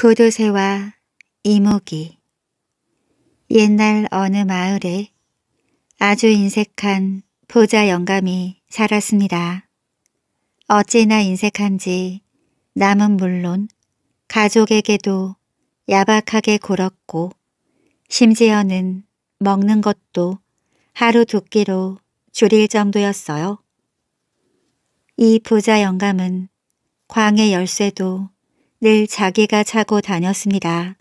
구두쇠와 이목이 옛날 어느 마을에 아주 인색한 부자 영감이 살았습니다. 어찌나 인색한지 남은 물론 가족에게도 야박하게 굴었고 심지어는 먹는 것도 하루 두 끼로 줄일 정도였어요. 이 부자 영감은 광의 열쇠도 늘 자기가 차고 다녔습니다.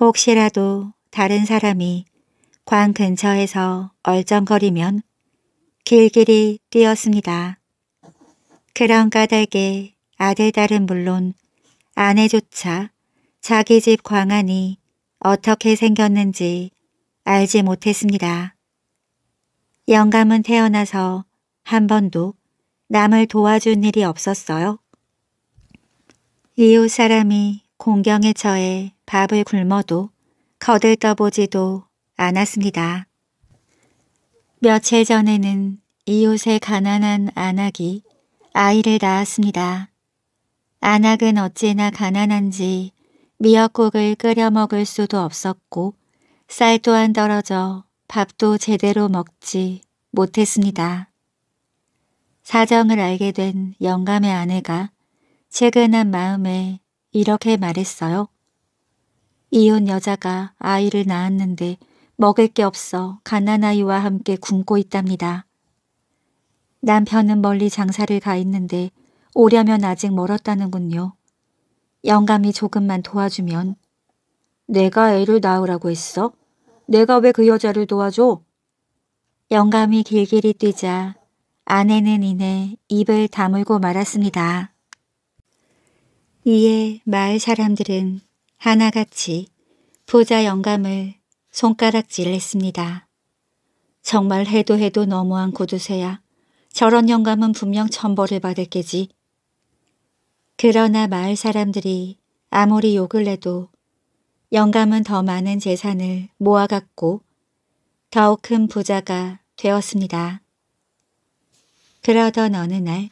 혹시라도 다른 사람이 광 근처에서 얼쩡거리면 길길이 뛰었습니다. 그런 까닭에 아들 딸은 물론 아내조차 자기 집 광안이 어떻게 생겼는지 알지 못했습니다. 영감은 태어나서 한 번도 남을 도와준 일이 없었어요. 이웃 사람이 공경에 처해 밥을 굶어도 거들떠보지도 않았습니다. 며칠 전에는 이웃의 가난한 안악이 아이를 낳았습니다. 안악은 어찌나 가난한지 미역국을 끓여 먹을 수도 없었고 쌀 또한 떨어져 밥도 제대로 먹지 못했습니다. 사정을 알게 된 영감의 아내가 측근한 마음에 이렇게 말했어요. 이혼 여자가 아이를 낳았는데 먹을 게 없어 가난아이와 함께 굶고 있답니다. 남편은 멀리 장사를 가 있는데 오려면 아직 멀었다는군요. 영감이 조금만 도와주면 내가 애를 낳으라고 했어? 내가 왜 그 여자를 도와줘? 영감이 길길이 뛰자 아내는 이내 입을 다물고 말았습니다. 이에 마을 사람들은 하나같이 부자 영감을 손가락질했습니다. 정말 해도 해도 너무한 구두쇠야. 저런 영감은 분명 천벌을 받을 게지. 그러나 마을 사람들이 아무리 욕을 해도 영감은 더 많은 재산을 모아갖고 더욱 큰 부자가 되었습니다. 그러던 어느 날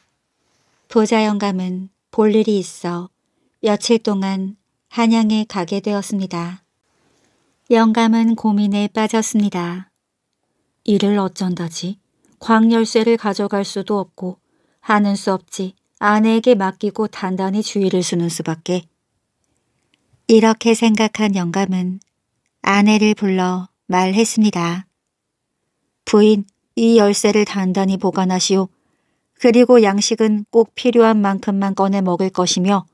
부자 영감은 볼 일이 있어 며칠 동안 한양에 가게 되었습니다. 영감은 고민에 빠졌습니다. 이를 어쩐다지 광열쇠를 가져갈 수도 없고 하는 수 없지 아내에게 맡기고 단단히 주의를 쓰는 수밖에. 이렇게 생각한 영감은 아내를 불러 말했습니다. 부인, 이 열쇠를 단단히 보관하시오. 그리고 양식은 꼭 필요한 만큼만 꺼내 먹을 것이며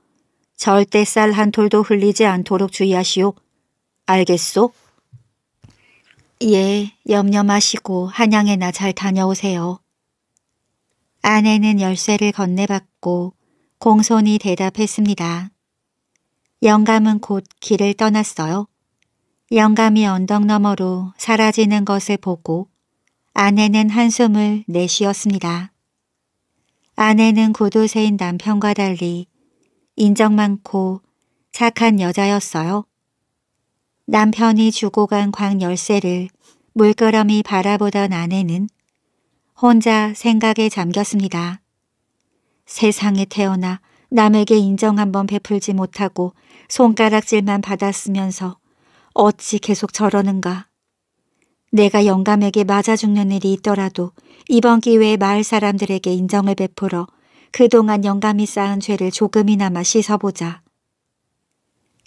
절대 쌀 한 톨도 흘리지 않도록 주의하시오. 알겠소? 예, 염려 마시고 한양에나 잘 다녀오세요. 아내는 열쇠를 건네받고 공손히 대답했습니다. 영감은 곧 길을 떠났어요. 영감이 언덕 너머로 사라지는 것을 보고 아내는 한숨을 내쉬었습니다. 아내는 구두 쇠인 남편과 달리 인정 많고 착한 여자였어요. 남편이 주고 간 광 열쇠를 물끄러미 바라보던 아내는 혼자 생각에 잠겼습니다. 세상에 태어나 남에게 인정 한번 베풀지 못하고 손가락질만 받았으면서 어찌 계속 저러는가. 내가 영감에게 맞아 죽는 일이 있더라도 이번 기회에 마을 사람들에게 인정을 베풀어 그동안 영감이 쌓은 죄를 조금이나마 씻어보자.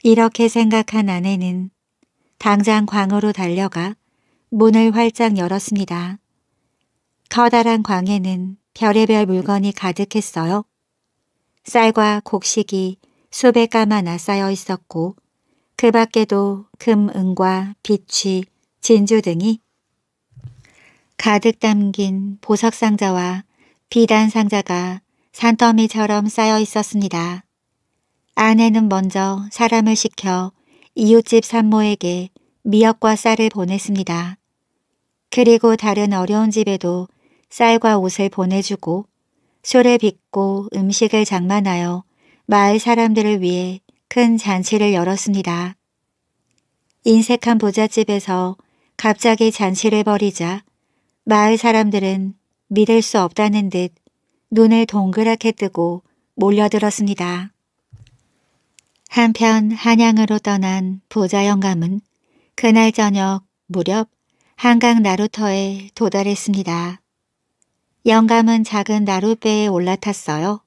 이렇게 생각한 아내는 당장 광으로 달려가 문을 활짝 열었습니다. 커다란 광에는 별의별 물건이 가득했어요. 쌀과 곡식이 수백 가마나 쌓여 있었고 그 밖에도 금, 은과 빛이, 진주 등이 가득 담긴 보석 상자와 비단 상자가 산더미처럼 쌓여 있었습니다. 아내는 먼저 사람을 시켜 이웃집 산모에게 미역과 쌀을 보냈습니다. 그리고 다른 어려운 집에도 쌀과 옷을 보내주고 술를 빚고 음식을 장만하여 마을 사람들을 위해 큰 잔치를 열었습니다. 인색한 부잣집에서 갑자기 잔치를 벌이자 마을 사람들은 믿을 수 없다는 듯 눈을 동그랗게 뜨고 몰려들었습니다. 한편 한양으로 떠난 부자 영감은 그날 저녁 무렵 한강 나루터에 도달했습니다. 영감은 작은 나룻배에 올라탔어요.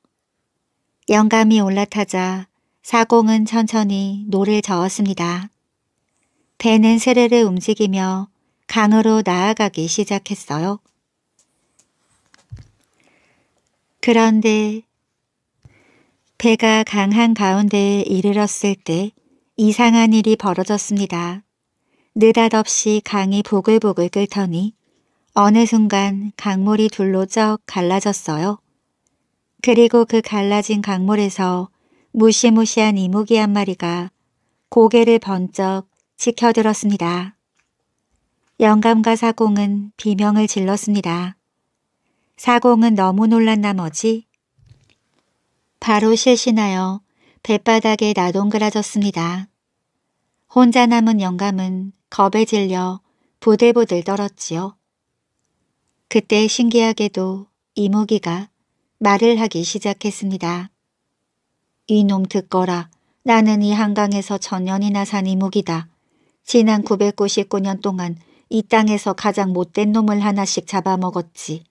영감이 올라타자 사공은 천천히 노를 저었습니다. 배는 스르르 움직이며 강으로 나아가기 시작했어요. 그런데 배가 강한 가운데에 이르렀을 때 이상한 일이 벌어졌습니다. 느닷없이 강이 보글보글 끓더니 어느 순간 강물이 둘로 쩍 갈라졌어요. 그리고 그 갈라진 강물에서 무시무시한 이모기 한 마리가 고개를 번쩍 치켜들었습니다. 영감과 사공은 비명을 질렀습니다. 사공은 너무 놀란 나머지 바로 실신하여 뱃바닥에 나동그라졌습니다. 혼자 남은 영감은 겁에 질려 부들보들 떨었지요. 그때 신기하게도 이모기가 말을 하기 시작했습니다. 이놈 듣거라. 나는 이 한강에서 전년이나 산이목기다 지난 999년 동안 이 땅에서 가장 못된 놈을 하나씩 잡아먹었지.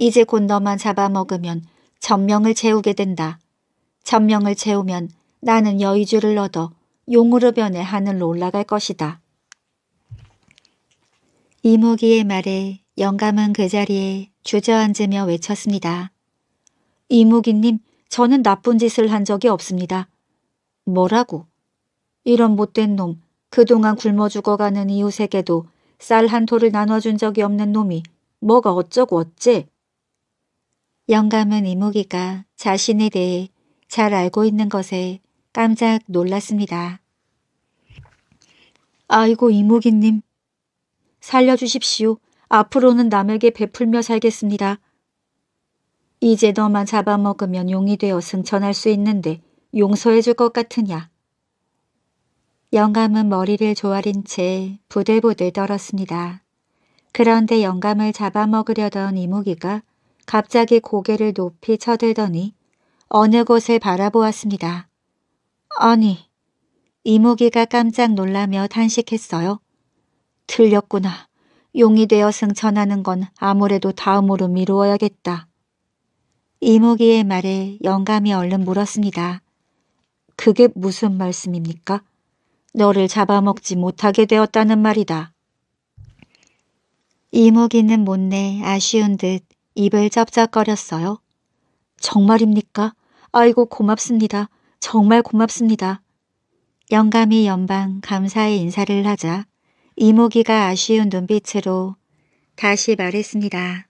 이제 곧 너만 잡아먹으면 전명을 채우게 된다. 전명을 채우면 나는 여의주를 얻어 용으로 변해 하늘로 올라갈 것이다. 이무기의 말에 영감은 그 자리에 주저앉으며 외쳤습니다. 이무기님, 저는 나쁜 짓을 한 적이 없습니다. 뭐라고? 이런 못된 놈, 그동안 굶어 죽어가는 이웃에게도 쌀 한 토를 나눠준 적이 없는 놈이 뭐가 어쩌고 어째? 영감은 이모기가 자신에 대해 잘 알고 있는 것에 깜짝 놀랐습니다. 아이고 이모기님. 살려주십시오. 앞으로는 남에게 베풀며 살겠습니다. 이제 너만 잡아먹으면 용이 되어 승천할 수 있는데 용서해줄 것 같으냐. 영감은 머리를 조아린 채 부들부들 떨었습니다. 그런데 영감을 잡아먹으려던 이모기가 갑자기 고개를 높이 쳐들더니 어느 곳을 바라보았습니다. 아니, 이무기가 깜짝 놀라며 탄식했어요. 틀렸구나. 용이 되어 승천하는 건 아무래도 다음으로 미루어야겠다. 이무기의 말에 영감이 얼른 물었습니다. 그게 무슨 말씀입니까? 너를 잡아먹지 못하게 되었다는 말이다. 이무기는 못내 아쉬운 듯 입을 짭짭거렸어요. 정말입니까? 아이고 고맙습니다. 정말 고맙습니다. 영감이 연방 감사의 인사를 하자 이모기가 아쉬운 눈빛으로 다시 말했습니다.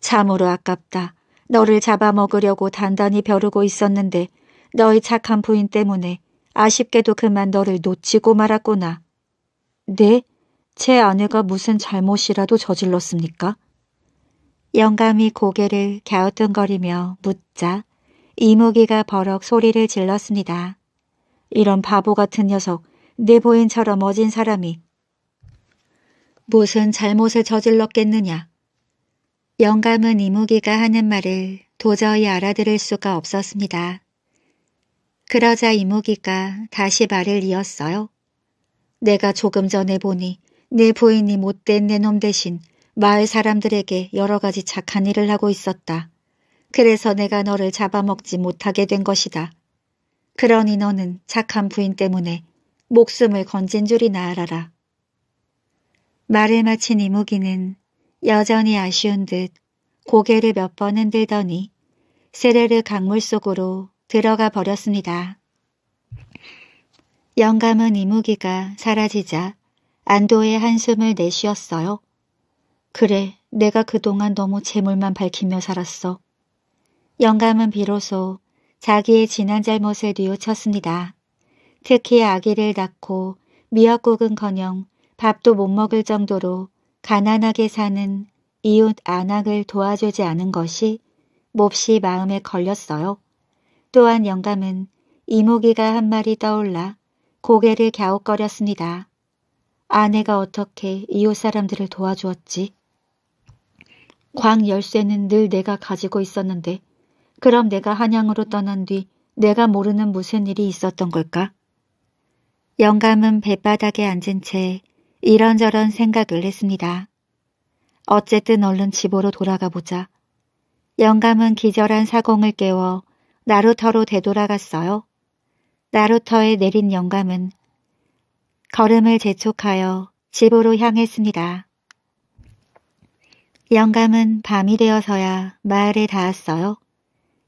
참으로 아깝다. 너를 잡아먹으려고 단단히 벼르고 있었는데 너의 착한 부인 때문에 아쉽게도 그만 너를 놓치고 말았구나. 네? 제 아내가 무슨 잘못이라도 저질렀습니까? 영감이 고개를 갸우뚱거리며 묻자 이무기가 버럭 소리를 질렀습니다. 이런 바보 같은 녀석, 내 보인처럼 어진 사람이 무슨 잘못을 저질렀겠느냐. 영감은 이무기가 하는 말을 도저히 알아들을 수가 없었습니다. 그러자 이무기가 다시 말을 이었어요. 내가 조금 전에 보니 내 부인이 못된 내 놈 대신 마을 사람들에게 여러 가지 착한 일을 하고 있었다. 그래서 내가 너를 잡아먹지 못하게 된 것이다. 그러니 너는 착한 부인 때문에 목숨을 건진 줄이나 알아라. 말을 마친 이무기는 여전히 아쉬운 듯 고개를 몇 번 흔들더니 세레르 강물 속으로 들어가 버렸습니다. 영감은 이무기가 사라지자 안도의 한숨을 내쉬었어요. 그래, 내가 그동안 너무 재물만 밝히며 살았어. 영감은 비로소 자기의 지난 잘못을 뉘우쳤습니다. 특히 아기를 낳고 미역국은커녕 밥도 못 먹을 정도로 가난하게 사는 이웃 안악을 도와주지 않은 것이 몹시 마음에 걸렸어요. 또한 영감은 이모기가 한 마리 떠올라 고개를 갸웃거렸습니다. 아내가 어떻게 이웃 사람들을 도와주었지? 광 열쇠는 늘 내가 가지고 있었는데 그럼 내가 한양으로 떠난 뒤 내가 모르는 무슨 일이 있었던 걸까? 영감은 배바닥에 앉은 채 이런저런 생각을 했습니다. 어쨌든 얼른 집으로 돌아가 보자. 영감은 기절한 사공을 깨워 나루터로 되돌아갔어요. 나루터에 내린 영감은 걸음을 재촉하여 집으로 향했습니다. 영감은 밤이 되어서야 마을에 닿았어요.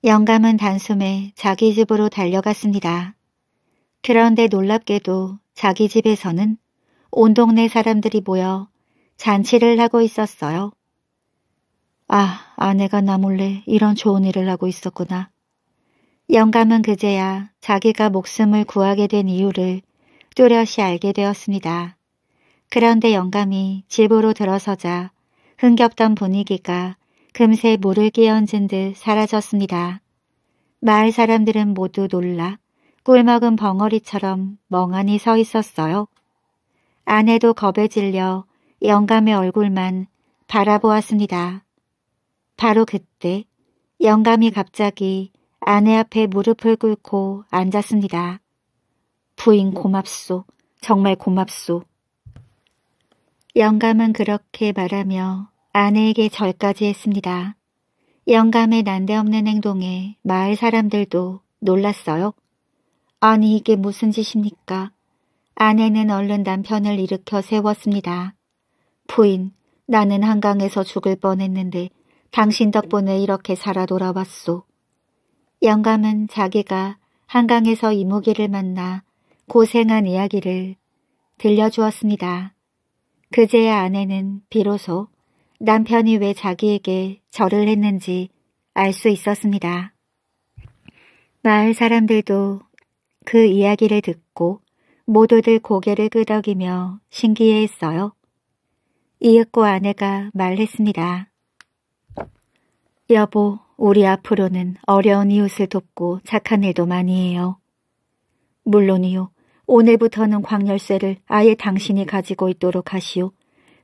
영감은 단숨에 자기 집으로 달려갔습니다. 그런데 놀랍게도 자기 집에서는 온 동네 사람들이 모여 잔치를 하고 있었어요. 아, 아내가 나 몰래 이런 좋은 일을 하고 있었구나. 영감은 그제야 자기가 목숨을 구하게 된 이유를 뚜렷이 알게 되었습니다. 그런데 영감이 집으로 들어서자 흥겹던 분위기가 금세 물을 끼얹은 듯 사라졌습니다. 마을 사람들은 모두 놀라 꿀먹은 벙어리처럼 멍하니 서 있었어요. 아내도 겁에 질려 영감의 얼굴만 바라보았습니다. 바로 그때 영감이 갑자기 아내 앞에 무릎을 꿇고 앉았습니다. 부인 고맙소. 정말 고맙소. 영감은 그렇게 말하며 아내에게 절까지 했습니다. 영감의 난데없는 행동에 마을 사람들도 놀랐어요. 아니 이게 무슨 짓입니까? 아내는 얼른 남편을 일으켜 세웠습니다. 부인, 나는 한강에서 죽을 뻔했는데 당신 덕분에 이렇게 살아 돌아왔소. 영감은 자기가 한강에서 이무기를 만나 고생한 이야기를 들려주었습니다. 그제야 아내는 비로소 남편이 왜 자기에게 절을 했는지 알 수 있었습니다. 마을 사람들도 그 이야기를 듣고 모두들 고개를 끄덕이며 신기해했어요. 이윽고 아내가 말했습니다. 여보, 우리 앞으로는 어려운 이웃을 돕고 착한 일도 많이 해요. 물론이요, 오늘부터는 광열쇠를 아예 당신이 가지고 있도록 하시오.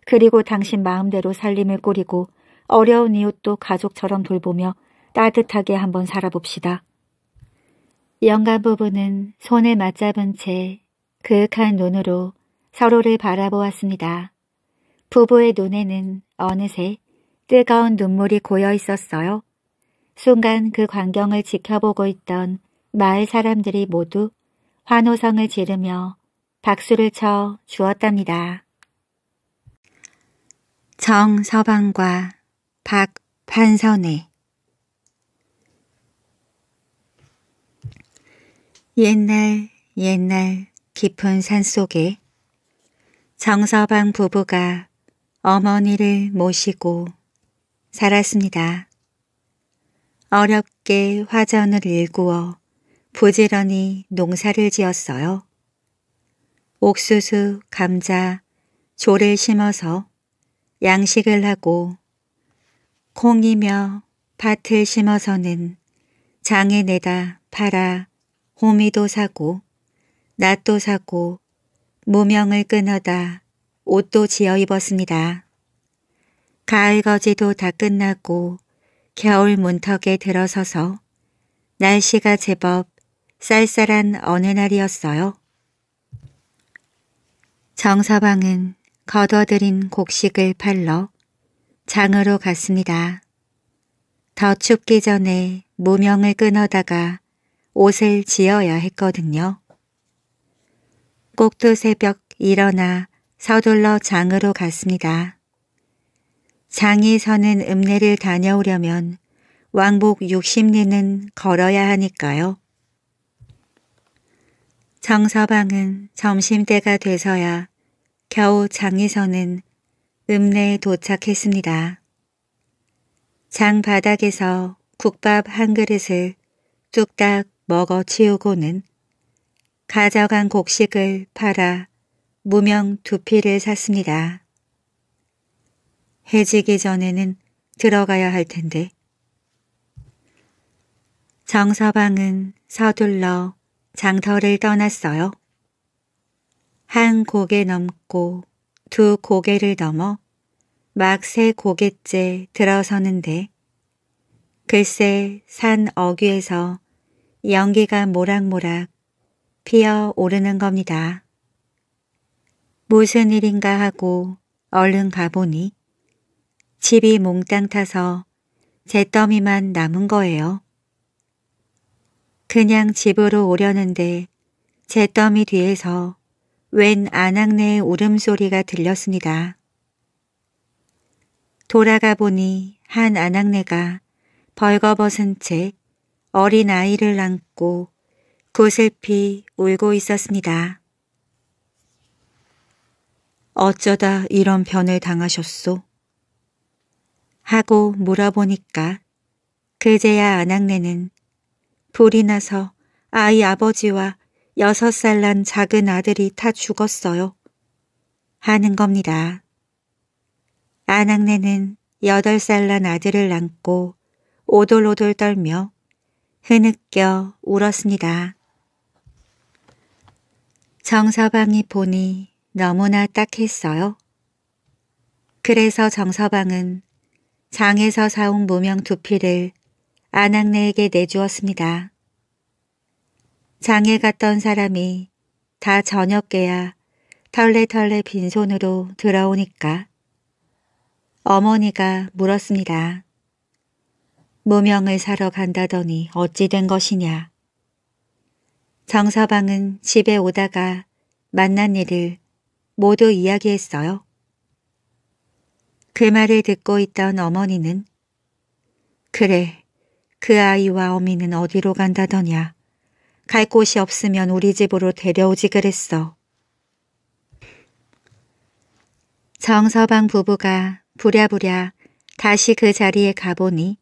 그리고 당신 마음대로 살림을 꾸리고 어려운 이웃도 가족처럼 돌보며 따뜻하게 한번 살아봅시다. 영감 부부는 손을 맞잡은 채 그윽한 눈으로 서로를 바라보았습니다. 부부의 눈에는 어느새 뜨거운 눈물이 고여 있었어요. 순간 그 광경을 지켜보고 있던 마을 사람들이 모두 환호성을 지르며 박수를 쳐 주었답니다. 정서방과 박판선의 옛날 옛날 깊은 산속에 정서방 부부가 어머니를 모시고 살았습니다. 어렵게 화전을 일구어 부지런히 농사를 지었어요. 옥수수, 감자, 조를 심어서 양식을 하고 콩이며 밭을 심어서는 장에 내다 팔아 호미도 사고 낫도 사고 무명을 끊어다 옷도 지어 입었습니다. 가을 거지도 다 끝나고 겨울 문턱에 들어서서 날씨가 제법 쌀쌀한 어느 날이었어요. 정서방은 걷어들인 곡식을 팔러 장으로 갔습니다. 더 춥기 전에 무명을 끊어다가 옷을 지어야 했거든요. 꼭두 새벽 일어나 서둘러 장으로 갔습니다. 장이 서는 읍내를 다녀오려면 왕복 60리는 걸어야 하니까요. 정서방은 점심때가 돼서야 겨우 장에서는 읍내에 도착했습니다. 장 바닥에서 국밥 한 그릇을 뚝딱 먹어 치우고는 가져간 곡식을 팔아 무명 두피를 샀습니다. 해지기 전에는 들어가야 할 텐데. 정서방은 서둘러 장터를 떠났어요. 한 고개 넘고 두 고개를 넘어 막 세 고개째 들어서는데 글쎄 산 어귀에서 연기가 모락모락 피어 오르는 겁니다. 무슨 일인가 하고 얼른 가보니 집이 몽땅 타서 잿더미만 남은 거예요. 그냥 집으로 오려는데 제 더미 뒤에서 웬 아낙네의 울음소리가 들렸습니다. 돌아가 보니 한 아낙네가 벌거벗은 채 어린아이를 안고 고슬피 울고 있었습니다. 어쩌다 이런 변을 당하셨소? 하고 물어보니까 그제야 아낙네는 불이 나서 아이 아버지와 여섯 살 난 작은 아들이 다 죽었어요. 하는 겁니다. 아낙네는 여덟 살 난 아들을 안고 오돌오돌 떨며 흐느껴 울었습니다. 정서방이 보니 너무나 딱했어요. 그래서 정서방은 장에서 사온 무명 두피를 아낙네에게 내주었습니다. 장에 갔던 사람이 다 저녁게야 털레털레 빈손으로 들어오니까 어머니가 물었습니다. 무명을 사러 간다더니 어찌 된 것이냐. 정서방은 집에 오다가 만난 일을 모두 이야기했어요. 그 말을 듣고 있던 어머니는 그래, 그 아이와 어미는 어디로 간다더냐. 갈 곳이 없으면 우리 집으로 데려오지 그랬어. 정서방 부부가 부랴부랴 다시 그 자리에 가보니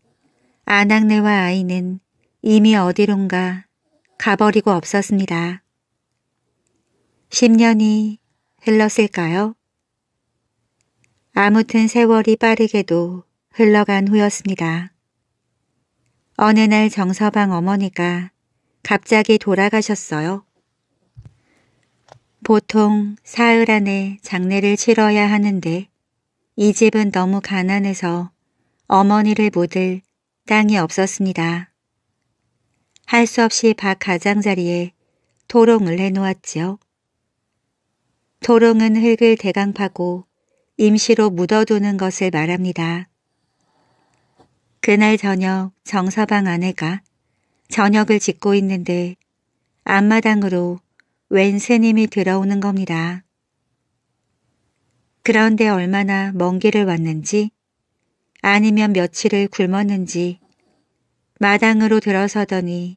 아낙네와 아이는 이미 어디론가 가버리고 없었습니다. 10년이 흘렀을까요? 아무튼 세월이 빠르게도 흘러간 후였습니다. 어느 날 정서방 어머니가 갑자기 돌아가셨어요. 보통 사흘 안에 장례를 치러야 하는데 이 집은 너무 가난해서 어머니를 모들 땅이 없었습니다. 할 수 없이 박 가장자리에 토롱을 해놓았지요. 토롱은 흙을 대강 파고 임시로 묻어두는 것을 말합니다. 그날 저녁 정서방 아내가 저녁을 짓고 있는데 앞마당으로 웬 새님이 들어오는 겁니다. 그런데 얼마나 먼 길을 왔는지 아니면 며칠을 굶었는지 마당으로 들어서더니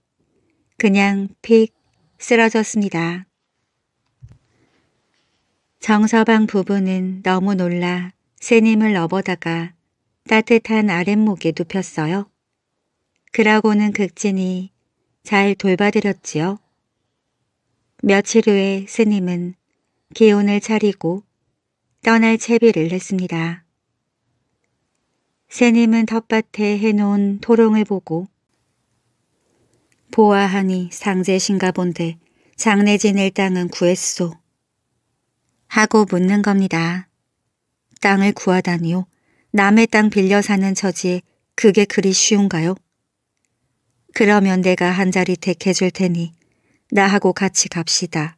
그냥 픽 쓰러졌습니다. 정서방 부부는 너무 놀라 새님을 업어다가 따뜻한 아랫목에 눕혔어요. 그라고는 극진히 잘 돌봐드렸지요. 며칠 후에 스님은 기운을 차리고 떠날 채비를 했습니다. 스님은 텃밭에 해놓은 토롱을 보고 보아하니 상제신가 본데 장례 지낼 땅은 구했소. 하고 묻는 겁니다. 땅을 구하다니요. 남의 땅 빌려 사는 처지에 그게 그리 쉬운가요? 그러면 내가 한 자리 택해줄 테니 나하고 같이 갑시다.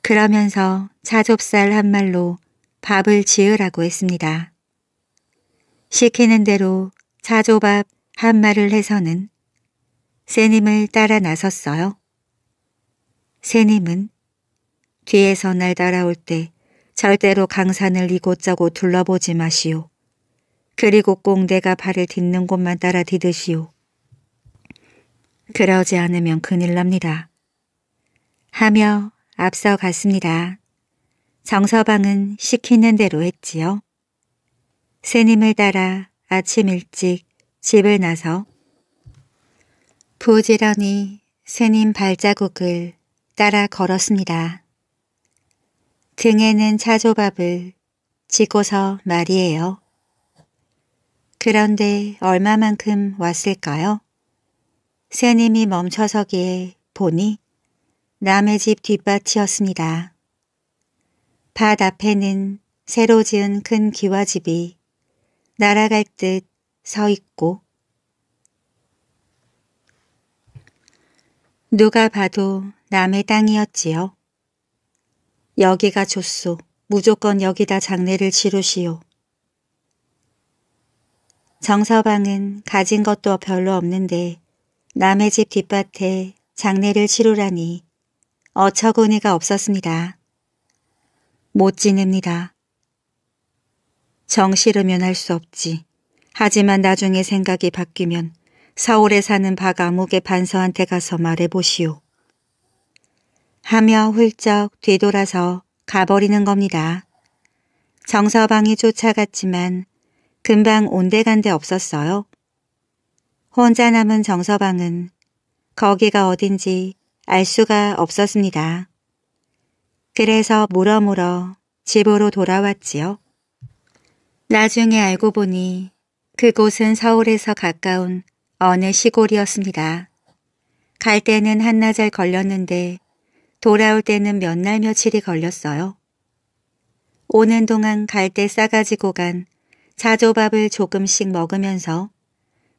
그러면서 차좁쌀 한 말로 밥을 지으라고 했습니다. 시키는 대로 차조밥 한 말을 해서는 새님을 따라 나섰어요. 새님은 뒤에서 날 따라올 때 절대로 강산을 이곳저곳 둘러보지 마시오. 그리고 꼭내가 발을 딛는 곳만 따라 디드시오. 그러지 않으면 큰일 납니다. 하며 앞서갔습니다. 정서방은 시키는 대로 했지요. 스님을 따라 아침 일찍 집을 나서 부지런히 스님 발자국을 따라 걸었습니다. 등에는 차조밥을 지고서 말이에요. 그런데 얼마만큼 왔을까요? 새님이 멈춰서기에 보니 남의 집 뒷밭이었습니다. 밭 앞에는 새로 지은 큰 기와집이 날아갈 듯 서 있고 누가 봐도 남의 땅이었지요. 여기가 좋소. 무조건 여기다 장례를 치르시오. 정서방은 가진 것도 별로 없는데 남의 집 뒷밭에 장례를 치르라니 어처구니가 없었습니다. 못 지냅니다. 정 싫으면 할 수 없지. 하지만 나중에 생각이 바뀌면 서울에 사는 박 아무개 반서한테 가서 말해보시오. 하며 훌쩍 뒤돌아서 가버리는 겁니다. 정서방이 쫓아갔지만 금방 온데간데 없었어요. 혼자 남은 정서방은 거기가 어딘지 알 수가 없었습니다. 그래서 물어물어 집으로 돌아왔지요. 나중에 알고 보니 그곳은 서울에서 가까운 어느 시골이었습니다. 갈 때는 한나절 걸렸는데 돌아올 때는 몇 날 며칠이 걸렸어요. 오는 동안 갈 때 싸가지고 간 자조밥을 조금씩 먹으면서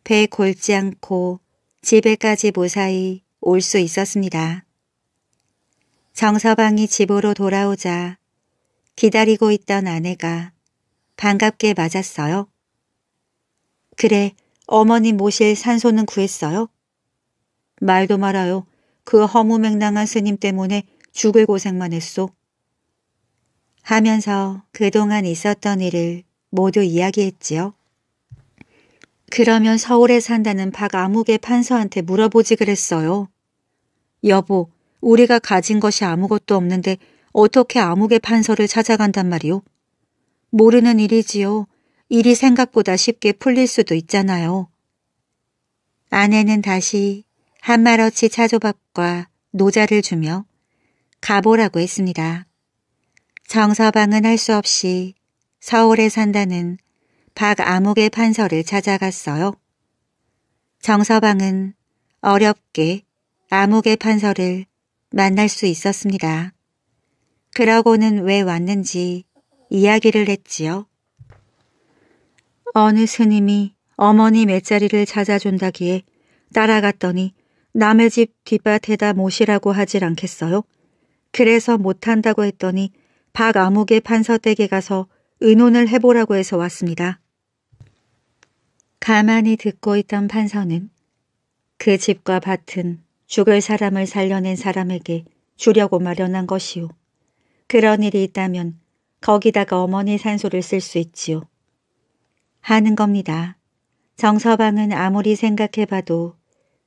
배 골지 않고 집에까지 무사히 올 수 있었습니다. 정서방이 집으로 돌아오자 기다리고 있던 아내가 반갑게 맞았어요. 그래, 어머니 모실 산소는 구했어요? 말도 말아요. 그 허무맹랑한 스님 때문에 죽을 고생만 했소. 하면서 그동안 있었던 일을 모두 이야기했지요. 그러면 서울에 산다는 박 아무개 판서한테 물어보지 그랬어요. 여보, 우리가 가진 것이 아무것도 없는데 어떻게 아무개 판서를 찾아간단 말이오? 모르는 일이지요. 일이 생각보다 쉽게 풀릴 수도 있잖아요. 아내는 다시 한마어치 차조밥과 노자를 주며 가보라고 했습니다. 정서방은 할 수 없이 서울에 산다는 박아목의 판서를 찾아갔어요. 정서방은 어렵게 아목의 판서를 만날 수 있었습니다. 그러고는 왜 왔는지 이야기를 했지요. 어느 스님이 어머니 맷자리를 찾아준다기에 따라갔더니 남의 집 뒷밭에다 모시라고 하질 않겠어요? 그래서 못한다고 했더니 박아무개 판서댁에 가서 의논을 해보라고 해서 왔습니다. 가만히 듣고 있던 판서는 그 집과 밭은 죽을 사람을 살려낸 사람에게 주려고 마련한 것이요. 그런 일이 있다면 거기다가 어머니 산소를 쓸 수 있지요. 하는 겁니다. 정서방은 아무리 생각해봐도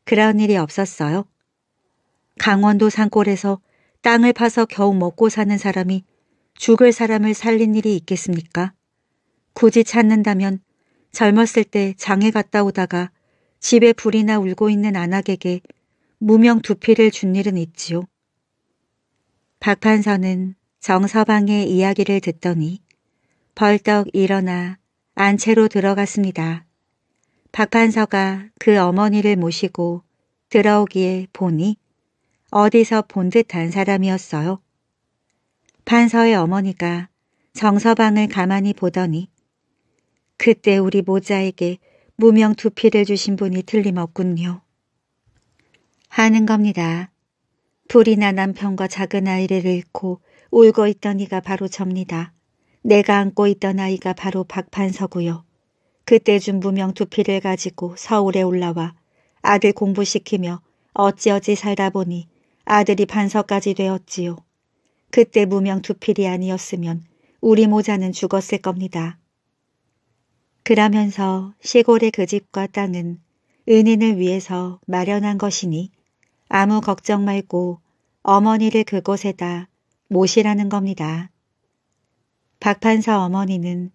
그런 일이 없었어요. 강원도 산골에서 땅을 파서 겨우 먹고 사는 사람이 죽을 사람을 살린 일이 있겠습니까? 굳이 찾는다면 젊었을 때 장에 갔다 오다가 집에 불이나 울고 있는 안악에게 무명 두피를 준 일은 있지요. 박판서는 정서방의 이야기를 듣더니 벌떡 일어나 안채로 들어갔습니다. 박판서가그 어머니를 모시고 들어오기에 보니 어디서 본 듯한 사람이었어요. 판서의 어머니가 정서방을 가만히 보더니 그때 우리 모자에게 무명 두피를 주신 분이 틀림없군요. 하는 겁니다. 둘이나 남편과 작은 아이를 잃고 울고 있던 이가 바로 접니다. 내가 안고 있던 아이가 바로 박판서고요. 그때준 무명 두피를 가지고 서울에 올라와 아들 공부시키며 어찌어찌 살다 보니 아들이 반석까지 되었지요. 그때 무명 두필이 아니었으면 우리 모자는 죽었을 겁니다. 그러면서 시골의 그 집과 땅은 은인을 위해서 마련한 것이니 아무 걱정 말고 어머니를 그곳에다 모시라는 겁니다. 박판사 어머니는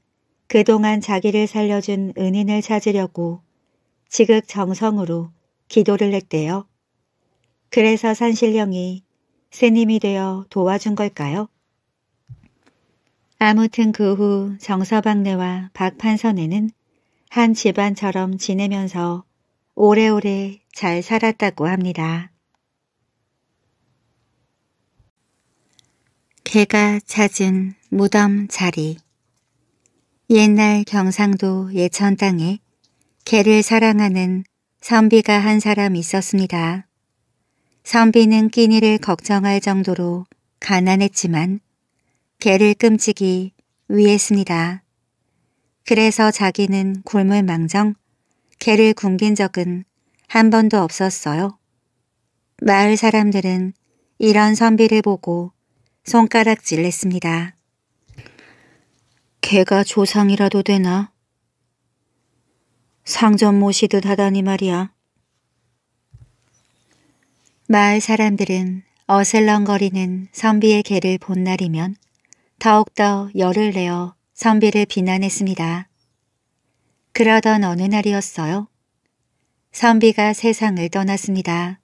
그동안 자기를 살려준 은인을 찾으려고 지극정성으로 기도를 했대요. 그래서 산신령이 스님이 되어 도와준 걸까요? 아무튼 그 후 정서박내와 박판선에는 한 집안처럼 지내면서 오래오래 잘 살았다고 합니다. 개가 찾은 무덤 자리 옛날 경상도 예천 땅에 개를 사랑하는 선비가 한 사람 있었습니다. 선비는 끼니를 걱정할 정도로 가난했지만 개를 끔찍이 위했습니다. 그래서 자기는 굶을 망정 개를 굶긴 적은 한 번도 없었어요. 마을 사람들은 이런 선비를 보고 손가락질 했습니다. 개가 조상이라도 되나? 상점 모시듯 하다니 말이야. 마을 사람들은 어슬렁거리는 선비의 개를 본 날이면 더욱더 열을 내어 선비를 비난했습니다. 그러던 어느 날이었어요. 선비가 세상을 떠났습니다.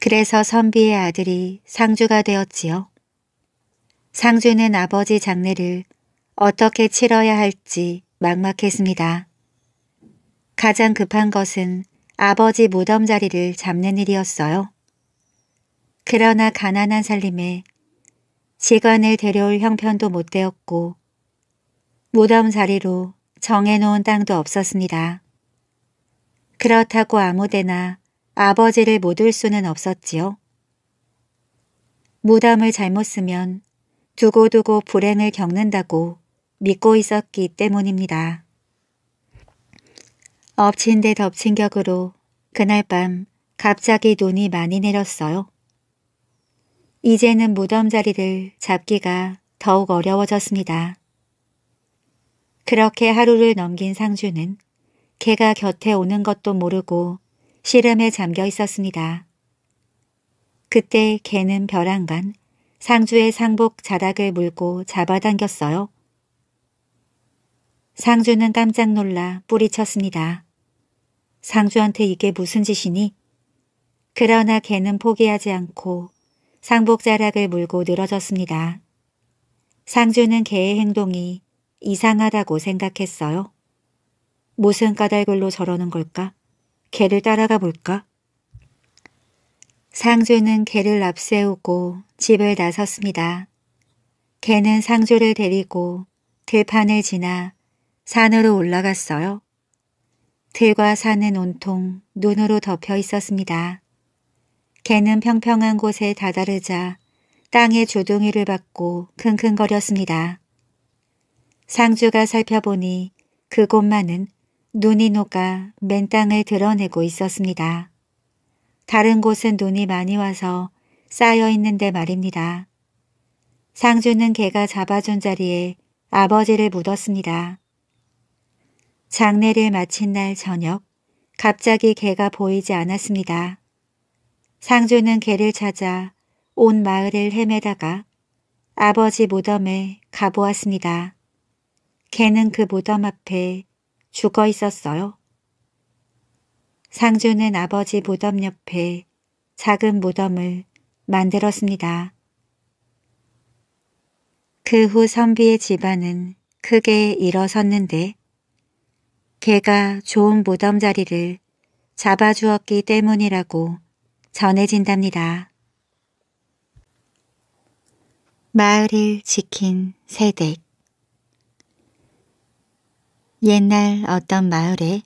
그래서 선비의 아들이 상주가 되었지요. 상주는 아버지 장례를 어떻게 치러야 할지 막막했습니다. 가장 급한 것은 아버지 무덤 자리를 잡는 일이었어요. 그러나 가난한 살림에 직원을 데려올 형편도 못 되었고 무덤 자리로 정해놓은 땅도 없었습니다. 그렇다고 아무데나 아버지를 못을 수는 없었지요. 무덤을 잘못 쓰면 두고두고 불행을 겪는다고 믿고 있었기 때문입니다. 엎친 데 덮친 격으로 그날 밤 갑자기 눈이 많이 내렸어요. 이제는 무덤 자리를 잡기가 더욱 어려워졌습니다. 그렇게 하루를 넘긴 상주는 개가 곁에 오는 것도 모르고 시름에 잠겨 있었습니다. 그때 개는 벼랑간 상주의 상복 자락을 물고 잡아당겼어요. 상주는 깜짝 놀라 뿌리쳤습니다. 상주한테 이게 무슨 짓이니? 그러나 개는 포기하지 않고 상복자락을 물고 늘어졌습니다. 상주는 개의 행동이 이상하다고 생각했어요. 무슨 까닭을로 저러는 걸까? 개를 따라가 볼까? 상주는 개를 앞세우고 집을 나섰습니다. 개는 상주를 데리고 들판을 지나 산으로 올라갔어요. 들과 산은 온통 눈으로 덮여 있었습니다. 개는 평평한 곳에 다다르자 땅의 조둥이를 받고 킁킁거렸습니다. 상주가 살펴보니 그곳만은 눈이 녹아 맨 땅을 드러내고 있었습니다. 다른 곳은 눈이 많이 와서 쌓여있는데 말입니다. 상주는 개가 잡아준 자리에 아버지를 묻었습니다. 장례를 마친 날 저녁 갑자기 개가 보이지 않았습니다. 상주는 개를 찾아 온 마을을 헤매다가 아버지 무덤에 가보았습니다. 개는 그 무덤 앞에 죽어 있었어요. 상주는 아버지 무덤 옆에 작은 무덤을 만들었습니다. 그 후 선비의 집안은 크게 일어섰는데 개가 좋은 무덤자리를 잡아주었기 때문이라고 전해진답니다. 마을을 지킨 새댁 옛날 어떤 마을에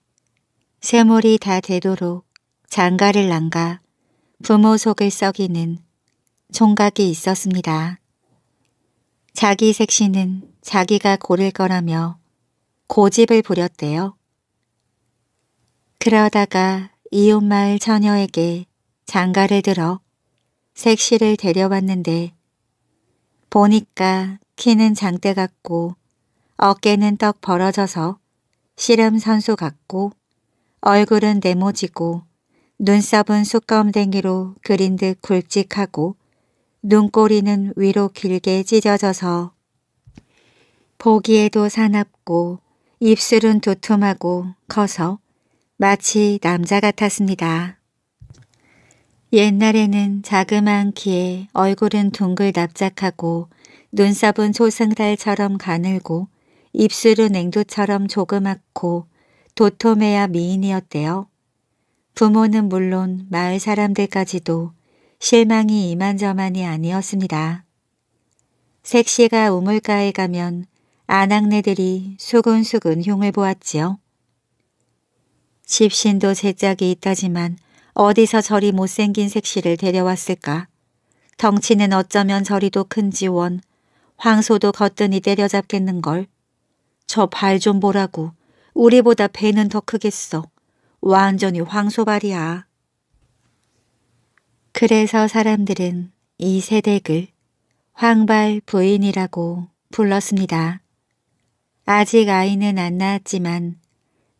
새몰이 다 되도록 장가를 난가 부모 속을 썩이는 총각이 있었습니다. 자기 색시는 자기가 고를 거라며 고집을 부렸대요. 그러다가 이웃마을 처녀에게 장가를 들어 색시를 데려왔는데 보니까 키는 장대 같고 어깨는 떡 벌어져서 씨름 선수 같고 얼굴은 네모지고 눈썹은 숯검댕이로 그린 듯 굵직하고 눈꼬리는 위로 길게 찢어져서 보기에도 사납고 입술은 도톰하고 커서 마치 남자 같았습니다. 옛날에는 자그마한 키에 얼굴은 둥글 납작하고 눈썹은 초승달처럼 가늘고 입술은 냉도처럼 조그맣고 도톰해야 미인이었대요. 부모는 물론 마을 사람들까지도 실망이 이만저만이 아니었습니다. 색시가 우물가에 가면 아낙네들이 수근수근 흉을 보았지요. 십신도 제짝이 있다지만 어디서 저리 못생긴 색시를 데려왔을까. 덩치는 어쩌면 저리도 큰지 원, 황소도 거뜬히 때려잡겠는걸. 저 발 좀 보라고. 우리보다 배는 더 크겠어. 완전히 황소발이야. 그래서 사람들은 이 세댁을 황발 부인이라고 불렀습니다. 아직 아이는 안 낳았지만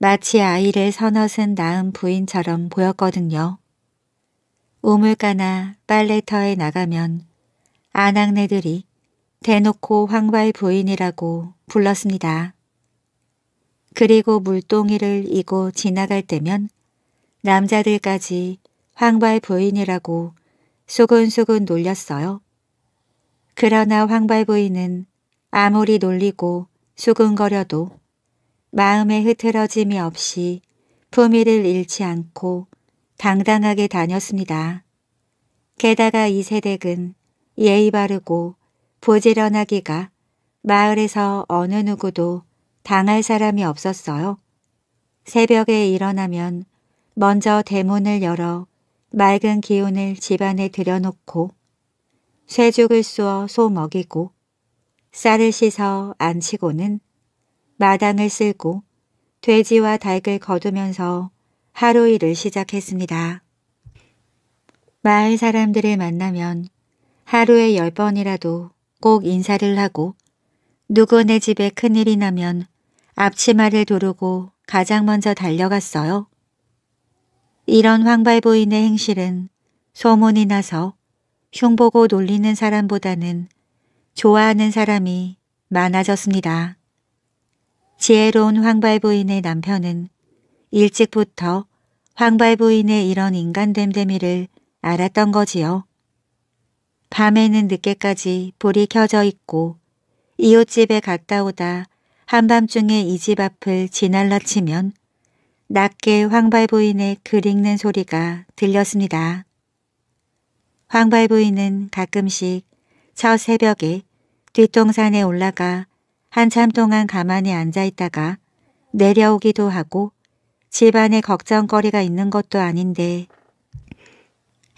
마치 아이를 서너은 낳은 부인처럼 보였거든요. 우물가나 빨래터에 나가면 아낙네들이 대놓고 황발 부인이라고 불렀습니다. 그리고 물동이를 이고 지나갈 때면 남자들까지 황발 부인이라고 수근수근 놀렸어요. 그러나 황발 부인은 아무리 놀리고 수근거려도 마음에 흐트러짐이 없이 품위를 잃지 않고 당당하게 다녔습니다. 게다가 이 세댁은 예의 바르고 부지런하기가 마을에서 어느 누구도 당할 사람이 없었어요. 새벽에 일어나면 먼저 대문을 열어 맑은 기운을 집안에 들여놓고 쇠죽을 쏘어 소 먹이고 쌀을 씻어 안치고는 마당을 쓸고 돼지와 닭을 거두면서 하루 일을 시작했습니다. 마을 사람들을 만나면 하루에 열 번이라도 꼭 인사를 하고 누구네 집에 큰일이 나면 앞치마를 두르고 가장 먼저 달려갔어요. 이런 황발부인의 행실은 소문이 나서 흉보고 놀리는 사람보다는 좋아하는 사람이 많아졌습니다. 지혜로운 황발 부인의 남편은 일찍부터 황발 부인의 이런 인간됨됨이를 알았던 거지요. 밤에는 늦게까지 불이 켜져 있고 이웃집에 갔다 오다 한밤중에 이 집 앞을 지날라 치면 낮게 황발 부인의 글 읽는 소리가 들렸습니다. 황발 부인은 가끔씩 저 새벽에 뒷동산에 올라가 한참 동안 가만히 앉아 있다가 내려오기도 하고 집안에 걱정거리가 있는 것도 아닌데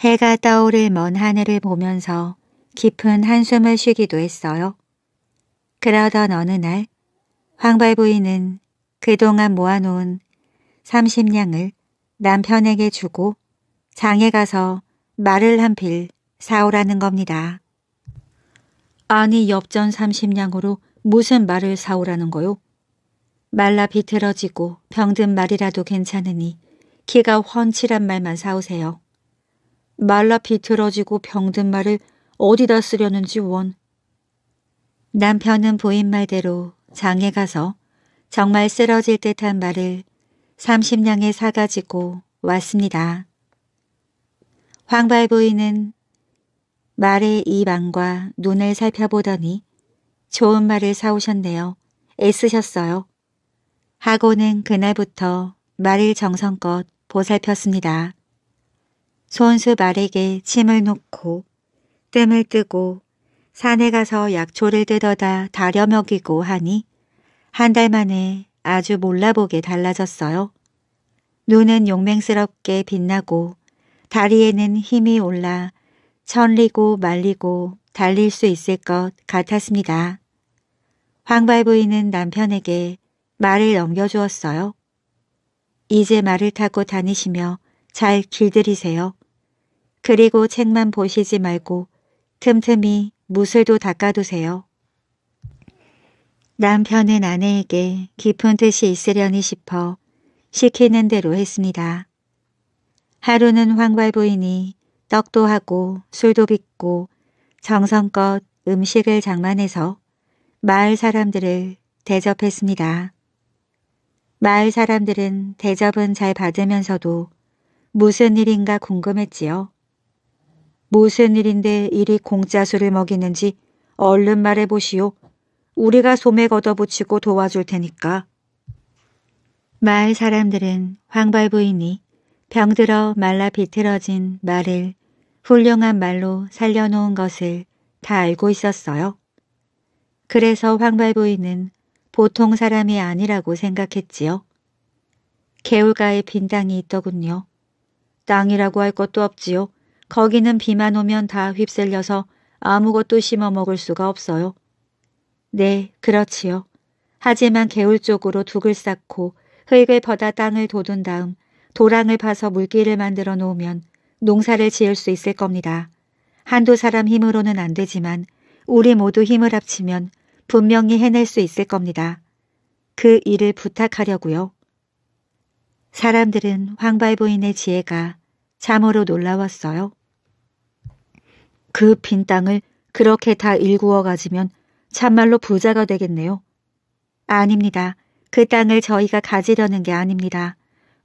해가 떠오를 먼 하늘을 보면서 깊은 한숨을 쉬기도 했어요. 그러던 어느 날 황발부인은 그동안 모아놓은 30냥을 남편에게 주고 장에 가서 말을 한 필 사오라는 겁니다. 아니 엽전 30냥으로 무슨 말을 사오라는 거요? 말라 비틀어지고 병든 말이라도 괜찮으니 키가 훤칠한 말만 사오세요. 말라 비틀어지고 병든 말을 어디다 쓰려는지 원. 남편은 보인 말대로 장에 가서 정말 쓰러질 듯한 말을 30냥에 사가지고 왔습니다. 황발부인은 말의 이망과 눈을 살펴보더니 좋은 말을 사오셨네요. 애쓰셨어요. 하고는 그날부터 말을 정성껏 보살폈습니다. 손수 말에게 침을 놓고 뜸을 뜨고 산에 가서 약초를 뜯어다 다려 먹이고 하니 한 달 만에 아주 몰라보게 달라졌어요. 눈은 용맹스럽게 빛나고 다리에는 힘이 올라 천리고 말리고 달릴 수 있을 것 같았습니다. 황발 부인은 남편에게 말을 넘겨주었어요. 이제 말을 타고 다니시며 잘 길들이세요. 그리고 책만 보시지 말고 틈틈이 무술도 닦아두세요. 남편은 아내에게 깊은 뜻이 있으려니 싶어 시키는 대로 했습니다. 하루는 황발 부인이 떡도 하고 술도 빚고 정성껏 음식을 장만해서 마을 사람들을 대접했습니다. 마을 사람들은 대접은 잘 받으면서도 무슨 일인가 궁금했지요. 무슨 일인데 이리 공짜수를 먹이는지 얼른 말해보시오. 우리가 소매 걷어붙이고 도와줄 테니까. 마을 사람들은 황발부인이 병들어 말라 비틀어진 말을 훌륭한 말로 살려놓은 것을 다 알고 있었어요. 그래서 황발보이는 보통 사람이 아니라고 생각했지요. 개울가에 빈 땅이 있더군요. 땅이라고 할 것도 없지요. 거기는 비만 오면 다 휩쓸려서 아무것도 심어 먹을 수가 없어요. 네, 그렇지요. 하지만 개울 쪽으로 둑을 쌓고 흙을 퍼다 땅을 돋둔 다음 도랑을 파서 물길을 만들어 놓으면 농사를 지을 수 있을 겁니다. 한두 사람 힘으로는 안 되지만 우리 모두 힘을 합치면 분명히 해낼 수 있을 겁니다. 그 일을 부탁하려고요. 사람들은 황발부인의 지혜가 참으로 놀라웠어요. 그 빈 땅을 그렇게 다 일구어 가지면 참말로 부자가 되겠네요. 아닙니다. 그 땅을 저희가 가지려는 게 아닙니다.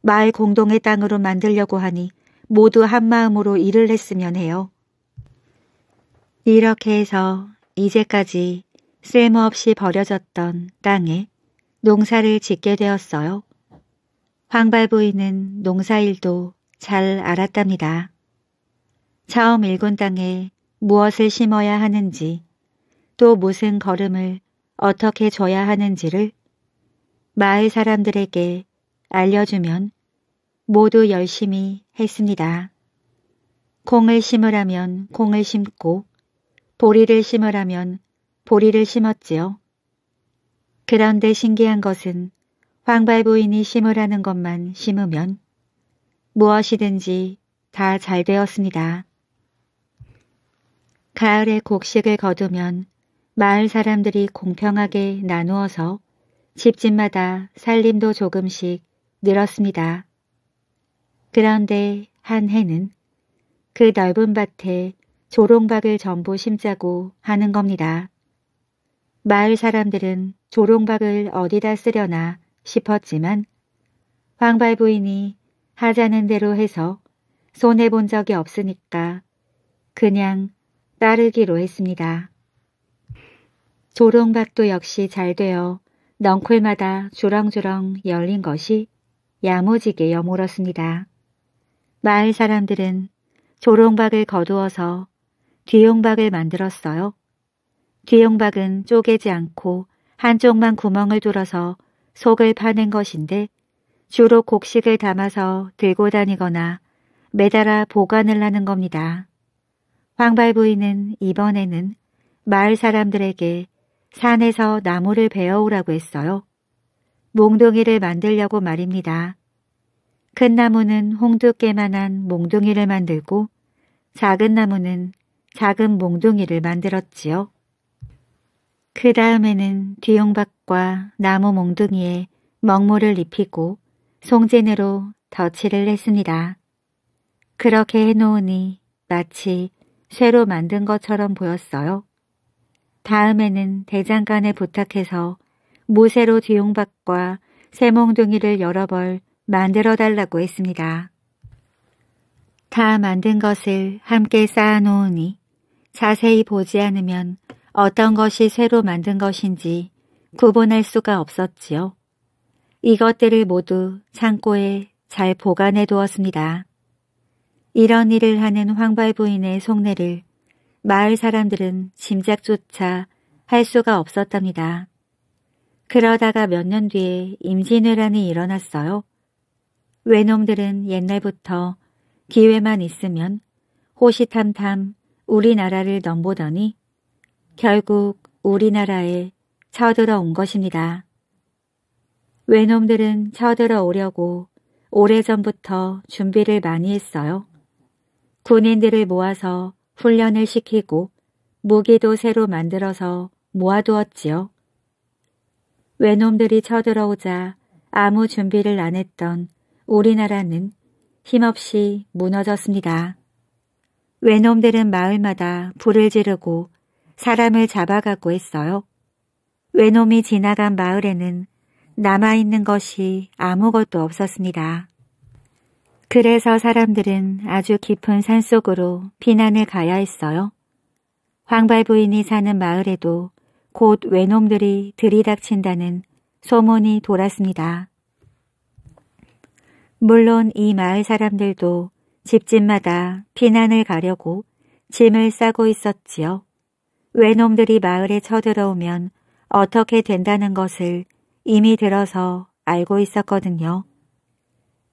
마을 공동의 땅으로 만들려고 하니 모두 한마음으로 일을 했으면 해요. 이렇게 해서 이제까지 쓸모없이 버려졌던 땅에 농사를 짓게 되었어요. 황발부인은 농사일도 잘 알았답니다. 처음 일군 땅에 무엇을 심어야 하는지 또 무슨 걸음을 어떻게 줘야 하는지를 마을 사람들에게 알려주면 모두 열심히 했습니다. 콩을 심으라면 콩을 심고 보리를 심으라면 보리를 심었지요. 그런데 신기한 것은 황발 부인이 심으라는 것만 심으면 무엇이든지 다 잘 되었습니다. 가을에 곡식을 거두면 마을 사람들이 공평하게 나누어서 집집마다 살림도 조금씩 늘었습니다. 그런데 한 해는 그 넓은 밭에 조롱박을 전부 심자고 하는 겁니다. 마을 사람들은 조롱박을 어디다 쓰려나 싶었지만 황발 부인이 하자는 대로 해서 손해본 적이 없으니까 그냥 따르기로 했습니다. 조롱박도 역시 잘 되어 넝쿨마다 주렁주렁 열린 것이 야무지게 여물었습니다. 마을 사람들은 조롱박을 거두어서 뒤용박을 만들었어요. 뒤용박은 쪼개지 않고 한쪽만 구멍을 뚫어서 속을 파는 것인데 주로 곡식을 담아서 들고 다니거나 매달아 보관을 하는 겁니다. 황발 부인은 이번에는 마을 사람들에게 산에서 나무를 베어오라고 했어요. 몽둥이를 만들려고 말입니다. 큰 나무는 홍두깨만한 몽둥이를 만들고 작은 나무는 작은 몽둥이를 만들었지요. 그 다음에는 뒤용박과 나무 몽둥이에 먹물을 입히고 송진으로 덧칠을 했습니다. 그렇게 해놓으니 마치 쇠로 만든 것처럼 보였어요. 다음에는 대장간에 부탁해서 모세로 뒤용박과 새몽둥이를 여러 벌 만들어 달라고 했습니다. 다 만든 것을 함께 쌓아놓으니 자세히 보지 않으면 어떤 것이 새로 만든 것인지 구분할 수가 없었지요. 이것들을 모두 창고에 잘 보관해 두었습니다. 이런 일을 하는 황발 부인의 속내를 마을 사람들은 짐작조차 할 수가 없었답니다. 그러다가 몇 년 뒤에 임진왜란이 일어났어요. 외놈들은 옛날부터 기회만 있으면 호시탐탐 우리나라를 넘보더니 결국 우리나라에 쳐들어 온 것입니다. 외놈들은 쳐들어 오려고 오래전부터 준비를 많이 했어요. 군인들을 모아서 훈련을 시키고 무기도 새로 만들어서 모아두었지요. 외놈들이 쳐들어오자 아무 준비를 안 했던 우리나라는 힘없이 무너졌습니다. 외놈들은 마을마다 불을 지르고 사람을 잡아가고 했어요. 외놈이 지나간 마을에는 남아있는 것이 아무것도 없었습니다. 그래서 사람들은 아주 깊은 산속으로 피난을 가야 했어요. 황발 부인이 사는 마을에도 곧 외놈들이 들이닥친다는 소문이 돌았습니다. 물론 이 마을 사람들도 집집마다 피난을 가려고 짐을 싸고 있었지요. 외놈들이 마을에 쳐들어오면 어떻게 된다는 것을 이미 들어서 알고 있었거든요.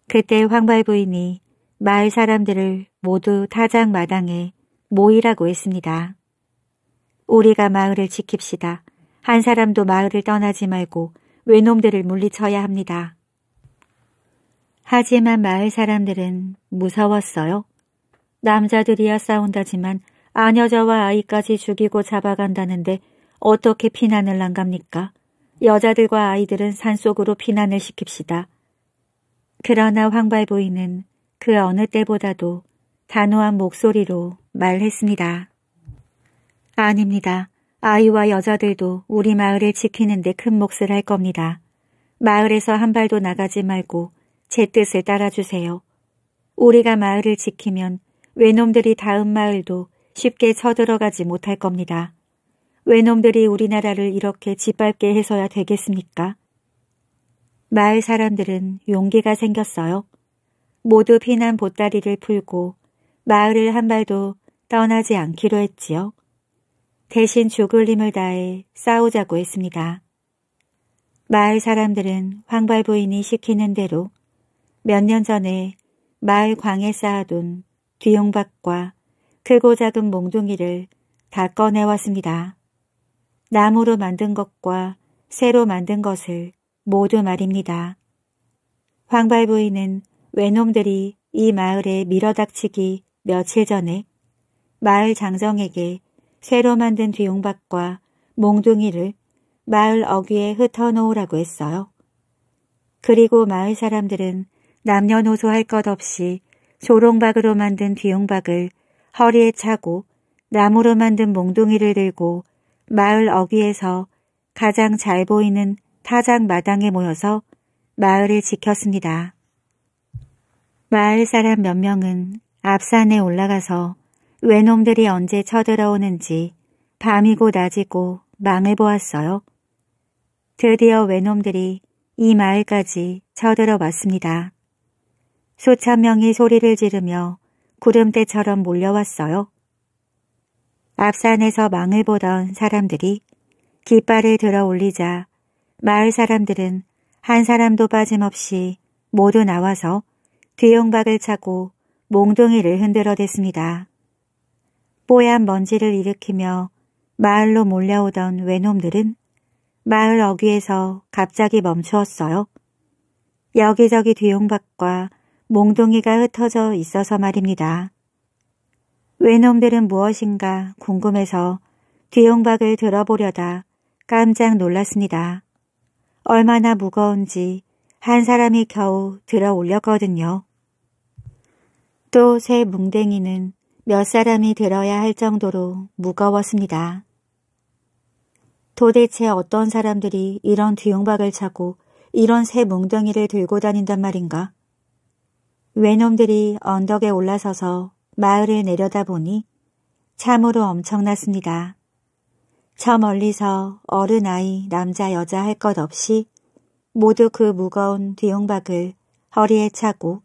그때 황발 부인이 마을 사람들을 모두 타장 마당에 모이라고 했습니다. 우리가 마을을 지킵시다. 한 사람도 마을을 떠나지 말고 외놈들을 물리쳐야 합니다. 하지만 마을 사람들은 무서웠어요. 남자들이야 싸운다지만 아녀자와 아이까지 죽이고 잡아간다는데 어떻게 피난을 난갑니까? 여자들과 아이들은 산속으로 피난을 시킵시다. 그러나 황발부인은 그 어느 때보다도 단호한 목소리로 말했습니다. 아닙니다. 아이와 여자들도 우리 마을을 지키는데 큰 몫을 할 겁니다. 마을에서 한 발도 나가지 말고 제 뜻을 따라주세요. 우리가 마을을 지키면 외놈들이 다음 마을도 쉽게 쳐들어가지 못할 겁니다. 외놈들이 우리나라를 이렇게 짓밟게 해서야 되겠습니까? 마을 사람들은 용기가 생겼어요. 모두 피난 보따리를 풀고 마을을 한 발도 떠나지 않기로 했지요. 대신 죽을 힘을 다해 싸우자고 했습니다. 마을 사람들은 황발부인이 시키는 대로 몇년 전에 마을 광에 쌓아둔 뒤용박과 크고 작은 몽둥이를 다 꺼내왔습니다. 나무로 만든 것과 새로 만든 것을 모두 말입니다. 황발 부인은 외놈들이 이 마을에 밀어닥치기 며칠 전에 마을 장정에게 새로 만든 뒤용박과 몽둥이를 마을 어귀에 흩어놓으라고 했어요. 그리고 마을 사람들은 남녀노소 할 것 없이 조롱박으로 만든 비용박을 허리에 차고 나무로 만든 몽둥이를 들고 마을 어귀에서 가장 잘 보이는 타작 마당에 모여서 마을을 지켰습니다. 마을 사람 몇 명은 앞산에 올라가서 외놈들이 언제 쳐들어오는지 밤이고 낮이고 망해 보았어요. 드디어 외놈들이 이 마을까지 쳐들어 왔습니다. 수천 명이 소리를 지르며 구름대처럼 몰려왔어요. 앞산에서 망을 보던 사람들이 깃발을 들어 올리자 마을 사람들은 한 사람도 빠짐없이 모두 나와서 뒤용박을 차고 몽둥이를 흔들어댔습니다. 뽀얀 먼지를 일으키며 마을로 몰려오던 외놈들은 마을 어귀에서 갑자기 멈추었어요. 여기저기 뒤용박과 몽둥이가 흩어져 있어서 말입니다. 외놈들은 무엇인가 궁금해서 뒤용박을 들어보려다 깜짝 놀랐습니다. 얼마나 무거운지 한 사람이 겨우 들어 올렸거든요. 또 새 뭉댕이는 몇 사람이 들어야 할 정도로 무거웠습니다. 도대체 어떤 사람들이 이런 뒤용박을 차고 이런 새 뭉덩이를 들고 다닌단 말인가? 외놈들이 언덕에 올라서서 마을을 내려다보니 참으로 엄청났습니다. 저 멀리서 어른 아이 남자 여자 할 것 없이 모두 그 무거운 뒤용박을 허리에 차고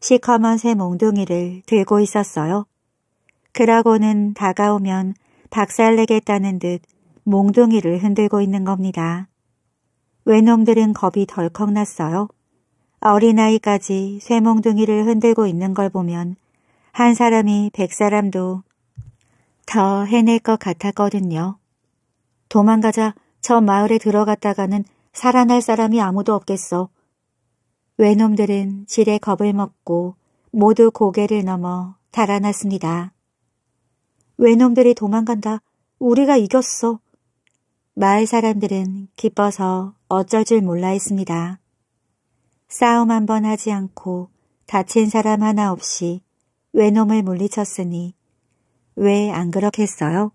시커먼 새 몽둥이를 들고 있었어요. 그러고는 다가오면 박살내겠다는 듯 몽둥이를 흔들고 있는 겁니다. 외놈들은 겁이 덜컥 났어요. 어린아이까지 쇠몽둥이를 흔들고 있는 걸 보면 한 사람이 백 사람도 더 해낼 것 같았거든요. 도망가자 저 마을에 들어갔다가는 살아날 사람이 아무도 없겠어. 외놈들은 지레 겁을 먹고 모두 고개를 넘어 달아났습니다. 외놈들이 도망간다. 우리가 이겼어. 마을 사람들은 기뻐서 어쩔 줄 몰라 했습니다. 싸움 한 번 하지 않고 다친 사람 하나 없이 외놈을 물리쳤으니 왜 안 그렇겠어요?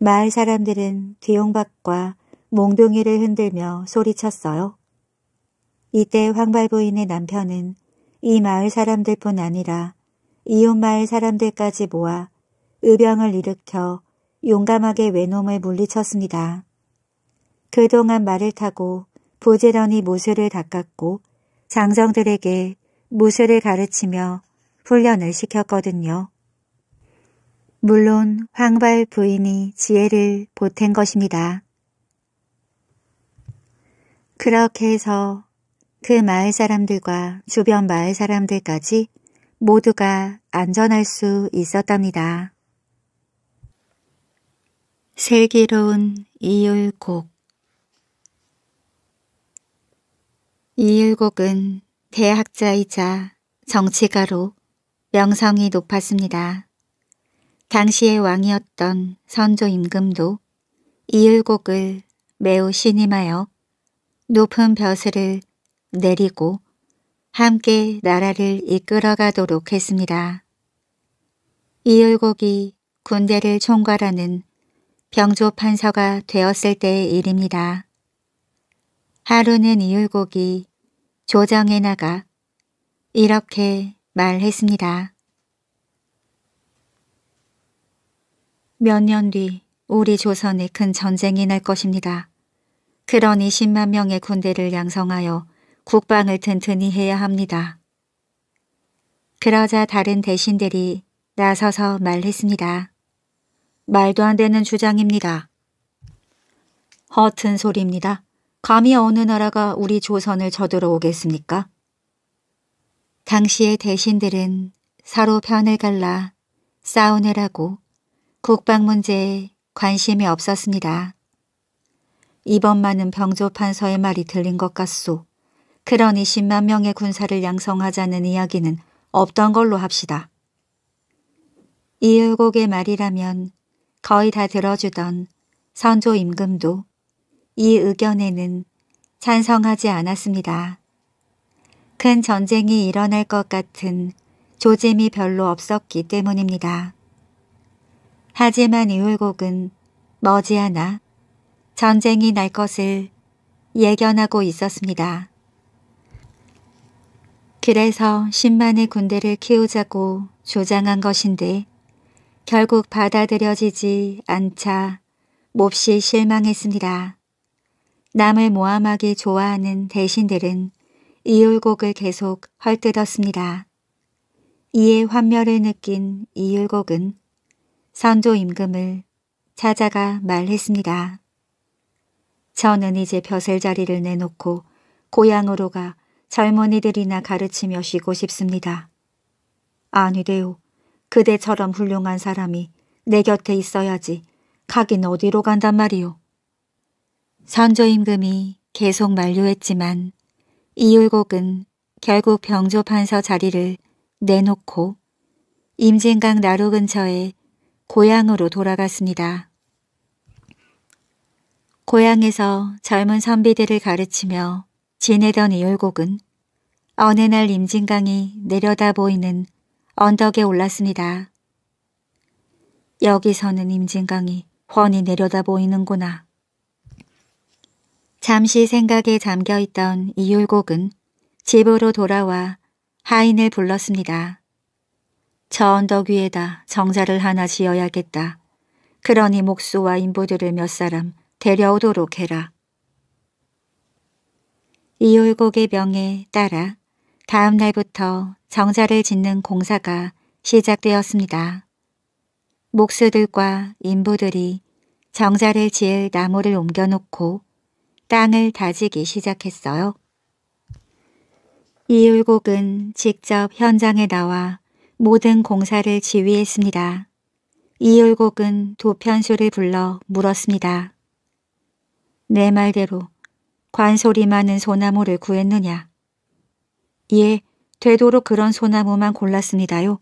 마을 사람들은 뒤용박과 몽둥이를 흔들며 소리쳤어요. 이때 황발부인의 남편은 이 마을 사람들뿐 아니라 이웃마을 사람들까지 모아 의병을 일으켜 용감하게 외놈을 물리쳤습니다. 그동안 말을 타고 부지런히 무술을 닦았고 장성들에게 무술을 가르치며 훈련을 시켰거든요. 물론 황발 부인이 지혜를 보탠 것입니다. 그렇게 해서 그 마을 사람들과 주변 마을 사람들까지 모두가 안전할 수 있었답니다. 슬기로운 이율곡 이일곡은 대학자이자 정치가로 명성이 높았습니다. 당시의 왕이었던 선조 임금도 이율곡을 매우 신임하여 높은 벼슬을 내리고 함께 나라를 이끌어가도록 했습니다. 이율곡이 군대를 총괄하는 병조판서가 되었을 때의 일입니다. 하루는 이율곡이 조정에 나가 이렇게 말했습니다. 몇 년 뒤 우리 조선에 큰 전쟁이 날 것입니다. 그러니 10만 명의 군대를 양성하여 국방을 튼튼히 해야 합니다. 그러자 다른 대신들이 나서서 말했습니다. 말도 안 되는 주장입니다. 허튼 소리입니다. 감히 어느 나라가 우리 조선을 저들어 오겠습니까? 당시의 대신들은 서로 편을 갈라 싸우느라고 국방 문제에 관심이 없었습니다. 이번만은 병조판서의 말이 들린 것 같소. 그러니 10만 명의 군사를 양성하자는 이야기는 없던 걸로 합시다. 이을곡의 말이라면 거의 다 들어주던 선조 임금도 이 의견에는 찬성하지 않았습니다. 큰 전쟁이 일어날 것 같은 조짐이 별로 없었기 때문입니다. 하지만 이율곡은 머지않아 전쟁이 날 것을 예견하고 있었습니다. 그래서 10만의 군대를 키우자고 주장한 것인데 결국 받아들여지지 않자 몹시 실망했습니다. 남을 모함하기 좋아하는 대신들은 이율곡을 계속 헐뜯었습니다. 이에 환멸을 느낀 이율곡은 선조 임금을 찾아가 말했습니다. 저는 이제 벼슬 자리를 내놓고 고향으로 가 젊은이들이나 가르치며 쉬고 싶습니다. 아니되요. 그대처럼 훌륭한 사람이 내 곁에 있어야지 가긴 어디로 간단 말이오. 선조임금이 계속 만료했지만 이율곡은 결국 병조판서 자리를 내놓고 임진강 나루 근처에 고향으로 돌아갔습니다. 고향에서 젊은 선비들을 가르치며 지내던 이율곡은 어느 날 임진강이 내려다 보이는 언덕에 올랐습니다. 여기서는 임진강이 훤히 내려다 보이는구나. 잠시 생각에 잠겨있던 이율곡은 집으로 돌아와 하인을 불렀습니다. 저 언덕 위에다 정자를 하나 지어야겠다. 그러니 목수와 인부들을 몇 사람 데려오도록 해라. 이율곡의 명에 따라 다음 날부터 정자를 짓는 공사가 시작되었습니다. 목수들과 인부들이 정자를 지을 나무를 옮겨놓고 땅을 다지기 시작했어요. 이율곡은 직접 현장에 나와 모든 공사를 지휘했습니다. 이율곡은 도편수를 불러 물었습니다. 내 말대로 관소리 많은 소나무를 구했느냐? 예, 되도록 그런 소나무만 골랐습니다요.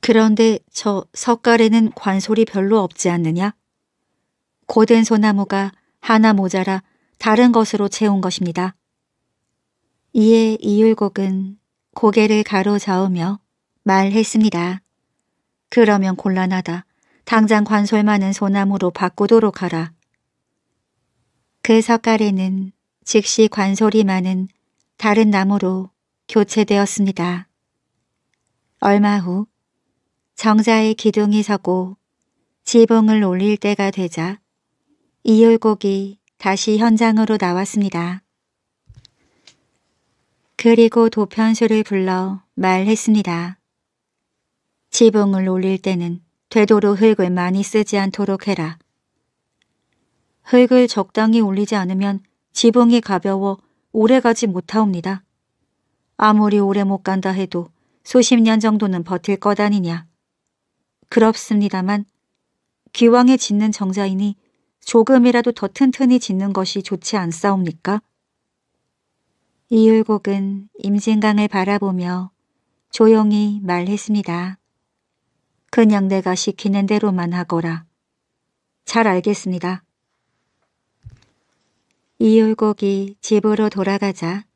그런데 저 석가래는 관소리 별로 없지 않느냐? 고된 소나무가 하나 모자라 다른 것으로 채운 것입니다. 이에 이율곡은 고개를 가로저으며 말했습니다. 그러면 곤란하다. 당장 관솔 많은 소나무로 바꾸도록 하라. 그 석가래는 즉시 관솔이 많은 다른 나무로 교체되었습니다. 얼마 후 정자의 기둥이 서고 지붕을 올릴 때가 되자 이율곡이 다시 현장으로 나왔습니다. 그리고 도편수를 불러 말했습니다. 지붕을 올릴 때는 되도록 흙을 많이 쓰지 않도록 해라. 흙을 적당히 올리지 않으면 지붕이 가벼워 오래가지 못하옵니다. 아무리 오래 못 간다 해도 수십 년 정도는 버틸 것 아니냐. 그렇습니다만 기왕에 짓는 정자이니 조금이라도 더 튼튼히 짓는 것이 좋지 않사옵니까? 이율곡은 임진강을 바라보며 조용히 말했습니다. 그냥 내가 시키는 대로만 하거라. 잘 알겠습니다. 이율곡이 집으로 돌아가자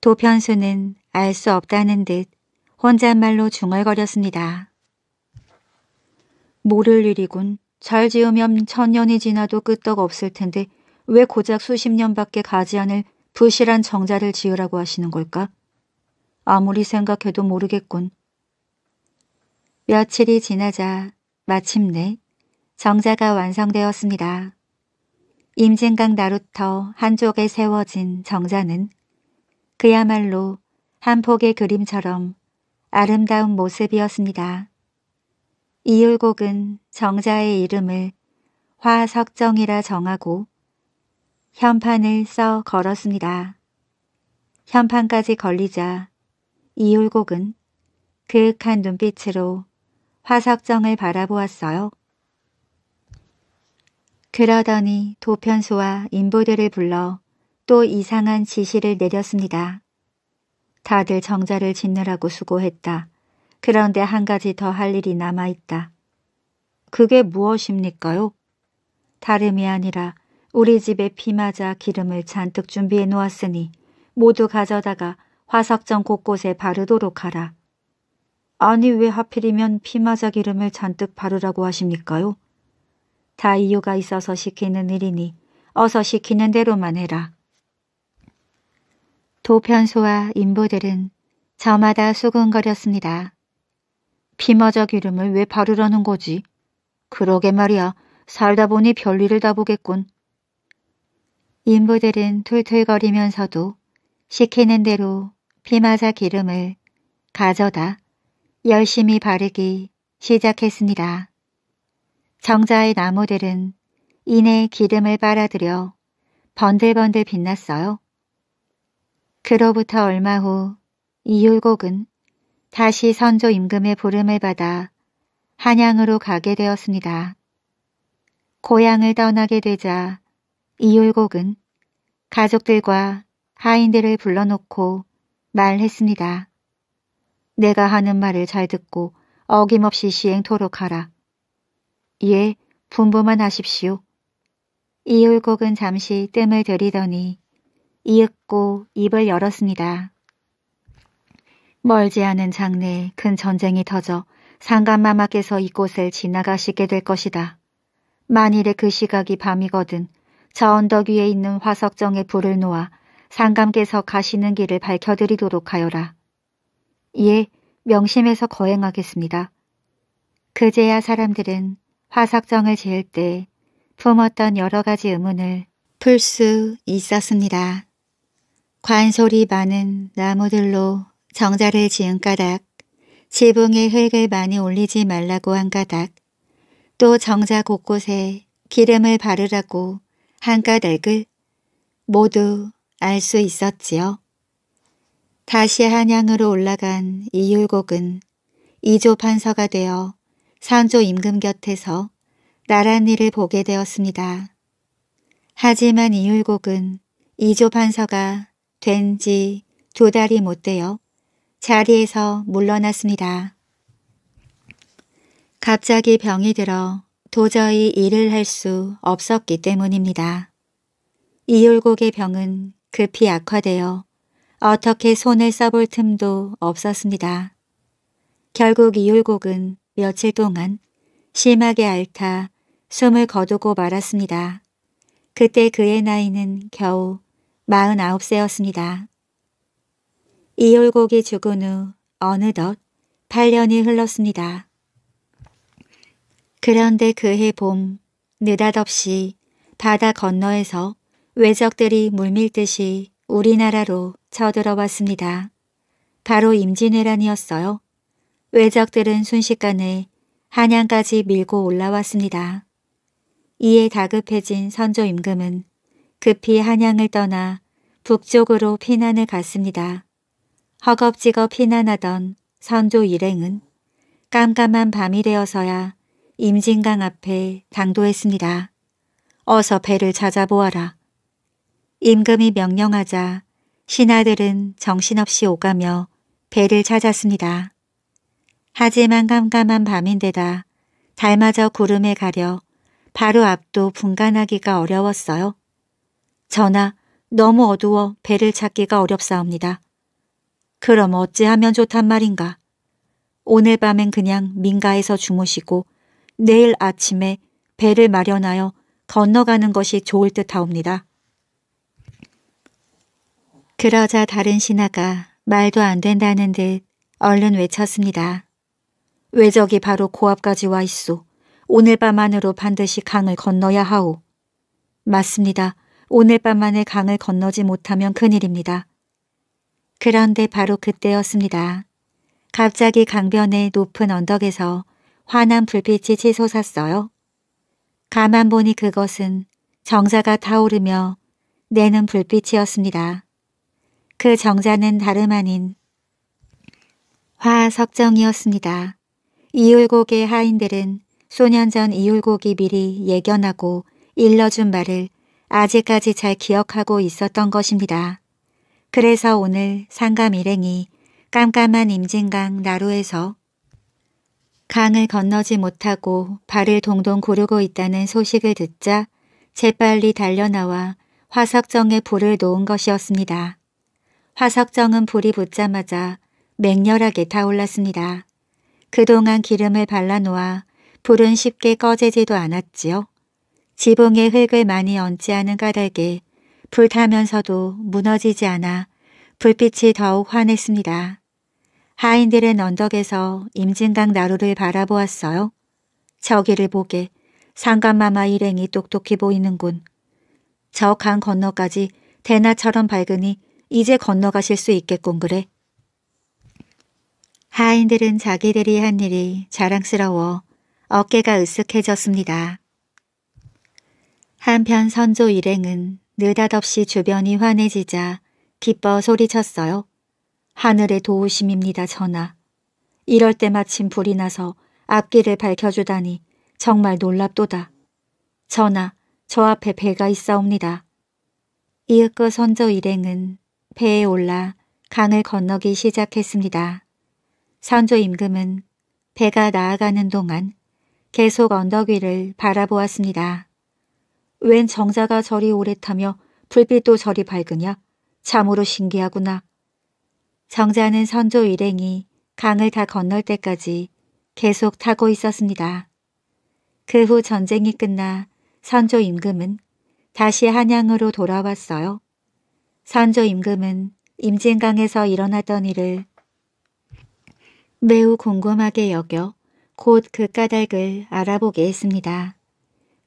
도편수는 알 수 없다는 듯 혼잣말로 중얼거렸습니다. 모를 일이군. 잘 지으면 천년이 지나도 끄떡 없을 텐데 왜 고작 수십 년밖에 가지 않을 부실한 정자를 지으라고 하시는 걸까? 아무리 생각해도 모르겠군. 며칠이 지나자 마침내 정자가 완성되었습니다. 임진강 나루터 한쪽에 세워진 정자는 그야말로 한 폭의 그림처럼 아름다운 모습이었습니다. 이율곡은 정자의 이름을 화석정이라 정하고 현판을 써 걸었습니다. 현판까지 걸리자 이율곡은 그윽한 눈빛으로 화석정을 바라보았어요. 그러더니 도편수와 인보들을 불러 또 이상한 지시를 내렸습니다. 다들 정자를 짓느라고 수고했다. 그런데 한 가지 더 할 일이 남아있다. 그게 무엇입니까요? 다름이 아니라 우리 집에 피마자 기름을 잔뜩 준비해 놓았으니 모두 가져다가 화석점 곳곳에 바르도록 하라. 아니 왜 하필이면 피마자 기름을 잔뜩 바르라고 하십니까요? 다 이유가 있어서 시키는 일이니 어서 시키는 대로만 해라. 도편소와 인부들은 저마다 수근거렸습니다. 피마자 기름을 왜 바르라는 거지? 그러게 말이야. 살다 보니 별일을 다 보겠군. 인부들은 툴툴거리면서도 시키는 대로 피마자 기름을 가져다 열심히 바르기 시작했습니다. 정자의 나무들은 이내 기름을 빨아들여 번들번들 빛났어요. 그로부터 얼마 후 이율곡은 다시 선조 임금의 부름을 받아 한양으로 가게 되었습니다. 고향을 떠나게 되자 이율곡은 가족들과 하인들을 불러놓고 말했습니다. 내가 하는 말을 잘 듣고 어김없이 시행토록 하라. 예, 분부만 하십시오. 이율곡은 잠시 뜸을 들이더니 이윽고 입을 열었습니다. 멀지 않은 장래에 큰 전쟁이 터져 상감마마께서 이곳을 지나가시게 될 것이다. 만일에 그 시각이 밤이거든 저 언덕 위에 있는 화석정에 불을 놓아 상감께서 가시는 길을 밝혀드리도록 하여라. 예, 명심해서 거행하겠습니다. 그제야 사람들은 화석정을 지을 때 품었던 여러 가지 의문을 풀 수 있었습니다. 관솔이 많은 나무들로 정자를 지은 까닭, 지붕에 흙을 많이 올리지 말라고 한 까닭, 또 정자 곳곳에 기름을 바르라고 한 까닭을 모두 알 수 있었지요. 다시 한양으로 올라간 이율곡은 이조 판서가 되어 산조 임금 곁에서 나란 일을 보게 되었습니다. 하지만 이율곡은 이조 판서가 된 지 두 달이 못 되어 자리에서 물러났습니다. 갑자기 병이 들어 도저히 일을 할 수 없었기 때문입니다. 이율곡의 병은 급히 악화되어 어떻게 손을 써볼 틈도 없었습니다. 결국 이율곡은 며칠 동안 심하게 앓다 숨을 거두고 말았습니다. 그때 그의 나이는 겨우 49세였습니다. 이율곡이 죽은 후 어느덧 8년이 흘렀습니다. 그런데 그해 봄 느닷없이 바다 건너에서 외적들이 물밀듯이 우리나라로 쳐들어왔습니다. 바로 임진왜란이었어요. 외적들은 순식간에 한양까지 밀고 올라왔습니다. 이에 다급해진 선조 임금은 급히 한양을 떠나 북쪽으로 피난을 갔습니다. 허겁지겁 피난하던 선조 일행은 깜깜한 밤이 되어서야 임진강 앞에 당도했습니다. 어서 배를 찾아보아라. 임금이 명령하자 신하들은 정신없이 오가며 배를 찾았습니다. 하지만 깜깜한 밤인데다 달마저 구름에 가려 바로 앞도 분간하기가 어려웠어요. 전하, 너무 어두워 배를 찾기가 어렵사옵니다. 그럼 어찌하면 좋단 말인가. 오늘 밤엔 그냥 민가에서 주무시고 내일 아침에 배를 마련하여 건너가는 것이 좋을 듯하옵니다. 그러자 다른 신하가 말도 안 된다는 듯 얼른 외쳤습니다. 외적이 바로 고압까지 와 있소. 오늘 밤 안으로 반드시 강을 건너야 하오. 맞습니다. 오늘 밤 안에 강을 건너지 못하면 큰일입니다. 그런데 바로 그때였습니다. 갑자기 강변의 높은 언덕에서 환한 불빛이 치솟았어요. 가만 보니 그것은 정자가 타오르며 내는 불빛이었습니다. 그 정자는 다름 아닌 화석정이었습니다. 이율곡의 하인들은 소년 전 이율곡이 미리 예견하고 일러준 말을 아직까지 잘 기억하고 있었던 것입니다. 그래서 오늘 상감 일행이 깜깜한 임진강 나루에서 강을 건너지 못하고 발을 동동 구르고 있다는 소식을 듣자 재빨리 달려나와 화석정에 불을 놓은 것이었습니다. 화석정은 불이 붙자마자 맹렬하게 타올랐습니다. 그동안 기름을 발라놓아 불은 쉽게 꺼지지도 않았지요. 지붕에 흙을 많이 얹지 않은 까닭에 불타면서도 무너지지 않아 불빛이 더욱 환했습니다. 하인들은 언덕에서 임진강 나루를 바라보았어요. 저기를 보게 상감마마 일행이 똑똑히 보이는군. 저 강 건너까지 대나처럼 밝으니 이제 건너가실 수 있겠군 그래. 하인들은 자기들이 한 일이 자랑스러워 어깨가 으쓱해졌습니다. 한편 선조 일행은 느닷없이 주변이 환해지자 기뻐 소리쳤어요. 하늘의 도우심입니다, 전하. 이럴 때 마침 불이 나서 앞길을 밝혀주다니 정말 놀랍도다. 전하, 저 앞에 배가 있사옵니다. 이윽고 선조 일행은 배에 올라 강을 건너기 시작했습니다. 선조 임금은 배가 나아가는 동안 계속 언덕 위를 바라보았습니다. 웬 정자가 저리 오래 타며 불빛도 저리 밝으냐? 참으로 신기하구나. 정자는 선조 일행이 강을 다 건널 때까지 계속 타고 있었습니다. 그 후 전쟁이 끝나 선조 임금은 다시 한양으로 돌아왔어요. 선조 임금은 임진강에서 일어났던 일을 매우 궁금하게 여겨 곧 그 까닭을 알아보게 했습니다.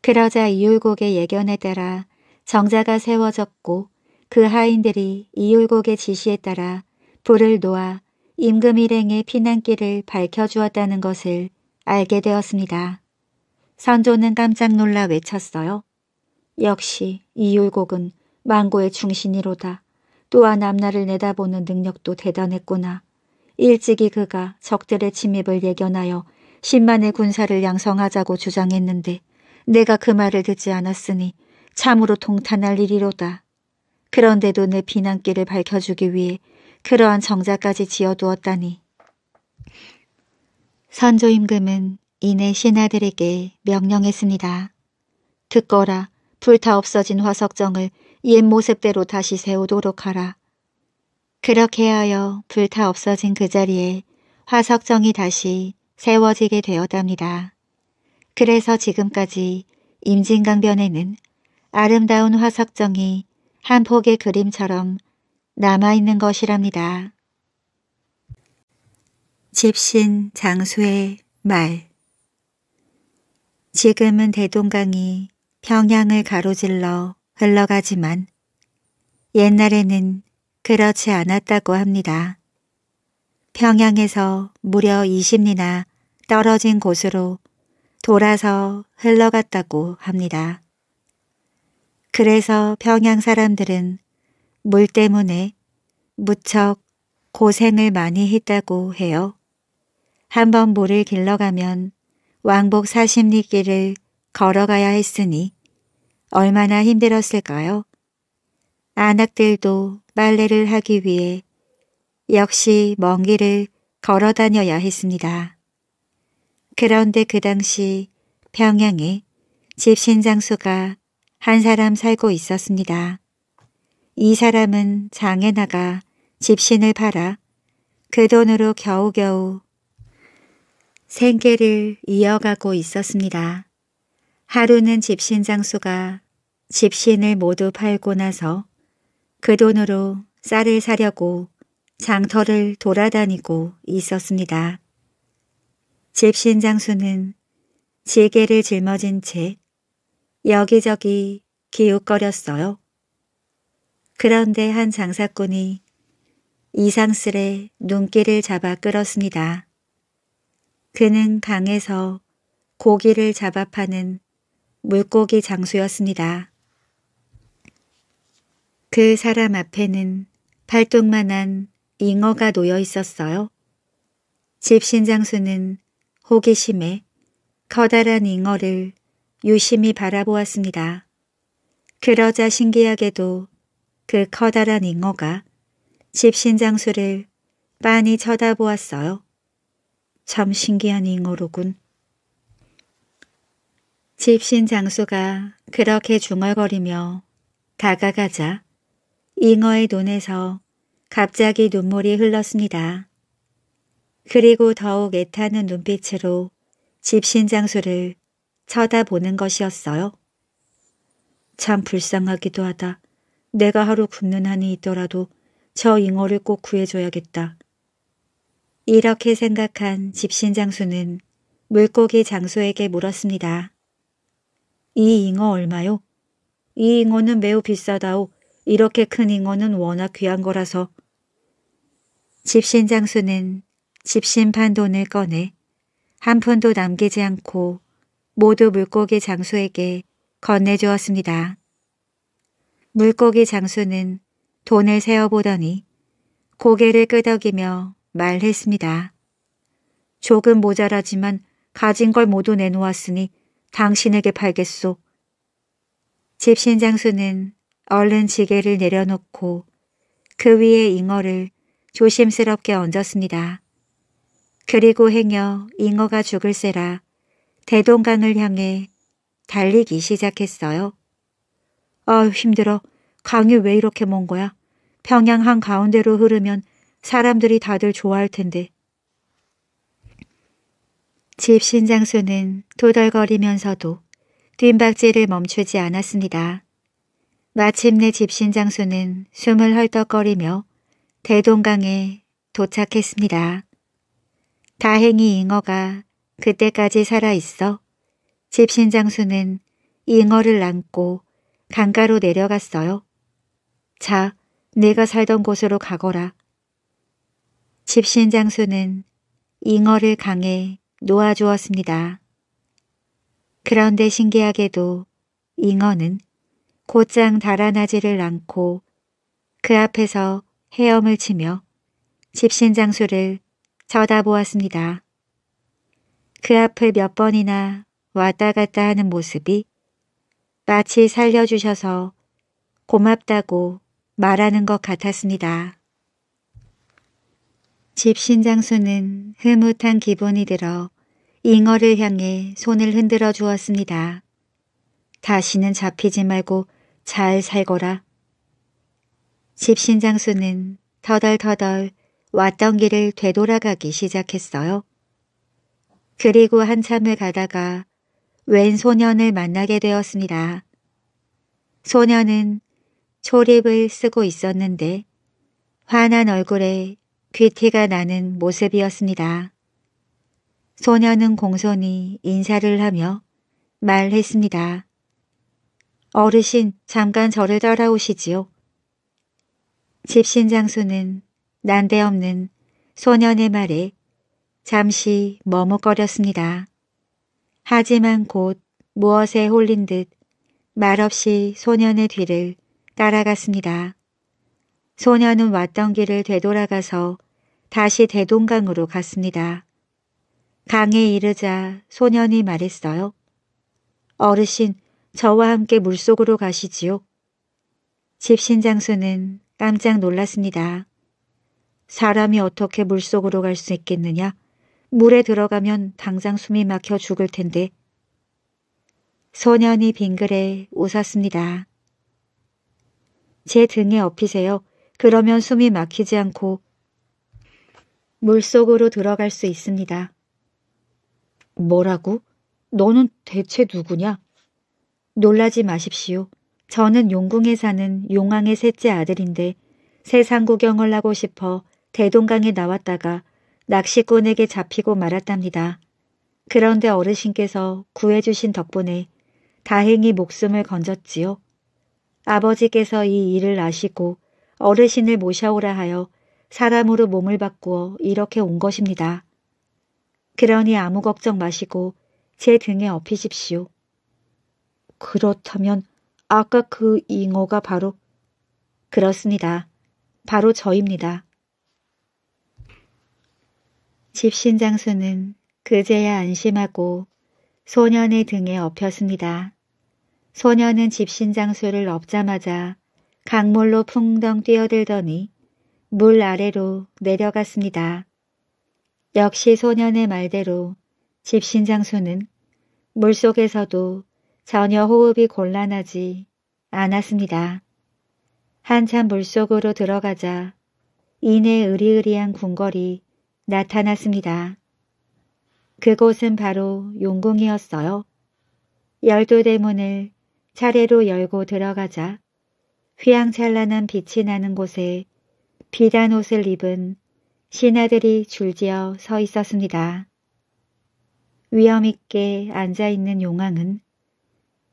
그러자 이율곡의 예견에 따라 정자가 세워졌고 그 하인들이 이율곡의 지시에 따라 불을 놓아 임금일행의 피난길을 밝혀주었다는 것을 알게 되었습니다. 선조는 깜짝 놀라 외쳤어요. 역시 이율곡은 망고의 중신이로다. 또한 앞날을 내다보는 능력도 대단했구나. 일찍이 그가 적들의 침입을 예견하여 10만의 군사를 양성하자고 주장했는데 내가 그 말을 듣지 않았으니 참으로 동탄할 일이로다. 그런데도 내 비난길을 밝혀주기 위해 그러한 정자까지 지어두었다니. 선조임금은 이내 신하들에게 명령했습니다. 듣거라 불타 없어진 화석정을 옛 모습대로 다시 세우도록 하라. 그렇게 하여 불타 없어진 그 자리에 화석정이 다시 세워지게 되었답니다. 그래서 지금까지 임진강변에는 아름다운 화석정이 한 폭의 그림처럼 남아있는 것이랍니다. 집신 장수의 말 지금은 대동강이 평양을 가로질러 흘러가지만 옛날에는 그렇지 않았다고 합니다. 평양에서 무려 20리나 떨어진 곳으로 돌아서 흘러갔다고 합니다. 그래서 평양 사람들은 물 때문에 무척 고생을 많이 했다고 해요. 한 번 물을 길러가면 왕복 40리길을 걸어가야 했으니 얼마나 힘들었을까요? 아낙들도 빨래를 하기 위해 역시 먼 길을 걸어 다녀야 했습니다. 그런데 그 당시 평양에 집신 장수가 한 사람 살고 있었습니다. 이 사람은 장에 나가 집신을 팔아 그 돈으로 겨우겨우 생계를 이어가고 있었습니다. 하루는 집신 장수가 집신을 모두 팔고 나서 그 돈으로 쌀을 사려고 장터를 돌아다니고 있었습니다. 집신 장수는 지게를 짊어진 채 여기저기 기웃거렸어요. 그런데 한 장사꾼이 이상스레 눈길을 잡아 끌었습니다. 그는 강에서 고기를 잡아 파는 물고기 장수였습니다. 그 사람 앞에는 팔뚝만한 잉어가 놓여 있었어요. 집신 장수는 호기심에 커다란 잉어를 유심히 바라보았습니다. 그러자 신기하게도 그 커다란 잉어가 집신장수를 빤히 쳐다보았어요. 참 신기한 잉어로군. 집신장수가 그렇게 중얼거리며 다가가자 잉어의 눈에서 갑자기 눈물이 흘렀습니다. 그리고 더욱 애타는 눈빛으로 집신장수를 쳐다보는 것이었어요. 참 불쌍하기도 하다. 내가 하루 굶는 한이 있더라도 저 잉어를 꼭 구해줘야겠다. 이렇게 생각한 집신장수는 물고기 장수에게 물었습니다. 이 잉어 얼마요? 이 잉어는 매우 비싸다오. 이렇게 큰 잉어는 워낙 귀한 거라서. 집신장수는 집신판 돈을 꺼내 한 푼도 남기지 않고 모두 물고기 장수에게 건네주었습니다. 물고기 장수는 돈을 세어보더니 고개를 끄덕이며 말했습니다. 조금 모자라지만 가진 걸 모두 내놓았으니 당신에게 팔겠소. 집신 장수는 얼른 지게를 내려놓고 그 위에 잉어를 조심스럽게 얹었습니다. 그리고 행여 잉어가 죽을세라 대동강을 향해 달리기 시작했어요. 아휴 어, 힘들어. 강이 왜 이렇게 먼 거야? 평양 한 가운데로 흐르면 사람들이 다들 좋아할 텐데. 집 신장수는 도덜거리면서도 뒷박질을 멈추지 않았습니다. 마침내 집 신장수는 숨을 헐떡거리며 대동강에 도착했습니다. 다행히 잉어가 그때까지 살아있어 집신장수는 잉어를 안고 강가로 내려갔어요. 자, 내가 살던 곳으로 가거라. 집신장수는 잉어를 강에 놓아주었습니다. 그런데 신기하게도 잉어는 곧장 달아나지를 않고 그 앞에서 헤엄을 치며 집신장수를 쳐다보았습니다. 그 앞을 몇 번이나 왔다 갔다 하는 모습이 마치 살려주셔서 고맙다고 말하는 것 같았습니다. 집신장수는 흐뭇한 기분이 들어 잉어를 향해 손을 흔들어 주었습니다. 다시는 잡히지 말고 잘 살거라. 집신장수는 터덜터덜 왔던 길을 되돌아가기 시작했어요. 그리고 한참을 가다가 웬 소년을 만나게 되었습니다. 소년은 초립을 쓰고 있었는데 환한 얼굴에 귀티가 나는 모습이었습니다. 소년은 공손히 인사를 하며 말했습니다. 어르신 잠깐 저를 따라오시지요. 집신 장수는 난데없는 소년의 말에 잠시 머뭇거렸습니다. 하지만 곧 무엇에 홀린 듯 말없이 소년의 뒤를 따라갔습니다. 소년은 왔던 길을 되돌아가서 다시 대동강으로 갔습니다. 강에 이르자 소년이 말했어요. 어르신, 저와 함께 물속으로 가시지요. 집신 장수는 깜짝 놀랐습니다. 사람이 어떻게 물속으로 갈 수 있겠느냐? 물에 들어가면 당장 숨이 막혀 죽을 텐데. 소년이 빙그레 웃었습니다. 제 등에 업히세요. 그러면 숨이 막히지 않고 물속으로 들어갈 수 있습니다. 뭐라고? 너는 대체 누구냐? 놀라지 마십시오. 저는 용궁에 사는 용왕의 셋째 아들인데 세상 구경을 하고 싶어 대동강에 나왔다가 낚시꾼에게 잡히고 말았답니다. 그런데 어르신께서 구해주신 덕분에 다행히 목숨을 건졌지요. 아버지께서 이 일을 아시고 어르신을 모셔오라 하여 사람으로 몸을 바꾸어 이렇게 온 것입니다. 그러니 아무 걱정 마시고 제 등에 업히십시오. 그렇다면 아까 그 잉어가 바로 그렇습니다. 바로 저입니다. 집신장수는 그제야 안심하고 소년의 등에 업혔습니다. 소년은 집신장수를 업자마자 강물로 풍덩 뛰어들더니 물 아래로 내려갔습니다. 역시 소년의 말대로 집신장수는 물속에서도 전혀 호흡이 곤란하지 않았습니다. 한참 물속으로 들어가자 이내 으리으리한 궁궐이 나타났습니다. 그곳은 바로 용궁이었어요. 열두 대문을 차례로 열고 들어가자 휘황찬란한 빛이 나는 곳에 비단 옷을 입은 신하들이 줄지어 서 있었습니다. 위험있게 앉아있는 용왕은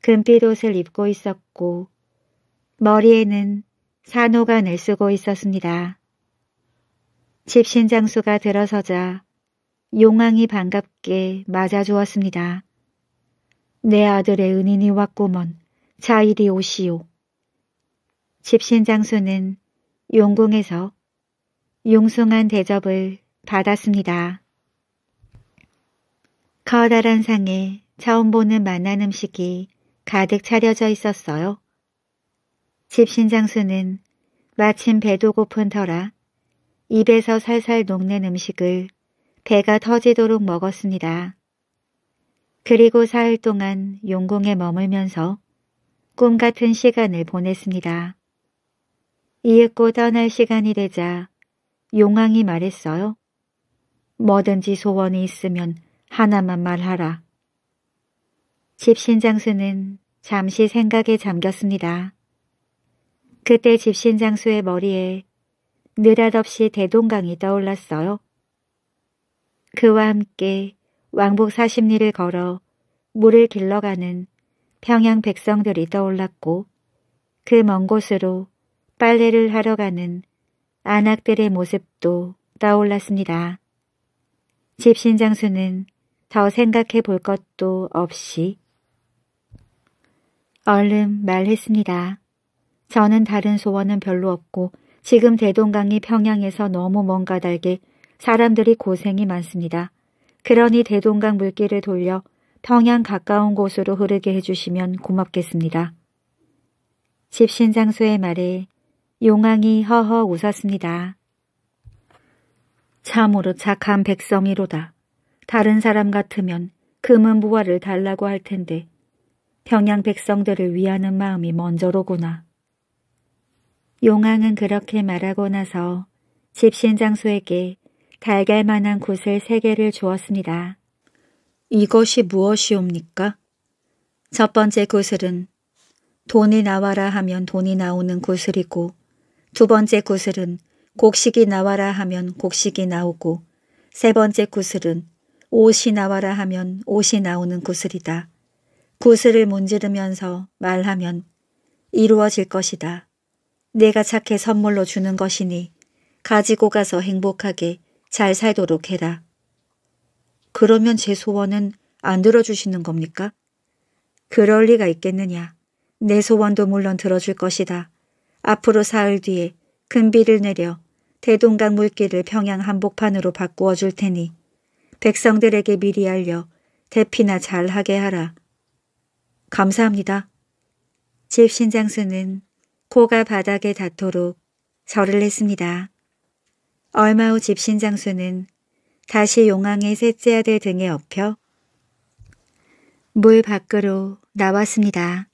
금빛 옷을 입고 있었고 머리에는 산호가을 쓰고 있었습니다. 집신 장수가 들어서자 용왕이 반갑게 맞아주었습니다. 내 아들의 은인이 왔고먼 자 이리 오시오. 집신 장수는 용궁에서 용숭한 대접을 받았습니다. 커다란 상에 처음 보는 만난 음식이 가득 차려져 있었어요. 집신 장수는 마침 배도 고픈 터라 입에서 살살 녹는 음식을 배가 터지도록 먹었습니다. 그리고 사흘 동안 용궁에 머물면서 꿈 같은 시간을 보냈습니다. 이윽고 떠날 시간이 되자 용왕이 말했어요. 뭐든지 소원이 있으면 하나만 말하라. 집신장수는 잠시 생각에 잠겼습니다. 그때 집신장수의 머리에 느닷없이 대동강이 떠올랐어요. 그와 함께 왕복 40리를 걸어 물을 길러가는 평양 백성들이 떠올랐고 그 먼 곳으로 빨래를 하러 가는 안악들의 모습도 떠올랐습니다. 집신 장수는 더 생각해 볼 것도 없이 얼른 말했습니다. 저는 다른 소원은 별로 없고 지금 대동강이 평양에서 너무 먼가 달게 사람들이 고생이 많습니다. 그러니 대동강 물길을 돌려 평양 가까운 곳으로 흐르게 해주시면 고맙겠습니다. 집신장수의 말에 용왕이 허허 웃었습니다. 참으로 착한 백성이로다. 다른 사람 같으면 금은 무화를 달라고 할 텐데 평양 백성들을 위하는 마음이 먼저로구나. 용왕은 그렇게 말하고 나서 집신장수에게 달걀만한 구슬 세 개를 주었습니다. 이것이 무엇이옵니까? 첫 번째 구슬은 돈이 나와라 하면 돈이 나오는 구슬이고 두 번째 구슬은 곡식이 나와라 하면 곡식이 나오고 세 번째 구슬은 옷이 나와라 하면 옷이 나오는 구슬이다. 구슬을 문지르면서 말하면 이루어질 것이다. 내가 착해 선물로 주는 것이니 가지고 가서 행복하게 잘 살도록 해라. 그러면 제 소원은 안 들어주시는 겁니까? 그럴 리가 있겠느냐. 내 소원도 물론 들어줄 것이다. 앞으로 사흘 뒤에 금비를 내려 대동강 물길을 평양 한복판으로 바꾸어 줄 테니 백성들에게 미리 알려 대피나 잘하게 하라. 감사합니다. 집신장수는 코가 바닥에 닿도록 절을 했습니다. 얼마 후 집신 장수는 다시 용왕의 셋째 아들 등에 업혀 물 밖으로 나왔습니다.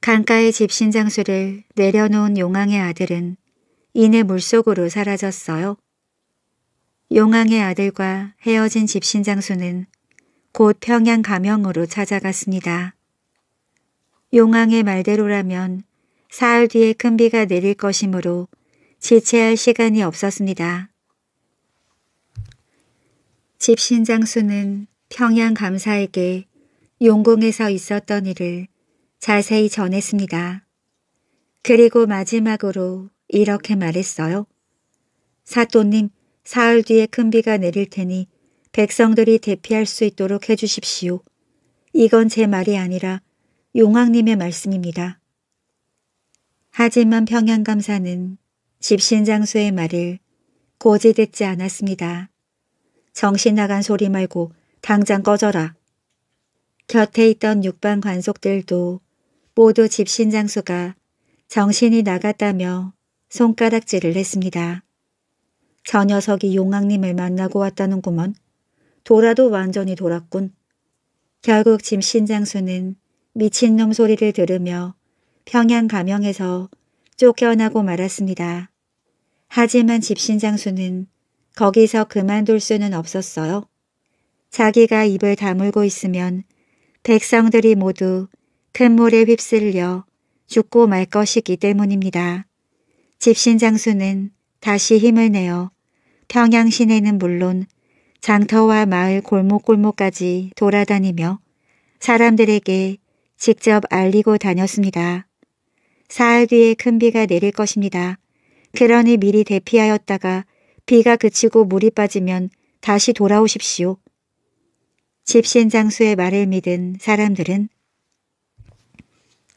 강가의 집신 장수를 내려놓은 용왕의 아들은 이내 물속으로 사라졌어요. 용왕의 아들과 헤어진 집신 장수는 곧 평양 가명으로 찾아갔습니다. 용왕의 말대로라면 사흘 뒤에 큰 비가 내릴 것이므로 지체할 시간이 없었습니다. 집신장수는 평양 감사에게 용궁에서 있었던 일을 자세히 전했습니다. 그리고 마지막으로 이렇게 말했어요. 사또님, 사흘 뒤에 큰 비가 내릴 테니 백성들이 대피할 수 있도록 해주십시오. 이건 제 말이 아니라 용왕님의 말씀입니다. 하지만 평양감사는 집신장수의 말을 고지 듣지 않았습니다. 정신 나간 소리 말고 당장 꺼져라. 곁에 있던 육방 관속들도 모두 집신장수가 정신이 나갔다며 손가락질을 했습니다. 저 녀석이 용왕님을 만나고 왔다는구먼. 돌아도 완전히 돌았군. 결국 집신장수는 미친놈 소리를 들으며 평양 감영에서 쫓겨나고 말았습니다. 하지만 집신장수는 거기서 그만둘 수는 없었어요. 자기가 입을 다물고 있으면 백성들이 모두 큰 물에 휩쓸려 죽고 말 것이기 때문입니다. 집신장수는 다시 힘을 내어 평양 시내는 물론 장터와 마을 골목골목까지 돌아다니며 사람들에게 직접 알리고 다녔습니다. 사흘 뒤에 큰 비가 내릴 것입니다. 그러니 미리 대피하였다가 비가 그치고 물이 빠지면 다시 돌아오십시오. 집신 장수의 말을 믿은 사람들은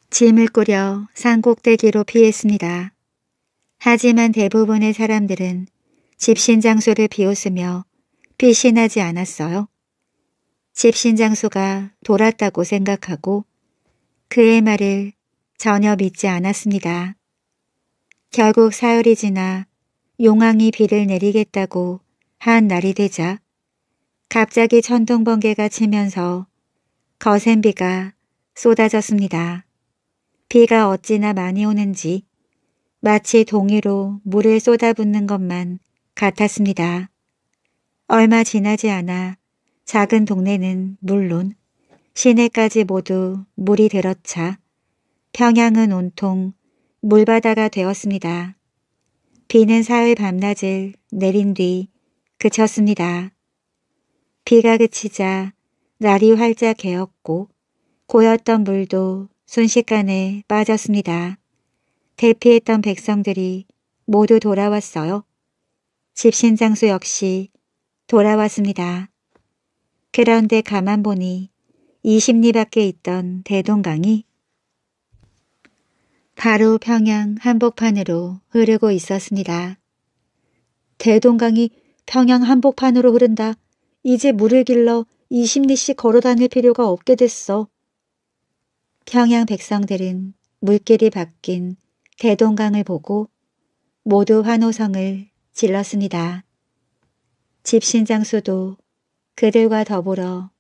짐을 꾸려 산꼭대기로 피했습니다. 하지만 대부분의 사람들은 집신 장수를 비웃으며 피신하지 않았어요. 집신 장수가 돌았다고 생각하고 그의 말을 전혀 믿지 않았습니다. 결국 사흘이 지나 용왕이 비를 내리겠다고 한 날이 되자 갑자기 천둥번개가 치면서 거센 비가 쏟아졌습니다. 비가 어찌나 많이 오는지 마치 동이로 물을 쏟아붓는 것만 같았습니다. 얼마 지나지 않아 작은 동네는 물론 시내까지 모두 물이 들었차 평양은 온통 물바다가 되었습니다. 비는 사흘 밤낮을 내린 뒤 그쳤습니다. 비가 그치자 날이 활짝 개었고 고였던 물도 순식간에 빠졌습니다. 대피했던 백성들이 모두 돌아왔어요. 집신장수 역시 돌아왔습니다. 그런데 가만 보니 20리 밖에 있던 대동강이 바로 평양 한복판으로 흐르고 있었습니다. 대동강이 평양 한복판으로 흐른다. 이제 물을 길러 20리씩 걸어 다닐 필요가 없게 됐어. 평양 백성들은 물길이 바뀐 대동강을 보고 모두 환호성을 질렀습니다. 집신 장수도 그들과 더불어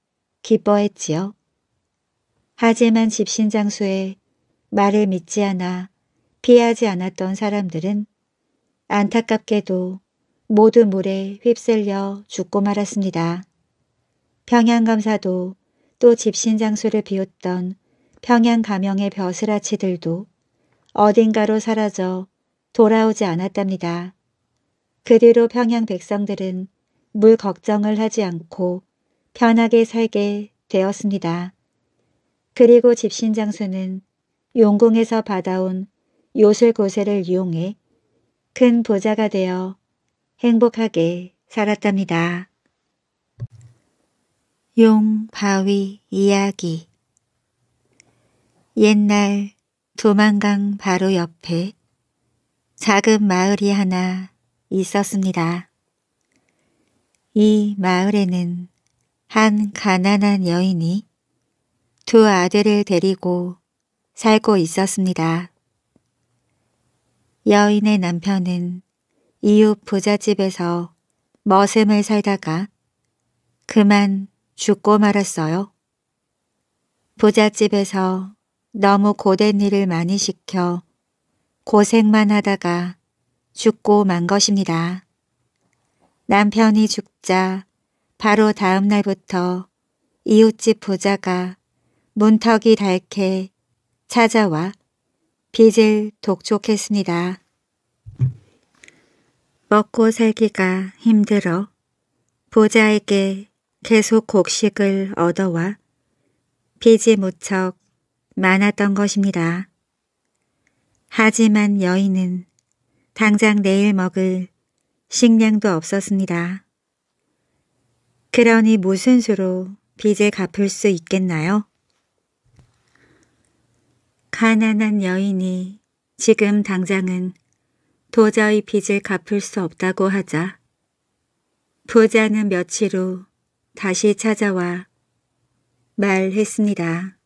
기뻐했지요. 하지만 집신 장수의 말을 믿지 않아 피하지 않았던 사람들은 안타깝게도 모두 물에 휩쓸려 죽고 말았습니다. 평양감사도 또 집신장수를 비웠던 평양가명의 벼슬아치들도 어딘가로 사라져 돌아오지 않았답니다. 그 뒤로 평양 백성들은 물 걱정을 하지 않고 편하게 살게 되었습니다. 그리고 집신장수는 용궁에서 받아온 요술고세를 이용해 큰보자가 되어 행복하게 살았답니다. 용바위 이야기 옛날 도만강 바로 옆에 작은 마을이 하나 있었습니다. 이 마을에는 한 가난한 여인이 두 아들을 데리고 살고 있었습니다. 여인의 남편은 이웃 부잣집에서 머슴을 살다가 그만 죽고 말았어요. 부잣집에서 너무 고된 일을 많이 시켜 고생만 하다가 죽고 만 것입니다. 남편이 죽자 바로 다음 날부터 이웃집 부자가 문턱이 닳게 찾아와 빚을 독촉했습니다. 먹고 살기가 힘들어 보자에게 계속 곡식을 얻어와 빚이 무척 많았던 것입니다. 하지만 여인은 당장 내일 먹을 식량도 없었습니다. 그러니 무슨 수로 빚을 갚을 수 있겠나요? 가난한 여인이 지금 당장은 도저히 빚을 갚을 수 없다고 하자 부자는 며칠 후 다시 찾아와 말했습니다.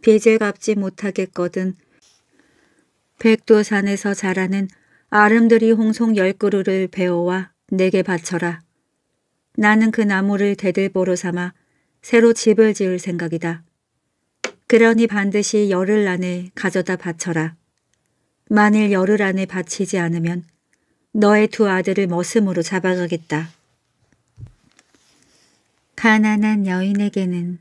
빚을 갚지 못하겠거든 백도산에서 자라는 아름드리 홍송 열 그루를 베어와 내게 바쳐라. 나는 그 나무를 대들보로 삼아 새로 집을 지을 생각이다. 그러니 반드시 열흘 안에 가져다 바쳐라. 만일 열흘 안에 바치지 않으면 너의 두 아들을 머슴으로 잡아가겠다. 가난한 여인에게는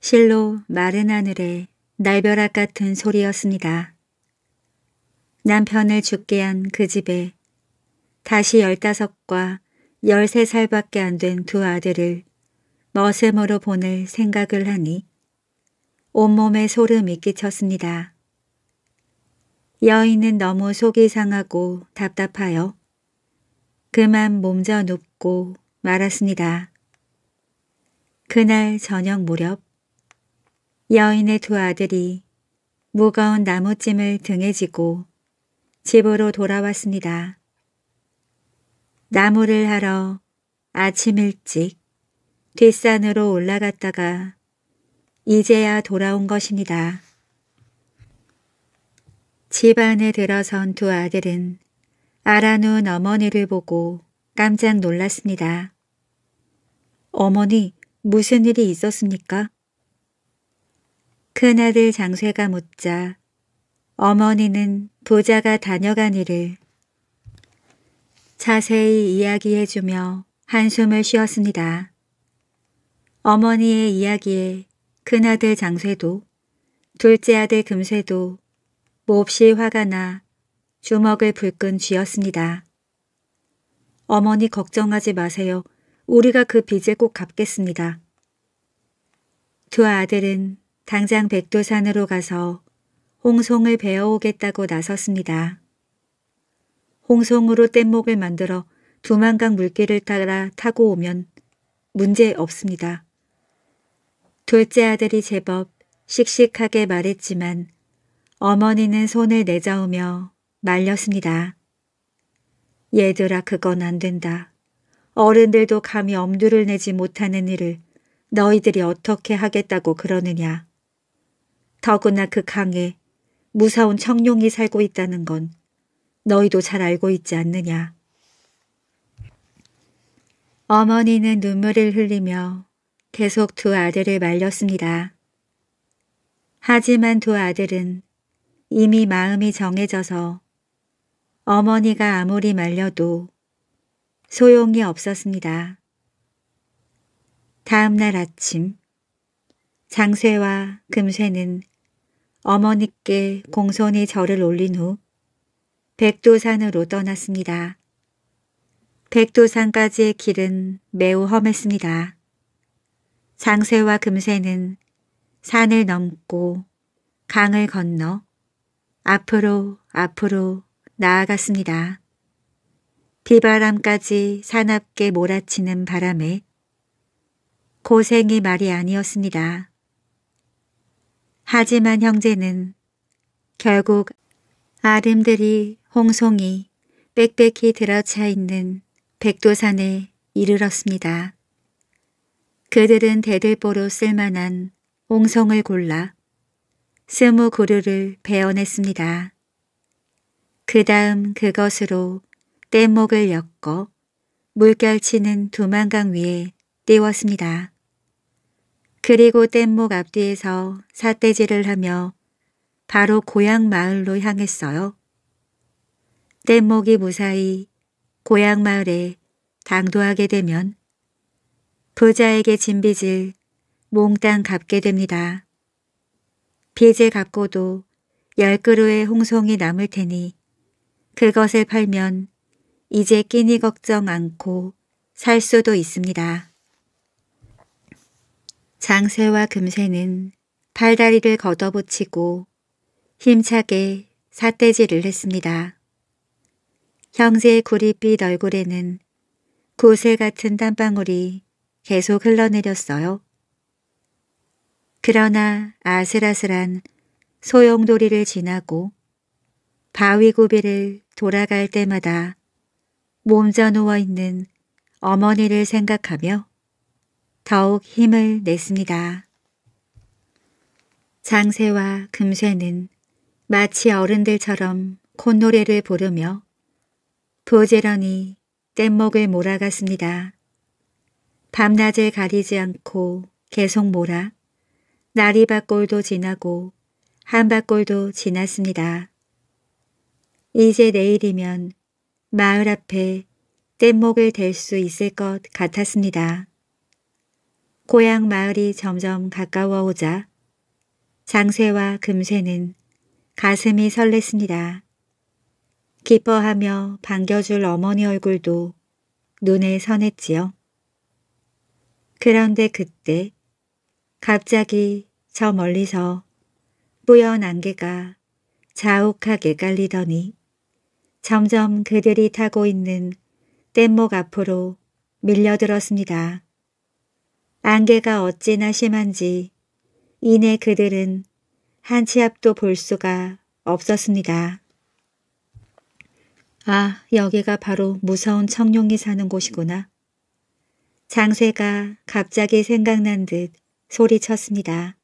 실로 마른 하늘에 날벼락 같은 소리였습니다. 남편을 죽게 한 그 집에 다시 열다섯과 열세 살밖에 안 된 두 아들을 머슴으로 보낼 생각을 하니 온몸에 소름이 끼쳤습니다. 여인은 너무 속이 상하고 답답하여 그만 몸져 눕고 말았습니다. 그날 저녁 무렵 여인의 두 아들이 무거운 나무찜을 등에 지고 집으로 돌아왔습니다. 나무를 하러 아침 일찍 뒷산으로 올라갔다가 이제야 돌아온 것입니다. 집 안에 들어선 두 아들은 알아눈 어머니를 보고 깜짝 놀랐습니다. 어머니, 무슨 일이 있었습니까? 큰아들 장쇠가 묻자 어머니는 부자가 다녀간 일을 자세히 이야기해주며 한숨을 쉬었습니다. 어머니의 이야기에 큰아들 장쇠도 둘째 아들 금쇠도 몹시 화가 나 주먹을 불끈 쥐었습니다. 어머니 걱정하지 마세요. 우리가 그 빚을 꼭 갚겠습니다. 두 아들은 당장 백두산으로 가서 홍송을 베어오겠다고 나섰습니다. 홍송으로 뗏목을 만들어 두만강 물길을 따라 타고 오면 문제 없습니다. 둘째 아들이 제법 씩씩하게 말했지만 어머니는 손을 내저으며 말렸습니다. 얘들아 그건 안 된다. 어른들도 감히 엄두를 내지 못하는 일을 너희들이 어떻게 하겠다고 그러느냐. 더구나 그 강에 무서운 청룡이 살고 있다는 건 너희도 잘 알고 있지 않느냐. 어머니는 눈물을 흘리며 계속 두 아들을 말렸습니다. 하지만 두 아들은 이미 마음이 정해져서 어머니가 아무리 말려도 소용이 없었습니다. 다음날 아침 장쇠와 금쇠는 어머니께 공손히 절을 올린 후백두산으로 떠났습니다. 백두산까지의 길은 매우 험했습니다. 장새와 금새는 산을 넘고 강을 건너 앞으로 앞으로 나아갔습니다. 비바람까지 사납게 몰아치는 바람에 고생이 말이 아니었습니다. 하지만 형제는 결국 아름들이 홍송이 빽빽히 들어차 있는 백도산에 이르렀습니다. 그들은 대들보로 쓸만한 옹성을 골라 스무 그루를 베어냈습니다. 그 다음 그것으로 뗏목을 엮어 물결치는 두만강 위에 띄웠습니다. 그리고 뗏목 앞뒤에서 사대질을 하며 바로 고향 마을로 향했어요. 뗏목이 무사히 고향 마을에 당도하게 되면 부자에게 진 빚을 몽땅 갚게 됩니다. 빚을 갚고도 열 그루의 홍송이 남을 테니 그것을 팔면 이제 끼니 걱정 않고 살 수도 있습니다. 장쇠와 금쇠는 팔다리를 걷어붙이고 힘차게 사대질을 했습니다. 형제의 구릿빛 얼굴에는 구슬 같은 땀방울이 계속 흘러내렸어요. 그러나 아슬아슬한 소용돌이를 지나고 바위고비를 돌아갈 때마다 몸져 누워있는 어머니를 생각하며 더욱 힘을 냈습니다. 장세와 금쇠는 마치 어른들처럼 콧노래를 부르며 부지런히 뗏목을 몰아갔습니다. 밤낮에 가리지 않고 계속 몰아 나리밭골도 지나고 한밭골도 지났습니다. 이제 내일이면 마을 앞에 뗏목을 댈 수 있을 것 같았습니다. 고향 마을이 점점 가까워오자 장쇠와 금쇠는 가슴이 설렜습니다. 기뻐하며 반겨줄 어머니 얼굴도 눈에 선했지요. 그런데 그때 갑자기 저 멀리서 뿌연 안개가 자욱하게 깔리더니 점점 그들이 타고 있는 뗏목 앞으로 밀려들었습니다. 안개가 어찌나 심한지 이내 그들은 한치 앞도 볼 수가 없었습니다. 아, 여기가 바로 무서운 청룡이 사는 곳이구나. 장쇠가 갑자기 생각난 듯 소리쳤습니다.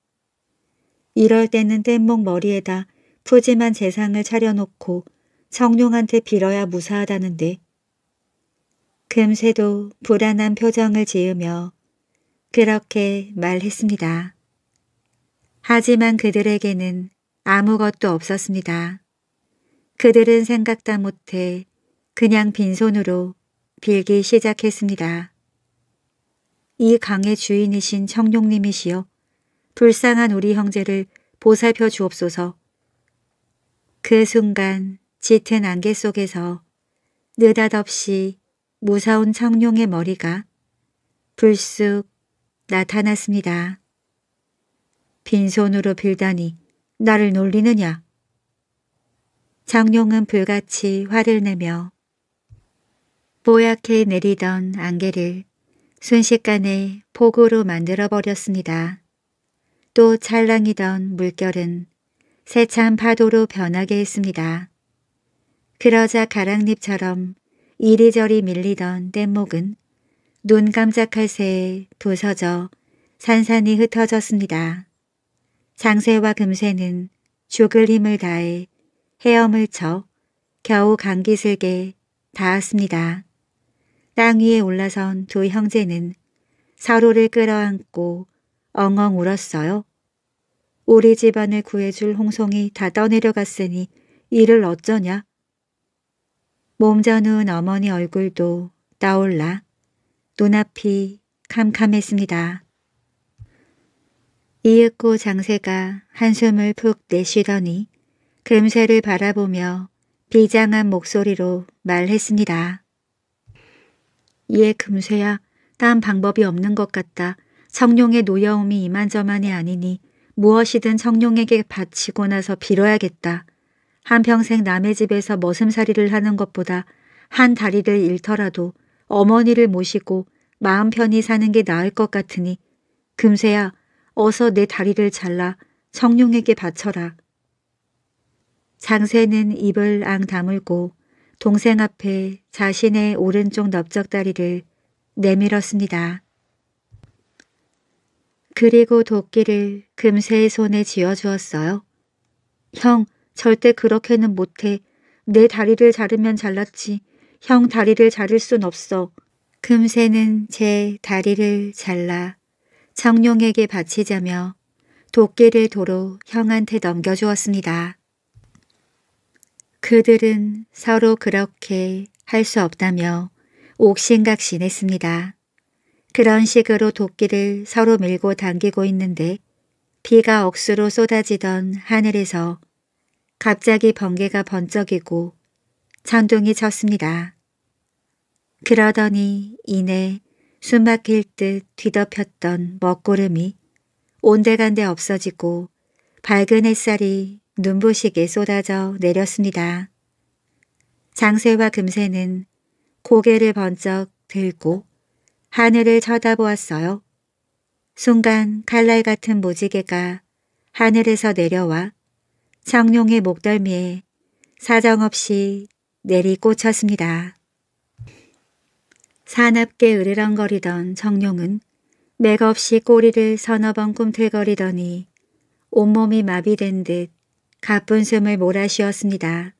이럴 때는 뗏목 머리에다 푸짐한 재상을 차려놓고 청룡한테 빌어야 무사하다는데 금세도 불안한 표정을 지으며 그렇게 말했습니다. 하지만 그들에게는 아무것도 없었습니다. 그들은 생각다 못해 그냥 빈손으로 빌기 시작했습니다. 이 강의 주인이신 청룡님이시여 불쌍한 우리 형제를 보살펴 주옵소서. 그 순간 짙은 안개 속에서 느닷없이 무서운 청룡의 머리가 불쑥 나타났습니다. 빈손으로 빌다니 나를 놀리느냐? 청룡은 불같이 화를 내며 뽀얗게 내리던 안개를 순식간에 폭우로 만들어버렸습니다. 또 찰랑이던 물결은 세찬 파도로 변하게 했습니다. 그러자 가랑잎처럼 이리저리 밀리던 뗏목은 눈 깜짝할 새에 부서져 산산이 흩어졌습니다. 장쇠와 금쇠는 죽을 힘을 다해 헤엄을 쳐 겨우 감기슬게 닿았습니다. 땅 위에 올라선 두 형제는 서로를 끌어안고 엉엉 울었어요. 우리 집안을 구해줄 홍송이 다 떠내려갔으니 이를 어쩌냐? 몸져누운 어머니 얼굴도 떠올라 눈앞이 캄캄했습니다. 이윽고 장세가 한숨을 푹 내쉬더니 금세를 바라보며 비장한 목소리로 말했습니다. 이에 예, 금쇠야 딴 방법이 없는 것 같다. 성룡의 노여움이 이만저만이 아니니 무엇이든 성룡에게 바치고 나서 빌어야겠다. 한평생 남의 집에서 머슴살이를 하는 것보다 한 다리를 잃더라도 어머니를 모시고 마음 편히 사는 게 나을 것 같으니 금세야 어서 내 다리를 잘라 성룡에게 바쳐라. 장세는 입을 앙 다물고 동생 앞에 자신의 오른쪽 넓적다리를 내밀었습니다. 그리고 도끼를 금세의 손에 쥐어주었어요. 형, 절대 그렇게는 못해. 내 다리를 자르면 잘랐지. 형 다리를 자를 순 없어. 금세는 제 다리를 잘라 청룡에게 바치자며 도끼를 도로 형한테 넘겨주었습니다. 그들은 서로 그렇게 할 수 없다며 옥신각신했습니다. 그런 식으로 도끼를 서로 밀고 당기고 있는데 비가 억수로 쏟아지던 하늘에서 갑자기 번개가 번쩍이고 천둥이 쳤습니다. 그러더니 이내 숨막힐 듯 뒤덮였던 먹구름이 온데간데 없어지고 밝은 햇살이 눈부시게 쏟아져 내렸습니다. 장쇠와 금쇠는 고개를 번쩍 들고 하늘을 쳐다보았어요. 순간 칼날 같은 무지개가 하늘에서 내려와 청룡의 목덜미에 사정없이 내리꽂혔습니다. 사납게 으르렁거리던 청룡은 맥없이 꼬리를 서너 번 꿈틀거리더니 온몸이 마비된 듯 가쁜 숨을 몰아쉬었습니다.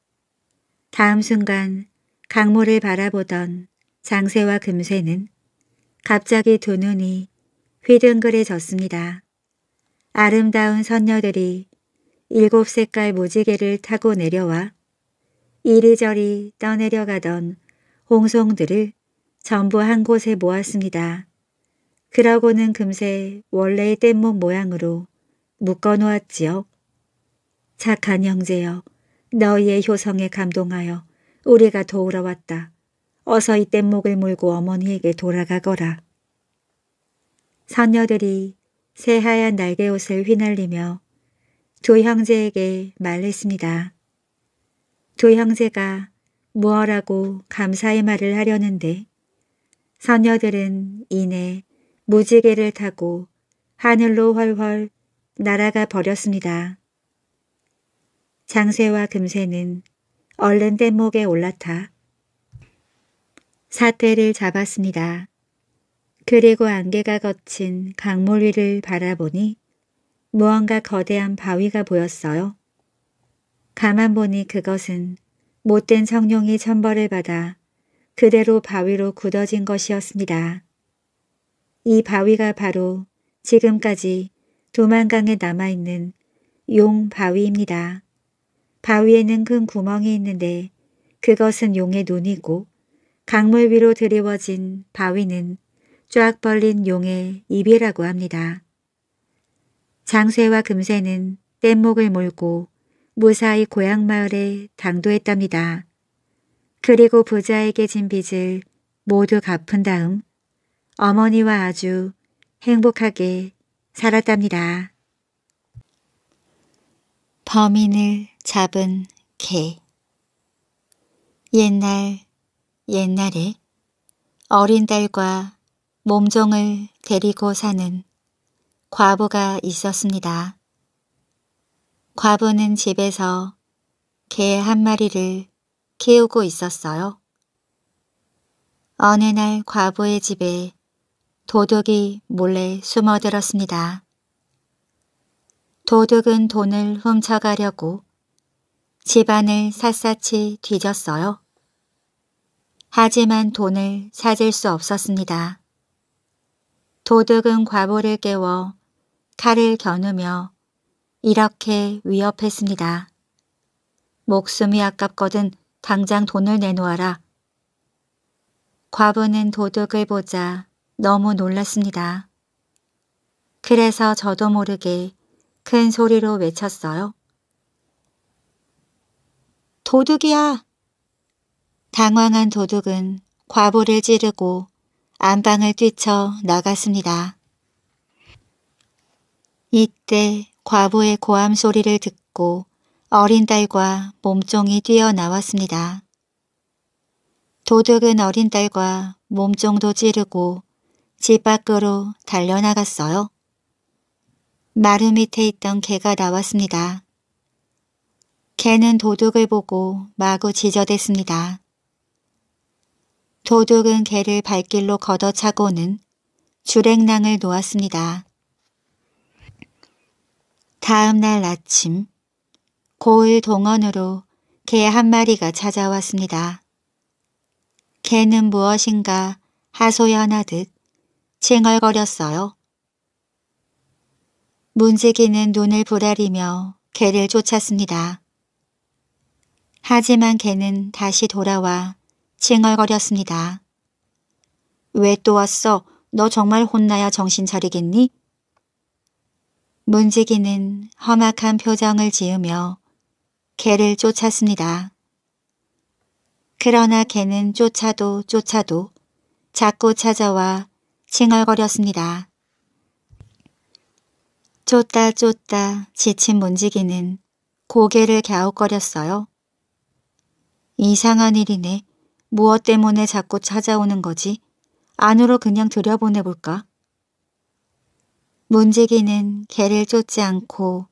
다음 순간 강모를 바라보던 장세와 금세는 갑자기 두 눈이 휘둥그레졌습니다. 아름다운 선녀들이 일곱 색깔 무지개를 타고 내려와 이리저리 떠내려가던 홍송들을 전부 한 곳에 모았습니다. 그러고는 금세 원래의 뗏목 모양으로 묶어놓았지요. 착한 형제여 너희의 효성에 감동하여 우리가 도우러 왔다. 어서 이 뗏목을 물고 어머니에게 돌아가거라. 선녀들이 새하얀 날개옷을 휘날리며 두 형제에게 말했습니다. 두 형제가 무엇하고 감사의 말을 하려는데 선녀들은 이내 무지개를 타고 하늘로 훨훨 날아가 버렸습니다. 장쇠와 금쇠는 얼른 뗏목에 올라타 사태를 잡았습니다. 그리고 안개가 걷힌 강물 위를 바라보니 무언가 거대한 바위가 보였어요. 가만 보니 그것은 못된 성룡이 천벌을 받아 그대로 바위로 굳어진 것이었습니다. 이 바위가 바로 지금까지 두만강에 남아있는 용바위입니다. 바위에는 큰 구멍이 있는데 그것은 용의 눈이고 강물 위로 드리워진 바위는 쫙 벌린 용의 입이라고 합니다. 장쇠와 금쇠는 뗏목을 몰고 무사히 고향 마을에 당도했답니다. 그리고 부자에게 진 빚을 모두 갚은 다음 어머니와 아주 행복하게 살았답니다. 범인을 잡은 개 옛날 옛날에 어린 딸과 몸종을 데리고 사는 과부가 있었습니다. 과부는 집에서 개 한 마리를 키우고 있었어요. 어느 날 과부의 집에 도둑이 몰래 숨어들었습니다. 도둑은 돈을 훔쳐가려고 집안을 샅샅이 뒤졌어요. 하지만 돈을 찾을 수 없었습니다. 도둑은 과보를 깨워 칼을 겨누며 이렇게 위협했습니다. 목숨이 아깝거든 당장 돈을 내놓아라. 과부는 도둑을 보자 너무 놀랐습니다. 그래서 저도 모르게 큰 소리로 외쳤어요. 도둑이야! 당황한 도둑은 과보를 찌르고 안방을 뛰쳐 나갔습니다. 이때 과보의 고함 소리를 듣고 어린 딸과 몸종이 뛰어나왔습니다. 도둑은 어린 딸과 몸종도 찌르고 집 밖으로 달려나갔어요. 마루 밑에 있던 개가 나왔습니다. 개는 도둑을 보고 마구 지저댔습니다. 도둑은 개를 발길로 걷어차고는 주랭낭을 놓았습니다. 다음 날 아침 고을 동원으로 개 한 마리가 찾아왔습니다. 개는 무엇인가 하소연하듯 칭얼거렸어요. 문지기는 눈을 부라리며 개를 쫓았습니다. 하지만 개는 다시 돌아와 칭얼거렸습니다. 왜 또 왔어? 너 정말 혼나야 정신 차리겠니? 문지기는 험악한 표정을 지으며 개를 쫓았습니다. 그러나 개는 쫓아도 쫓아도 자꾸 찾아와 칭얼거렸습니다. 쫓다 쫓다 지친 문지기는 고개를 갸웃거렸어요. 이상한 일이네. 무엇 때문에 자꾸 찾아오는 거지? 안으로 그냥 들여보내볼까? 문지기는 개를 쫓지 않고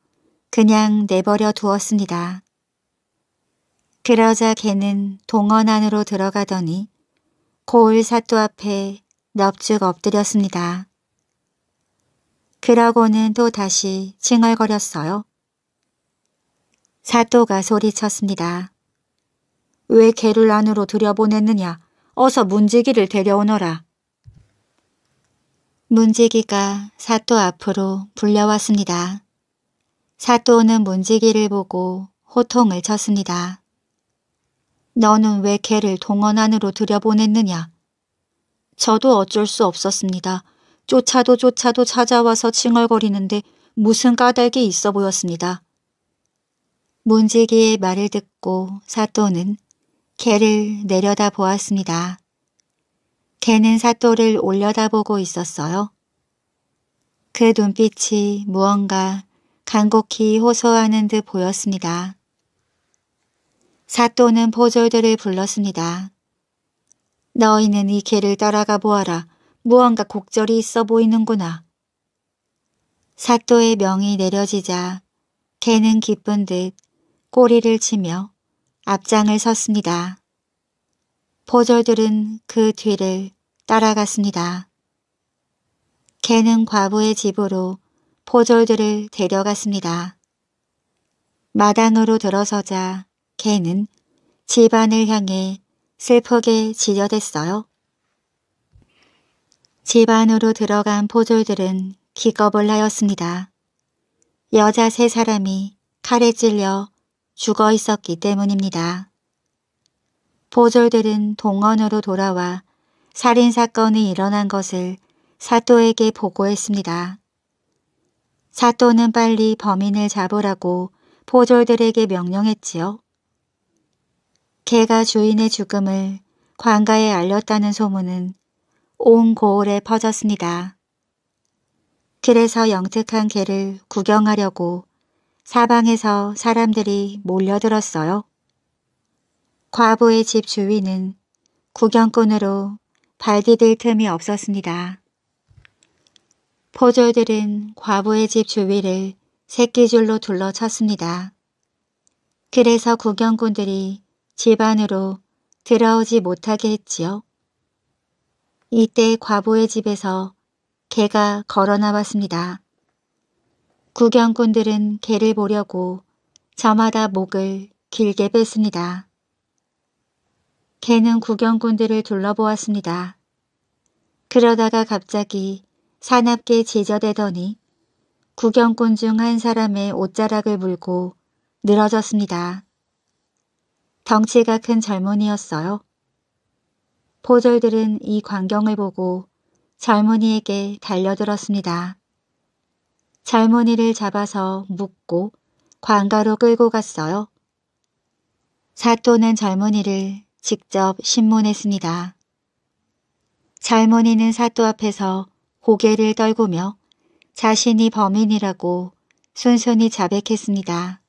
그냥 내버려 두었습니다. 그러자 개는 동원 안으로 들어가더니 고을 사또 앞에 넙죽 엎드렸습니다. 그러고는 또 다시 칭얼거렸어요. 사또가 소리쳤습니다. 왜 개를 안으로 들여보냈느냐. 어서 문지기를 데려오너라. 문지기가 사또 앞으로 불려왔습니다. 사또는 문지기를 보고 호통을 쳤습니다. 너는 왜 개를 동원 안으로 들여보냈느냐? 저도 어쩔 수 없었습니다. 쫓아도 쫓아도 찾아와서 칭얼거리는데 무슨 까닭이 있어 보였습니다. 문지기의 말을 듣고 사또는 개를 내려다 보았습니다. 개는 사또를 올려다보고 있었어요. 그 눈빛이 무언가 간곡히 호소하는 듯 보였습니다. 사또는 포졸들을 불렀습니다. 너희는 이 개를 따라가 보아라. 무언가 곡절이 있어 보이는구나. 사또의 명이 내려지자 개는 기쁜 듯 꼬리를 치며 앞장을 섰습니다. 보졸들은 그 뒤를 따라갔습니다. 개는 과부의 집으로 포졸들을 데려갔습니다. 마당으로 들어서자 개는 집안을 향해 슬프게 지려댔어요 집 안으로 들어간 포졸들은 기겁을 하였습니다. 여자 세 사람이 칼에 찔려 죽어 있었기 때문입니다. 포졸들은 동원으로 돌아와 살인사건이 일어난 것을 사또에게 보고했습니다. 사또는 빨리 범인을 잡으라고 포졸들에게 명령했지요. 개가 주인의 죽음을 관가에 알렸다는 소문은 온 고을에 퍼졌습니다. 길에서 영특한 개를 구경하려고 사방에서 사람들이 몰려들었어요. 과부의 집주위는 구경꾼으로 발디딜 틈이 없었습니다. 포졸들은 과부의 집 주위를 새끼줄로 둘러쳤습니다. 그래서 구경꾼들이 집 안으로 들어오지 못하게 했지요. 이때 과보의 집에서 개가 걸어 나왔습니다. 구경꾼들은 개를 보려고 저마다 목을 길게 뺐습니다. 개는 구경꾼들을 둘러보았습니다. 그러다가 갑자기 사납게 제저대더니 구경꾼 중 한 사람의 옷자락을 물고 늘어졌습니다. 덩치가 큰 젊은이였어요. 포졸들은 이 광경을 보고 젊은이에게 달려들었습니다. 젊은이를 잡아서 묶고 광가로 끌고 갔어요. 사또는 젊은이를 직접 신문했습니다. 젊은이는 사또 앞에서 고개를 떨구며 자신이 범인이라고 순순히 자백했습니다.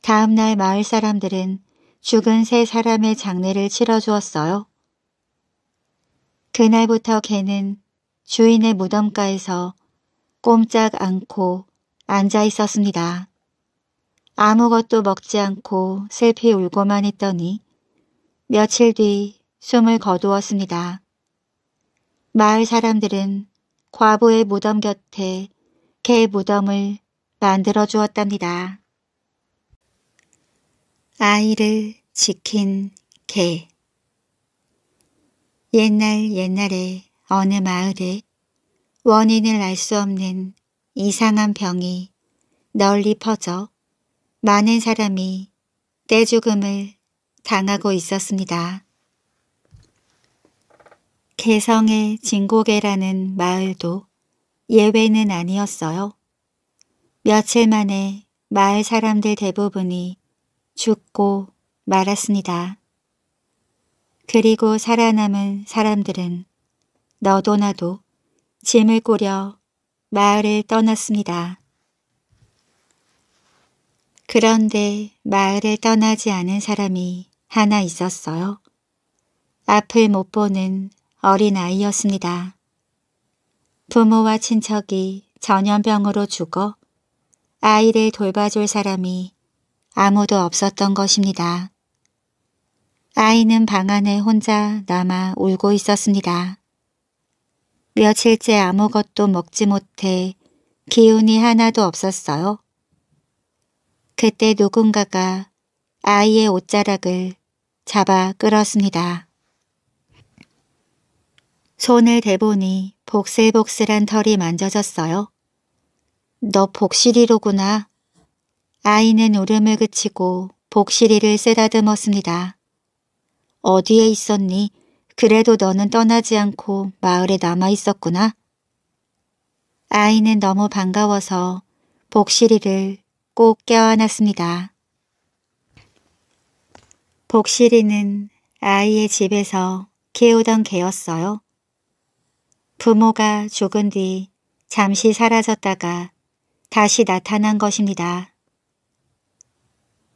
다음날 마을 사람들은 죽은 세 사람의 장례를 치러주었어요. 그날부터 개는 주인의 무덤가에서 꼼짝 않고 앉아 있었습니다. 아무것도 먹지 않고 슬피 울고만 했더니 며칠 뒤 숨을 거두었습니다. 마을 사람들은 과부의 무덤 곁에 개 무덤을 만들어 주었답니다. 아이를 지킨 개 옛날 옛날에 어느 마을에 원인을 알 수 없는 이상한 병이 널리 퍼져 많은 사람이 떼죽음을 당하고 있었습니다. 개성의 진고개라는 마을도 예외는 아니었어요. 며칠 만에 마을 사람들 대부분이 죽고 말았습니다. 그리고 살아남은 사람들은 너도 나도 짐을 꾸려 마을을 떠났습니다. 그런데 마을을 떠나지 않은 사람이 하나 있었어요. 앞을 못 보는 어린아이였습니다. 부모와 친척이 전염병으로 죽어 아이를 돌봐줄 사람이 아무도 없었던 것입니다. 아이는 방 안에 혼자 남아 울고 있었습니다. 며칠째 아무것도 먹지 못해 기운이 하나도 없었어요. 그때 누군가가 아이의 옷자락을 잡아 끌었습니다. 손을 대보니 복슬복슬한 털이 만져졌어요. 너 복실이로구나. 아이는 울음을 그치고 복실이를 쓰다듬었습니다. 어디에 있었니? 그래도 너는 떠나지 않고 마을에 남아 있었구나. 아이는 너무 반가워서 복실이를 꼭 껴안았습니다. 복실이는 아이의 집에서 키우던 개였어요. 부모가 죽은 뒤 잠시 사라졌다가 다시 나타난 것입니다.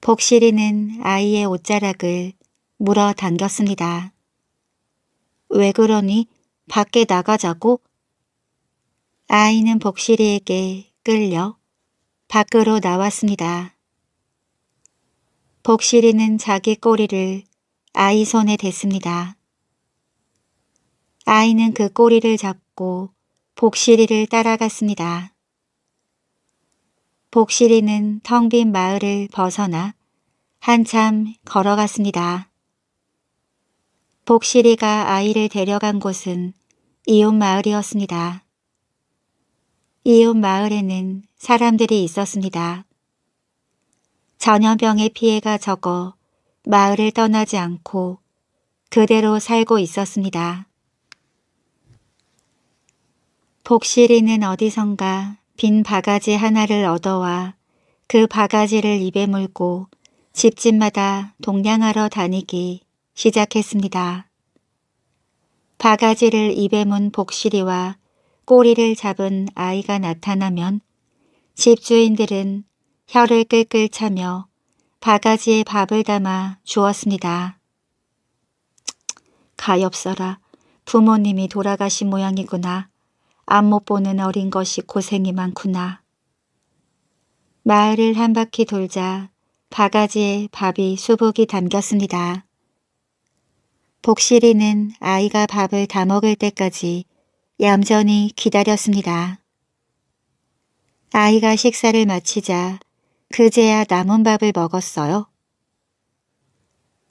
복실이는 아이의 옷자락을 물어 당겼습니다. 왜 그러니 밖에 나가자고? 아이는 복실이에게 끌려 밖으로 나왔습니다. 복실이는 자기 꼬리를 아이 손에 댔습니다. 아이는 그 꼬리를 잡고 복실이를 따라갔습니다. 복실이는 텅 빈 마을을 벗어나 한참 걸어갔습니다. 복실이가 아이를 데려간 곳은 이웃 마을이었습니다. 이웃 마을에는 사람들이 있었습니다. 전염병의 피해가 적어 마을을 떠나지 않고 그대로 살고 있었습니다. 복실이는 어디선가 빈 바가지 하나를 얻어와 그 바가지를 입에 물고 집집마다 동냥하러 다니기 시작했습니다. 바가지를 입에 문복실이와 꼬리를 잡은 아이가 나타나면 집주인들은 혀를 끌끌 차며 바가지에 밥을 담아 주었습니다. 가엾어라. 부모님이 돌아가신 모양이구나. 안 못 보는 어린 것이 고생이 많구나. 마을을 한 바퀴 돌자 바가지에 밥이 수북이 담겼습니다. 복실이는 아이가 밥을 다 먹을 때까지 얌전히 기다렸습니다. 아이가 식사를 마치자 그제야 남은 밥을 먹었어요.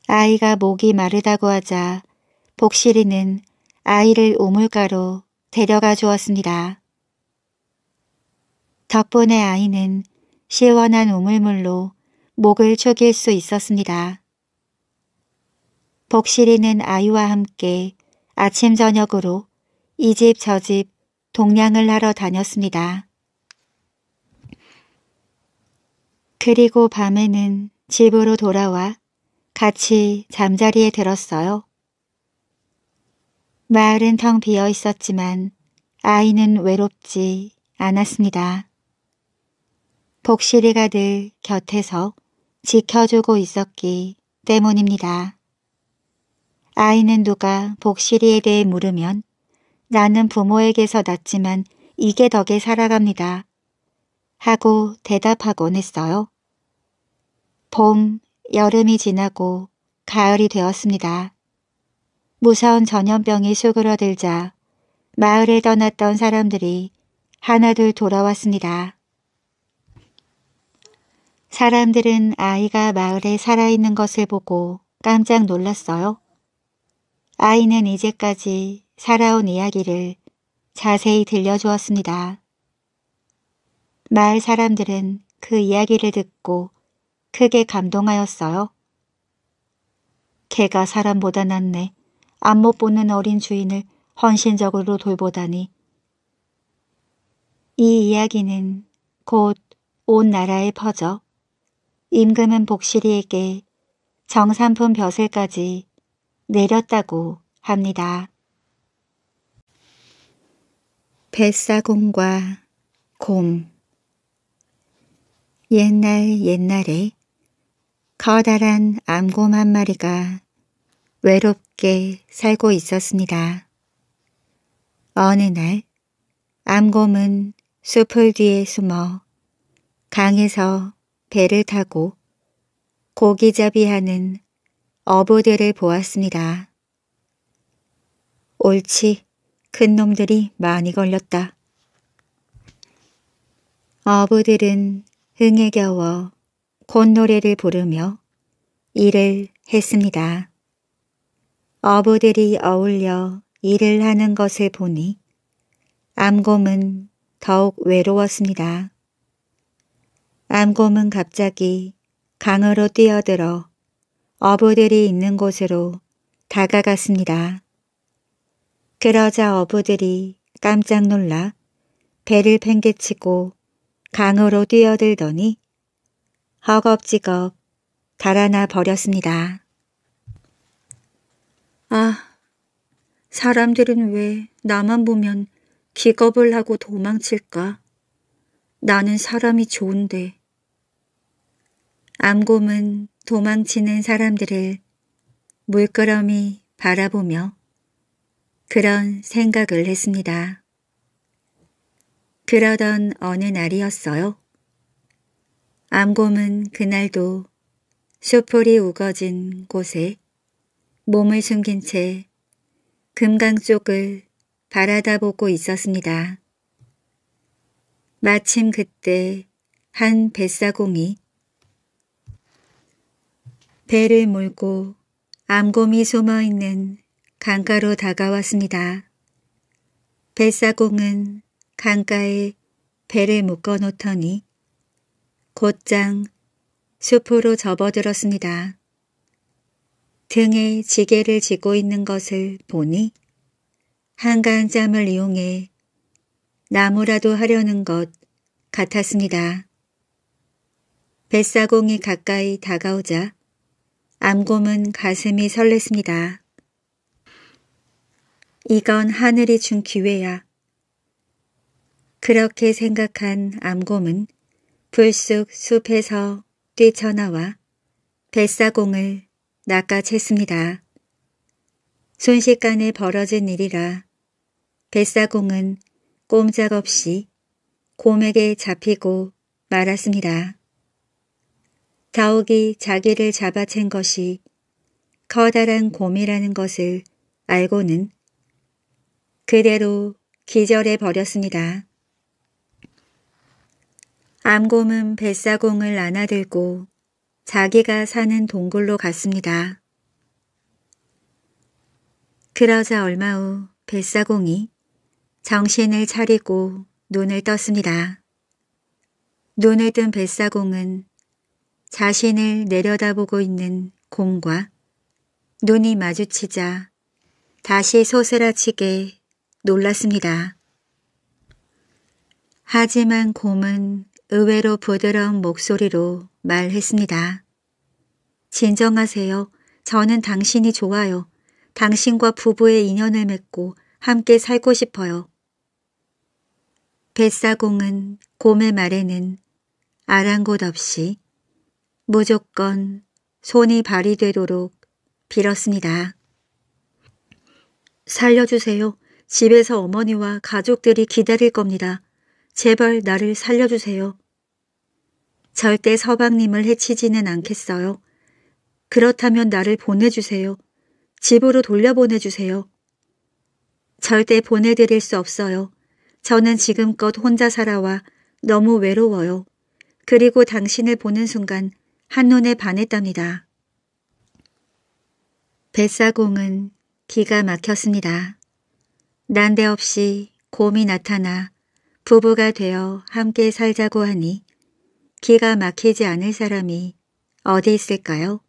아이가 목이 마르다고 하자 복실이는 아이를 우물가로 데려가 주었습니다. 덕분에 아이는 시원한 우물물로 목을 죽일 수 있었습니다. 복실이는 아이와 함께 아침 저녁으로 이 집 저 집 동냥을 하러 다녔습니다. 그리고 밤에는 집으로 돌아와 같이 잠자리에 들었어요. 마을은 텅 비어 있었지만 아이는 외롭지 않았습니다. 복실이가 늘 곁에서 지켜주고 있었기 때문입니다. 아이는 누가 복실이에 대해 물으면 나는 부모에게서 낳지만 이게 덕에 살아갑니다. 하고 대답하곤 했어요. 봄, 여름이 지나고 가을이 되었습니다. 무서운 전염병이 수그러들자 마을을 떠났던 사람들이 하나둘 돌아왔습니다. 사람들은 아이가 마을에 살아있는 것을 보고 깜짝 놀랐어요. 아이는 이제까지 살아온 이야기를 자세히 들려주었습니다. 마을 사람들은 그 이야기를 듣고 크게 감동하였어요. 개가 사람보다 낫네. 안 못 보는 어린 주인을 헌신적으로 돌보다니. 이 이야기는 곧 온 나라에 퍼져 임금은 복실이에게 정산품 벼슬까지 내렸다고 합니다. 뱃사공과 곰 옛날 옛날에 커다란 암곰 한 마리가 외롭게 살고 있었습니다. 어느 날 암곰은 숲을 뒤에 숨어 강에서 배를 타고 고기잡이하는 어부들을 보았습니다. 옳지, 큰 놈들이 많이 걸렸다. 어부들은 흥에 겨워 콧노래를 부르며 일을 했습니다. 어부들이 어울려 일을 하는 것을 보니 암곰은 더욱 외로웠습니다. 암곰은 갑자기 강으로 뛰어들어 어부들이 있는 곳으로 다가갔습니다. 그러자 어부들이 깜짝 놀라 배를 팽개치고 강으로 뛰어들더니 허겁지겁 달아나 버렸습니다. 아, 사람들은 왜 나만 보면 기겁을 하고 도망칠까? 나는 사람이 좋은데. 암곰은 도망치는 사람들을 물끄러미 바라보며 그런 생각을 했습니다. 그러던 어느 날이었어요. 암곰은 그날도 슈폴이 우거진 곳에 몸을 숨긴 채 금강 쪽을 바라다 보고 있었습니다. 마침 그때 한 뱃사공이 배를 몰고 암곰이 숨어있는 강가로 다가왔습니다. 뱃사공은 강가에 배를 묶어 놓더니 곧장 숲으로 접어들었습니다. 등에 지게를 지고 있는 것을 보니 한강잠을 이용해 나무라도 하려는 것 같았습니다. 뱃사공이 가까이 다가오자 암곰은 가슴이 설렜습니다. 이건 하늘이 준 기회야. 그렇게 생각한 암곰은 불쑥 숲에서 뛰쳐나와 뱃사공을 낚아챘습니다. 순식간에 벌어진 일이라 뱃사공은 꼼짝없이 곰에게 잡히고 말았습니다. 다옥이 자기를 잡아챈 것이 커다란 곰이라는 것을 알고는 그대로 기절해 버렸습니다. 암곰은 뱃사공을 안아들고 자기가 사는 동굴로 갔습니다. 그러자 얼마 후 뱃사공이 정신을 차리고 눈을 떴습니다. 눈을 뜬 뱃사공은 자신을 내려다보고 있는 곰과 눈이 마주치자 다시 소스라치게 놀랐습니다. 하지만 곰은 의외로 부드러운 목소리로 말했습니다. 진정하세요. 저는 당신이 좋아요. 당신과 부부의 인연을 맺고 함께 살고 싶어요. 뱃사공은 곰의 말에는 아랑곳 없이 무조건 손이 발이 되도록 빌었습니다. 살려주세요. 집에서 어머니와 가족들이 기다릴 겁니다. 제발 나를 살려주세요. 절대 서방님을 해치지는 않겠어요. 그렇다면 나를 보내주세요. 집으로 돌려보내주세요. 절대 보내드릴 수 없어요. 저는 지금껏 혼자 살아와 너무 외로워요. 그리고 당신을 보는 순간 한눈에 반했답니다. 뱃사공은 기가 막혔습니다. 난데없이 곰이 나타나 부부가 되어 함께 살자고 하니 기가 막히지 않을 사람이 어디 있을까요?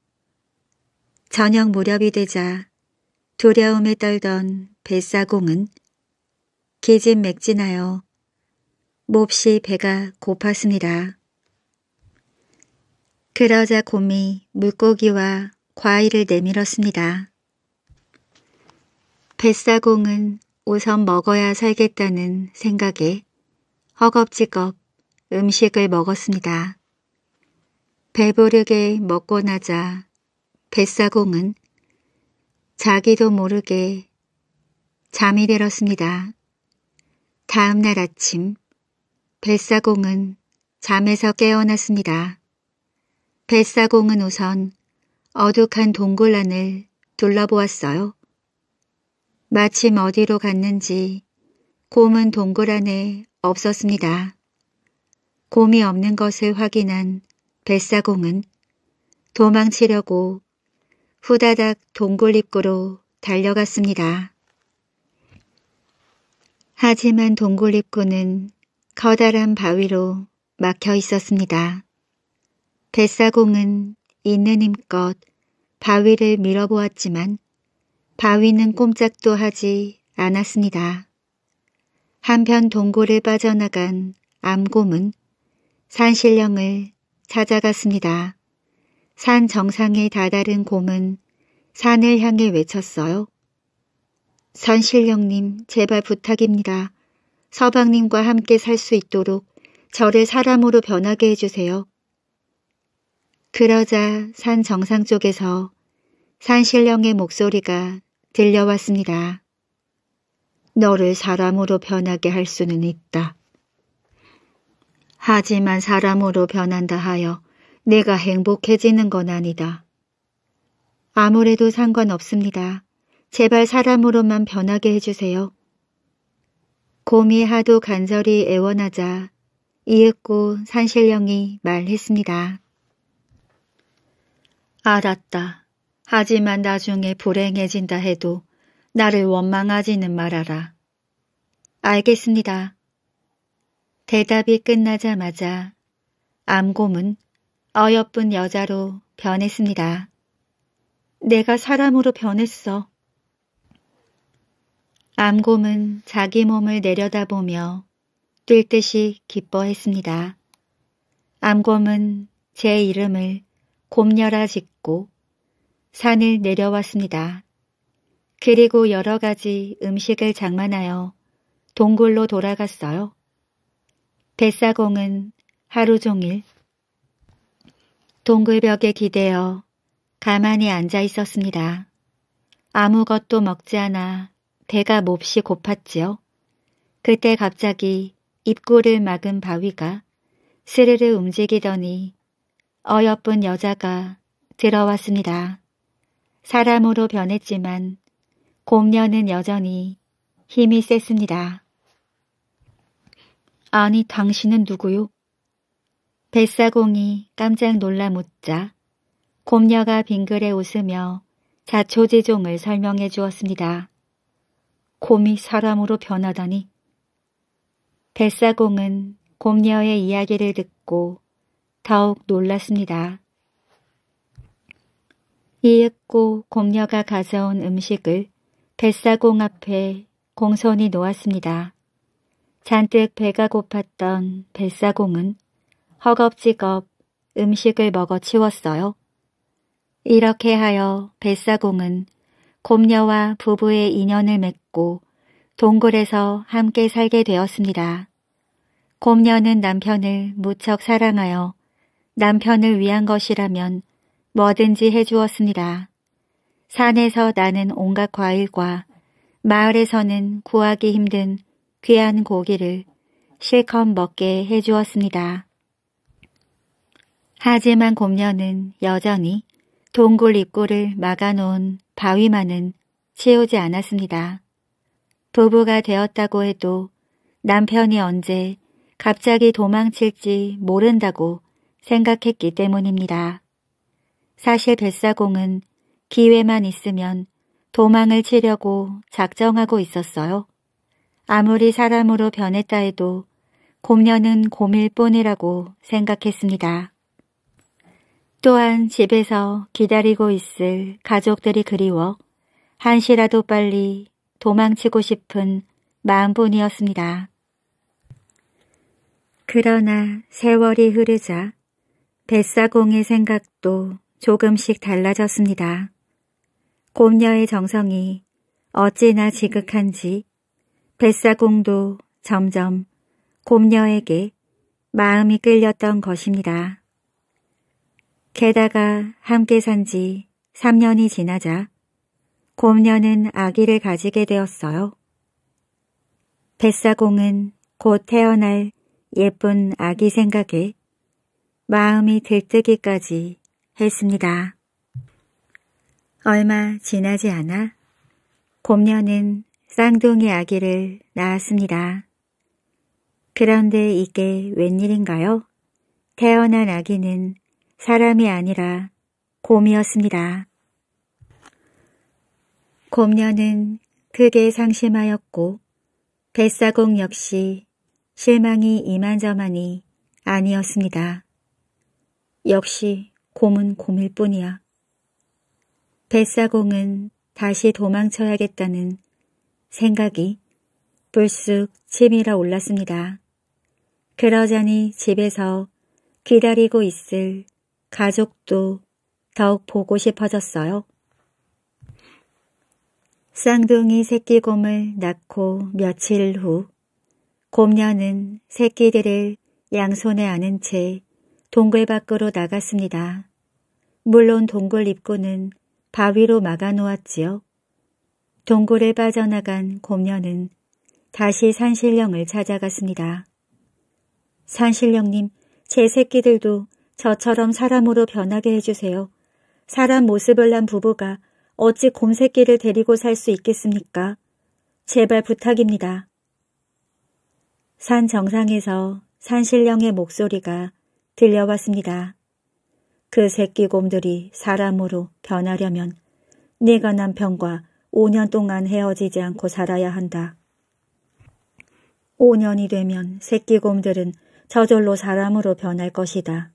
저녁 무렵이 되자 두려움에 떨던 뱃사공은 기진맥진하여 몹시 배가 고팠습니다. 그러자 곰이 물고기와 과일을 내밀었습니다. 뱃사공은 우선 먹어야 살겠다는 생각에 허겁지겁 음식을 먹었습니다. 배부르게 먹고 나자 뱃사공은 자기도 모르게 잠이 들었습니다. 다음 날 아침 뱃사공은 잠에서 깨어났습니다. 뱃사공은 우선 어둑한 동굴 안을 둘러보았어요. 마침 어디로 갔는지 곰은 동굴 안에 없었습니다. 곰이 없는 것을 확인한 뱃사공은 도망치려고 후다닥 동굴 입구로 달려갔습니다. 하지만 동굴 입구는 커다란 바위로 막혀 있었습니다. 뱃사공은 있는 힘껏 바위를 밀어보았지만 바위는 꼼짝도 하지 않았습니다. 한편 동굴에 빠져나간 암곰은 산신령을 찾아갔습니다. 산 정상에 다다른 곰은 산을 향해 외쳤어요. 선실령님 제발 부탁입니다. 서방님과 함께 살 수 있도록 저를 사람으로 변하게 해주세요. 그러자 산 정상 쪽에서 산신령의 목소리가 들려왔습니다. 너를 사람으로 변하게 할 수는 있다. 하지만 사람으로 변한다 하여 내가 행복해지는 건 아니다. 아무래도 상관없습니다. 제발 사람으로만 변하게 해주세요. 곰이 하도 간절히 애원하자 이윽고 산신령이 말했습니다. 알았다. 하지만 나중에 불행해진다 해도 나를 원망하지는 말아라. 알겠습니다. 대답이 끝나자마자 암곰은 어여쁜 여자로 변했습니다. 내가 사람으로 변했어. 암곰은 자기 몸을 내려다보며 뛸 듯이 기뻐했습니다. 암곰은 제 이름을 곰녀라 짓고 산을 내려왔습니다. 그리고 여러 가지 음식을 장만하여 동굴로 돌아갔어요. 뱃사공은 하루 종일 동굴벽에 기대어 가만히 앉아 있었습니다. 아무것도 먹지 않아 배가 몹시 고팠지요. 그때 갑자기 입구를 막은 바위가 스르르 움직이더니 어여쁜 여자가 들어왔습니다. 사람으로 변했지만 곰녀는 여전히 힘이 셌습니다. 아니 당신은 누구요? 뱃사공이 깜짝 놀라 묻자 곰녀가 빙글에 웃으며 자초지종을 설명해 주었습니다. 곰이 사람으로 변하다니. 뱃사공은 곰녀의 이야기를 듣고 더욱 놀랐습니다. 이윽고 곰녀가 가져온 음식을 뱃사공 앞에 공손히 놓았습니다. 잔뜩 배가 고팠던 뱃사공은 허겁지겁 음식을 먹어 치웠어요. 이렇게 하여 뱃사공은 곰녀와 부부의 인연을 맺고 만났고 동굴에서 함께 살게 되었습니다. 곰녀는 남편을 무척 사랑하여 남편을 위한 것이라면 뭐든지 해주었습니다. 산에서 나는 온갖 과일과 마을에서는 구하기 힘든 귀한 고기를 실컷 먹게 해주었습니다. 하지만 곰녀는 여전히 동굴 입구를 막아놓은 바위만은 채우지 않았습니다. 부부가 되었다고 해도 남편이 언제 갑자기 도망칠지 모른다고 생각했기 때문입니다. 사실 뱃사공은 기회만 있으면 도망을 치려고 작정하고 있었어요. 아무리 사람으로 변했다 해도 곰녀는 곰일 뿐이라고 생각했습니다. 또한 집에서 기다리고 있을 가족들이 그리워 한시라도 빨리 도망치고 싶은 마음뿐이었습니다. 그러나 세월이 흐르자 뱃사공의 생각도 조금씩 달라졌습니다. 곰녀의 정성이 어찌나 지극한지 뱃사공도 점점 곰녀에게 마음이 끌렸던 것입니다. 게다가 함께 산 지 3년이 지나자 곰녀는 아기를 가지게 되었어요. 뱃사공은 곧 태어날 예쁜 아기 생각에 마음이 들뜨기까지 했습니다. 얼마 지나지 않아 곰녀는 쌍둥이 아기를 낳았습니다. 그런데 이게 웬일인가요? 태어난 아기는 사람이 아니라 곰이었습니다. 곰녀는 크게 상심하였고 뱃사공 역시 실망이 이만저만이 아니었습니다. 역시 곰은 곰일 뿐이야. 뱃사공은 다시 도망쳐야겠다는 생각이 불쑥 치밀어 올랐습니다. 그러자니 집에서 기다리고 있을 가족도 더욱 보고 싶어졌어요. 쌍둥이 새끼곰을 낳고 며칠 후 곰녀는 새끼들을 양손에 안은 채 동굴 밖으로 나갔습니다. 물론 동굴 입구는 바위로 막아놓았지요. 동굴에 빠져나간 곰녀는 다시 산신령을 찾아갔습니다. 산신령님, 제 새끼들도 저처럼 사람으로 변하게 해주세요. 사람 모습을 난 부부가 어찌 곰새끼를 데리고 살 수 있겠습니까? 제발 부탁입니다. 산 정상에서 산신령의 목소리가 들려왔습니다. 그 새끼 곰들이 사람으로 변하려면 네가 남편과 5년 동안 헤어지지 않고 살아야 한다. 5년이 되면 새끼 곰들은 저절로 사람으로 변할 것이다.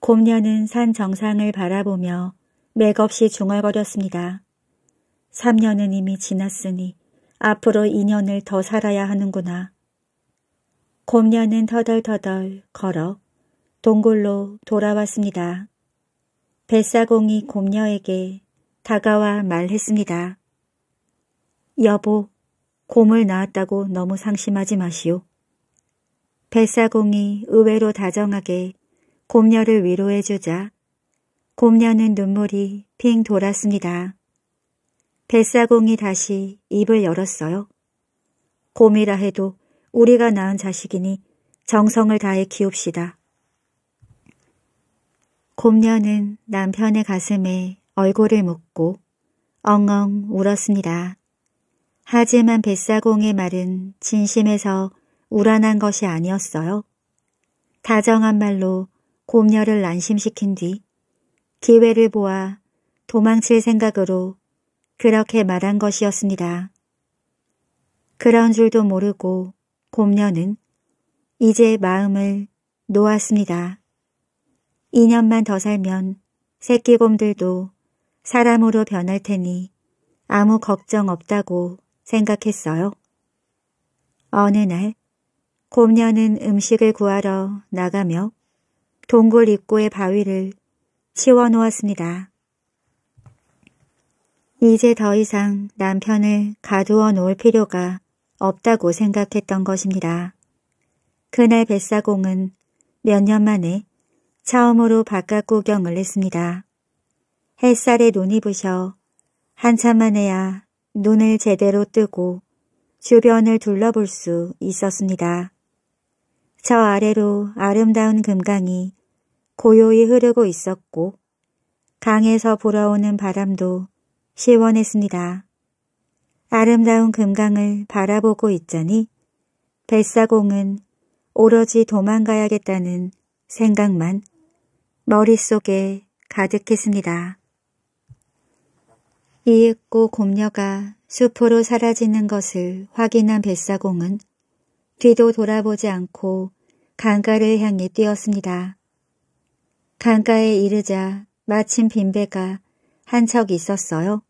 곰녀는 산 정상을 바라보며 맥없이 중얼거렸습니다. 3년은 이미 지났으니 앞으로 2년을 더 살아야 하는구나. 곰녀는 터덜터덜 걸어 동굴로 돌아왔습니다. 뱃사공이 곰녀에게 다가와 말했습니다. 여보, 곰을 낳았다고 너무 상심하지 마시오. 뱃사공이 의외로 다정하게 곰녀를 위로해주자 곰녀는 눈물이 핑 돌았습니다. 뱃사공이 다시 입을 열었어요. 곰이라 해도 우리가 낳은 자식이니 정성을 다해 키웁시다. 곰녀는 남편의 가슴에 얼굴을 묻고 엉엉 울었습니다. 하지만 뱃사공의 말은 진심에서 우란한 것이 아니었어요. 다정한 말로 곰녀를 난심시킨 뒤 기회를 보아 도망칠 생각으로 그렇게 말한 것이었습니다. 그런 줄도 모르고 곰녀는 이제 마음을 놓았습니다. 2년만 더 살면 새끼곰들도 사람으로 변할 테니 아무 걱정 없다고 생각했어요. 어느 날 곰녀는 음식을 구하러 나가며 동굴 입구의 바위를 치워놓았습니다. 이제 더 이상 남편을 가두어 놓을 필요가 없다고 생각했던 것입니다. 그날 뱃사공은 몇 년 만에 처음으로 바깥 구경을 했습니다. 햇살에 눈이 부셔 한참 만에야 눈을 제대로 뜨고 주변을 둘러볼 수 있었습니다. 저 아래로 아름다운 금강이 고요히 흐르고 있었고 강에서 불어오는 바람도 시원했습니다. 아름다운 금강을 바라보고 있자니 뱃사공은 오로지 도망가야겠다는 생각만 머릿속에 가득했습니다. 이윽고 곰녀가 숲으로 사라지는 것을 확인한 뱃사공은 뒤도 돌아보지 않고 강가를 향해 뛰었습니다. 강가에 이르자 마침 빈 배가 한 척 있었어요.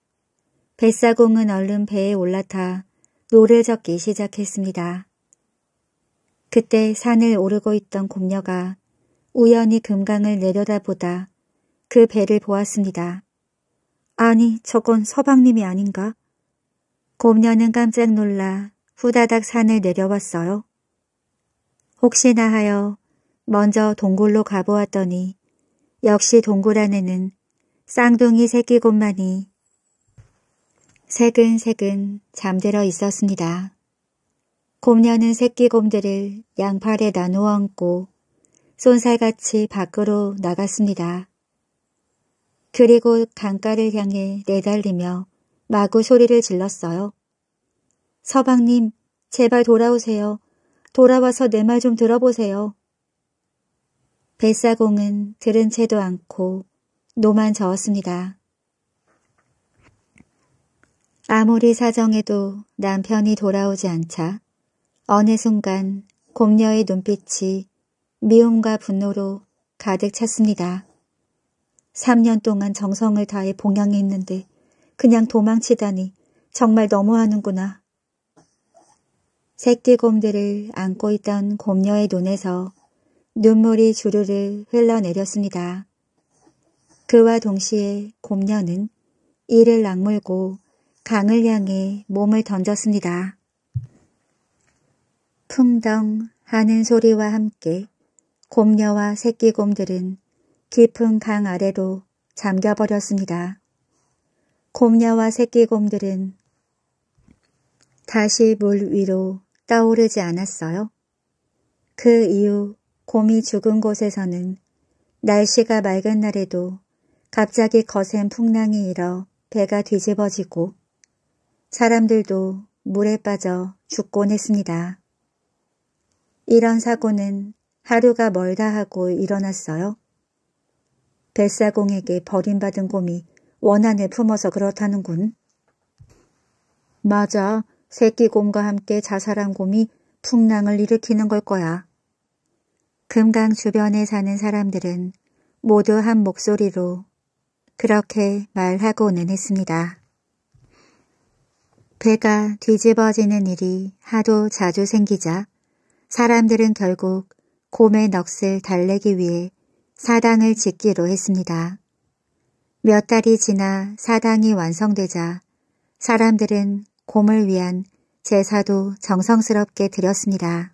뱃사공은 얼른 배에 올라타 노래적기 시작했습니다. 그때 산을 오르고 있던 곰녀가 우연히 금강을 내려다보다 그 배를 보았습니다. 아니 저건 서방님이 아닌가? 곰녀는 깜짝 놀라 후다닥 산을 내려왔어요. 혹시나 하여 먼저 동굴로 가보았더니 역시 동굴 안에는 쌍둥이 새끼 곰만이 새근새근 잠들어 있었습니다. 곰녀는 새끼 곰들을 양팔에 나누어 안고 손살같이 밖으로 나갔습니다. 그리고 강가를 향해 내달리며 마구 소리를 질렀어요. 서방님, 제발 돌아오세요. 돌아와서 내 말 좀 들어보세요. 뱃사공은 들은 채도 않고 노만 저었습니다. 아무리 사정해도 남편이 돌아오지 않자 어느 순간 곰녀의 눈빛이 미움과 분노로 가득 찼습니다. 3년 동안 정성을 다해 봉양했는데 그냥 도망치다니 정말 너무하는구나. 새끼 곰들을 안고 있던 곰녀의 눈에서 눈물이 주르르 흘러내렸습니다. 그와 동시에 곰녀는 이를 악물고 강을 향해 몸을 던졌습니다. 풍덩 하는 소리와 함께 곰녀와 새끼곰들은 깊은 강 아래로 잠겨버렸습니다. 곰녀와 새끼곰들은 다시 물 위로 떠오르지 않았어요. 그 이후 곰이 죽은 곳에서는 날씨가 맑은 날에도 갑자기 거센 풍랑이 일어 배가 뒤집어지고 사람들도 물에 빠져 죽곤 했습니다. 이런 사고는 하루가 멀다 하고 일어났어요. 뱃사공에게 버림받은 곰이 원한을 품어서 그렇다는군. 맞아, 새끼 곰과 함께 자살한 곰이 풍랑을 일으키는 걸 거야. 금강 주변에 사는 사람들은 모두 한 목소리로 그렇게 말하고는 했습니다. 배가 뒤집어지는 일이 하도 자주 생기자 사람들은 결국 곰의 넋을 달래기 위해 사당을 짓기로 했습니다. 몇 달이 지나 사당이 완성되자 사람들은 곰을 위한 제사도 정성스럽게 드렸습니다.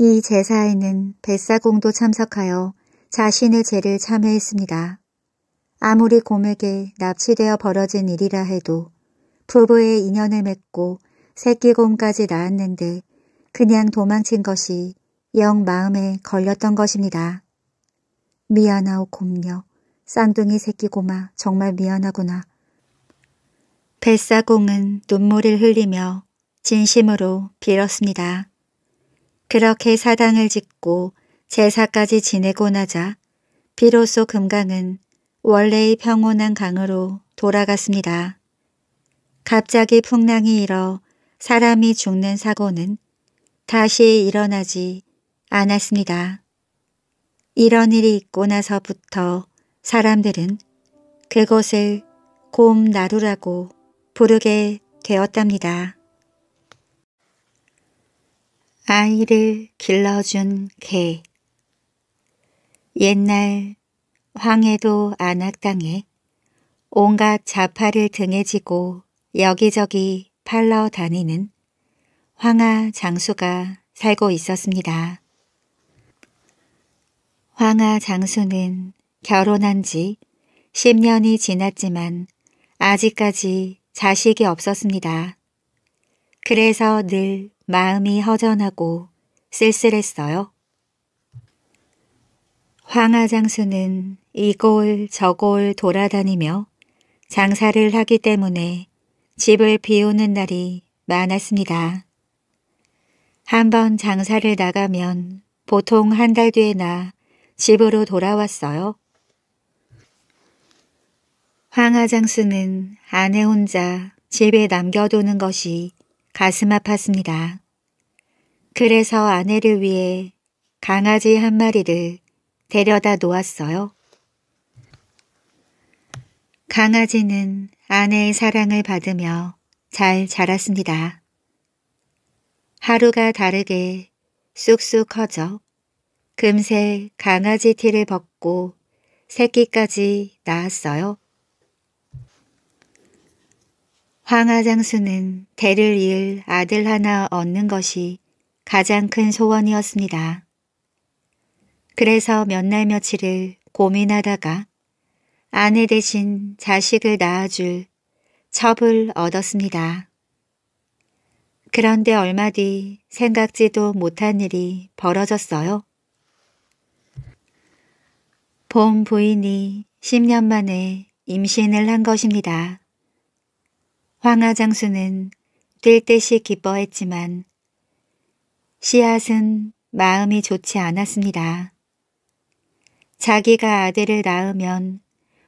이 제사에는 뱃사공도 참석하여 자신의 죄를 참회했습니다. 아무리 곰에게 납치되어 벌어진 일이라 해도 부부의 인연을 맺고 새끼곰까지 낳았는데 그냥 도망친 것이 영 마음에 걸렸던 것입니다. 미안하오 곰녀, 쌍둥이 새끼곰아 정말 미안하구나. 뱃사공은 눈물을 흘리며 진심으로 빌었습니다. 그렇게 사당을 짓고 제사까지 지내고 나자 비로소 금강은 원래의 평온한 강으로 돌아갔습니다. 갑자기 풍랑이 일어 사람이 죽는 사고는 다시 일어나지 않았습니다. 이런 일이 있고 나서부터 사람들은 그곳을 곰나루라고 부르게 되었답니다. 아이를 길러준 개 옛날 황해도 안악당에 온갖 자파를 등에 지고 여기저기 팔러 다니는 황하 장수가 살고 있었습니다. 황하 장수는 결혼한 지 10년이 지났지만 아직까지 자식이 없었습니다. 그래서 늘 마음이 허전하고 쓸쓸했어요. 황하장수는 이골 저골 돌아다니며 장사를 하기 때문에 집을 비우는 날이 많았습니다. 한번 장사를 나가면 보통 한 달 뒤에나 집으로 돌아왔어요. 황하장수는 아내 혼자 집에 남겨두는 것이 가슴 아팠습니다. 그래서 아내를 위해 강아지 한 마리를 데려다 놓았어요. 강아지는 아내의 사랑을 받으며 잘 자랐습니다. 하루가 다르게 쑥쑥 커져 금세 강아지 티를 벗고 새끼까지 낳았어요. 황하장수는 대를 이을 아들 하나 얻는 것이 가장 큰 소원이었습니다. 그래서 몇 날 며칠을 고민하다가 아내 대신 자식을 낳아줄 첩을 얻었습니다. 그런데 얼마 뒤 생각지도 못한 일이 벌어졌어요. 봄 부인이 10년 만에 임신을 한 것입니다. 황하장수는 뛸 듯이 기뻐했지만 씨앗은 마음이 좋지 않았습니다. 자기가 아들을 낳으면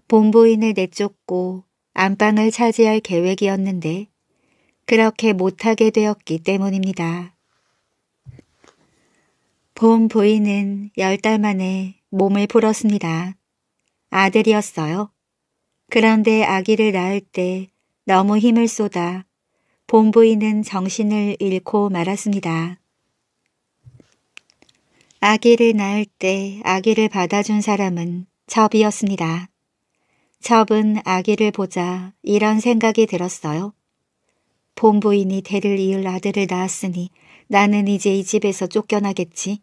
본부인을 내쫓고 안방을 차지할 계획이었는데 그렇게 못하게 되었기 때문입니다. 봄 부인은 열 달 만에 몸을 풀었습니다. 아들이었어요. 그런데 아기를 낳을 때 너무 힘을 쏟아 본부인은 정신을 잃고 말았습니다. 아기를 낳을 때 아기를 받아준 사람은 첩이었습니다. 첩은 아기를 보자 이런 생각이 들었어요. 본부인이 대를 이을 아들을 낳았으니 나는 이제 이 집에서 쫓겨나겠지.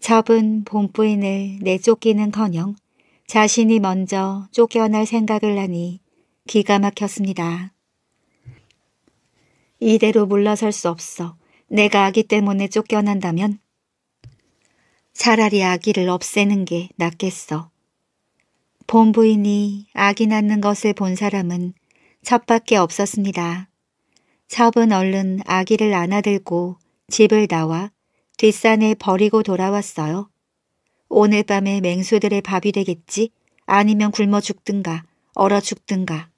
첩은 본부인을 내쫓기는커녕 자신이 먼저 쫓겨날 생각을 하니 기가 막혔습니다. 이대로 물러설 수 없어 내가 아기 때문에 쫓겨난다면 차라리 아기를 없애는 게 낫겠어. 본부인이 아기 낳는 것을 본 사람은 첫밖에 없었습니다. 첩은 얼른 아기를 안아들고 집을 나와 뒷산에 버리고 돌아왔어요. 오늘 밤에 맹수들의 밥이 되겠지? 아니면 굶어 죽든가 얼어 죽든가.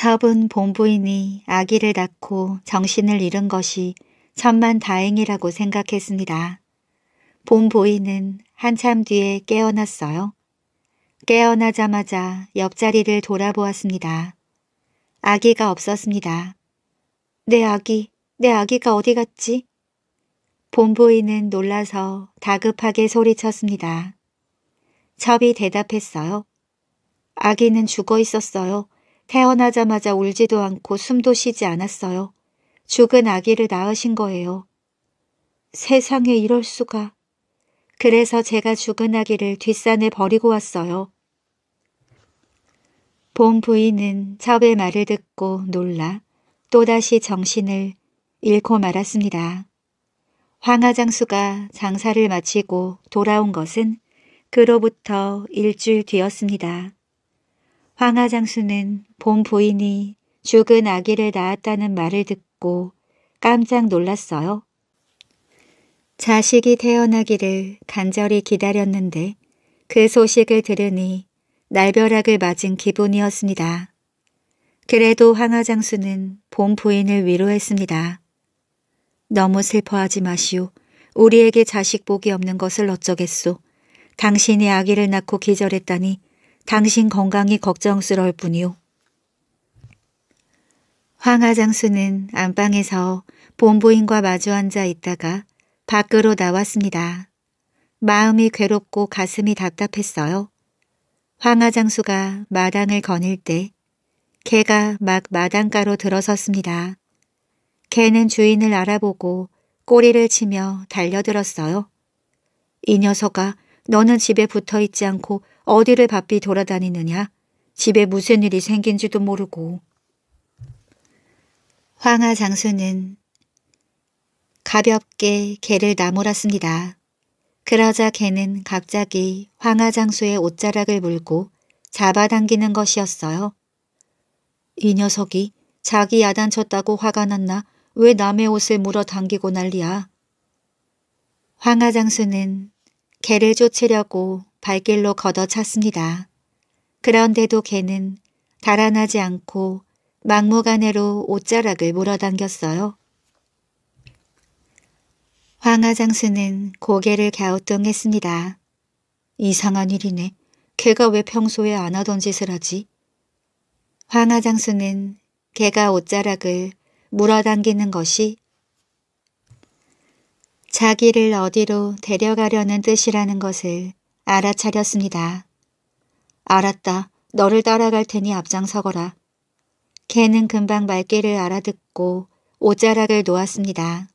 처분 본부인이 아기를 낳고 정신을 잃은 것이 천만 다행이라고 생각했습니다. 본부인은 한참 뒤에 깨어났어요. 깨어나자마자 옆자리를 돌아보았습니다. 아기가 없었습니다. 내 아기, 내 아기가 어디 갔지? 본부인은 놀라서 다급하게 소리쳤습니다. 첩이 대답했어요. 아기는 죽어 있었어요. 태어나자마자 울지도 않고 숨도 쉬지 않았어요. 죽은 아기를 낳으신 거예요. 세상에 이럴 수가. 그래서 제가 죽은 아기를 뒷산에 버리고 왔어요. 본 부인은 첩의 말을 듣고 놀라 또다시 정신을 잃고 말았습니다. 황하장수가 장사를 마치고 돌아온 것은 그로부터 일주일 뒤였습니다. 황하장수는 본 부인이 죽은 아기를 낳았다는 말을 듣고 깜짝 놀랐어요. 자식이 태어나기를 간절히 기다렸는데 그 소식을 들으니 날벼락을 맞은 기분이었습니다. 그래도 황하장수는 본 부인을 위로했습니다. 너무 슬퍼하지 마시오. 우리에게 자식 복이 없는 것을 어쩌겠소. 당신이 아기를 낳고 기절했다니 당신 건강이 걱정스러울 뿐이오 황하장수는 안방에서 본부인과 마주 앉아 있다가 밖으로 나왔습니다. 마음이 괴롭고 가슴이 답답했어요. 황하장수가 마당을 거닐 때 개가 막 마당가로 들어섰습니다. 개는 주인을 알아보고 꼬리를 치며 달려들었어요. 이 녀석아 너는 집에 붙어있지 않고 어디를 바삐 돌아다니느냐 집에 무슨 일이 생긴지도 모르고 황하 장수는 가볍게 개를 나무랐습니다. 그러자 개는 갑자기 황하 장수의 옷자락을 물고 잡아당기는 것이었어요. 이 녀석이 자기 야단쳤다고 화가 났나 왜 남의 옷을 물어당기고 난리야. 황하 장수는 개를 쫓으려고 발길로 걷어찼습니다. 그런데도 개는 달아나지 않고 막무가내로 옷자락을 물어당겼어요. 황하장수는 고개를 갸우뚱했습니다. 이상한 일이네. 개가 왜 평소에 안 하던 짓을 하지? 황하장수는 개가 옷자락을 물어당기는 것이 자기를 어디로 데려가려는 뜻이라는 것을 알아차렸습니다. 알았다. 너를 따라갈 테니 앞장서거라. 개는 금방 말귀를 알아듣고 옷자락을 놓았습니다.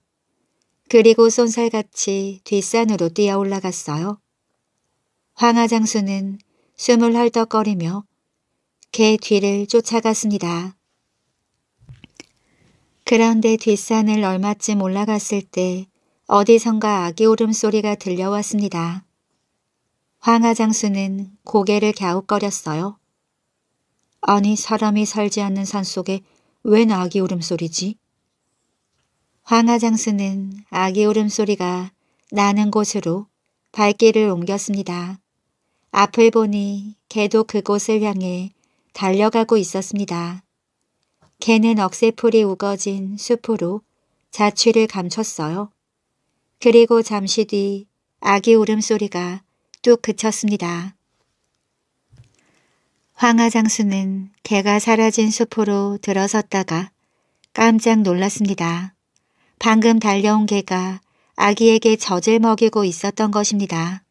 그리고 손살같이 뒷산으로 뛰어 올라갔어요. 황하 장수는 숨을 헐떡거리며 개 뒤를 쫓아갔습니다. 그런데 뒷산을 얼마쯤 올라갔을 때 어디선가 아기 울음소리가 들려왔습니다. 황하장수는 고개를 갸웃거렸어요. 아니 사람이 살지 않는 산속에 웬 아기 울음소리지? 황하장수는 아기 울음소리가 나는 곳으로 발길을 옮겼습니다. 앞을 보니 개도 그곳을 향해 달려가고 있었습니다. 개는 억새풀이 우거진 숲으로 자취를 감췄어요. 그리고 잠시 뒤 아기 울음소리가 뚝 그쳤습니다. 황하장수는 개가 사라진 숲으로 들어섰다가 깜짝 놀랐습니다. 방금 달려온 개가 아기에게 젖을 먹이고 있었던 것입니다.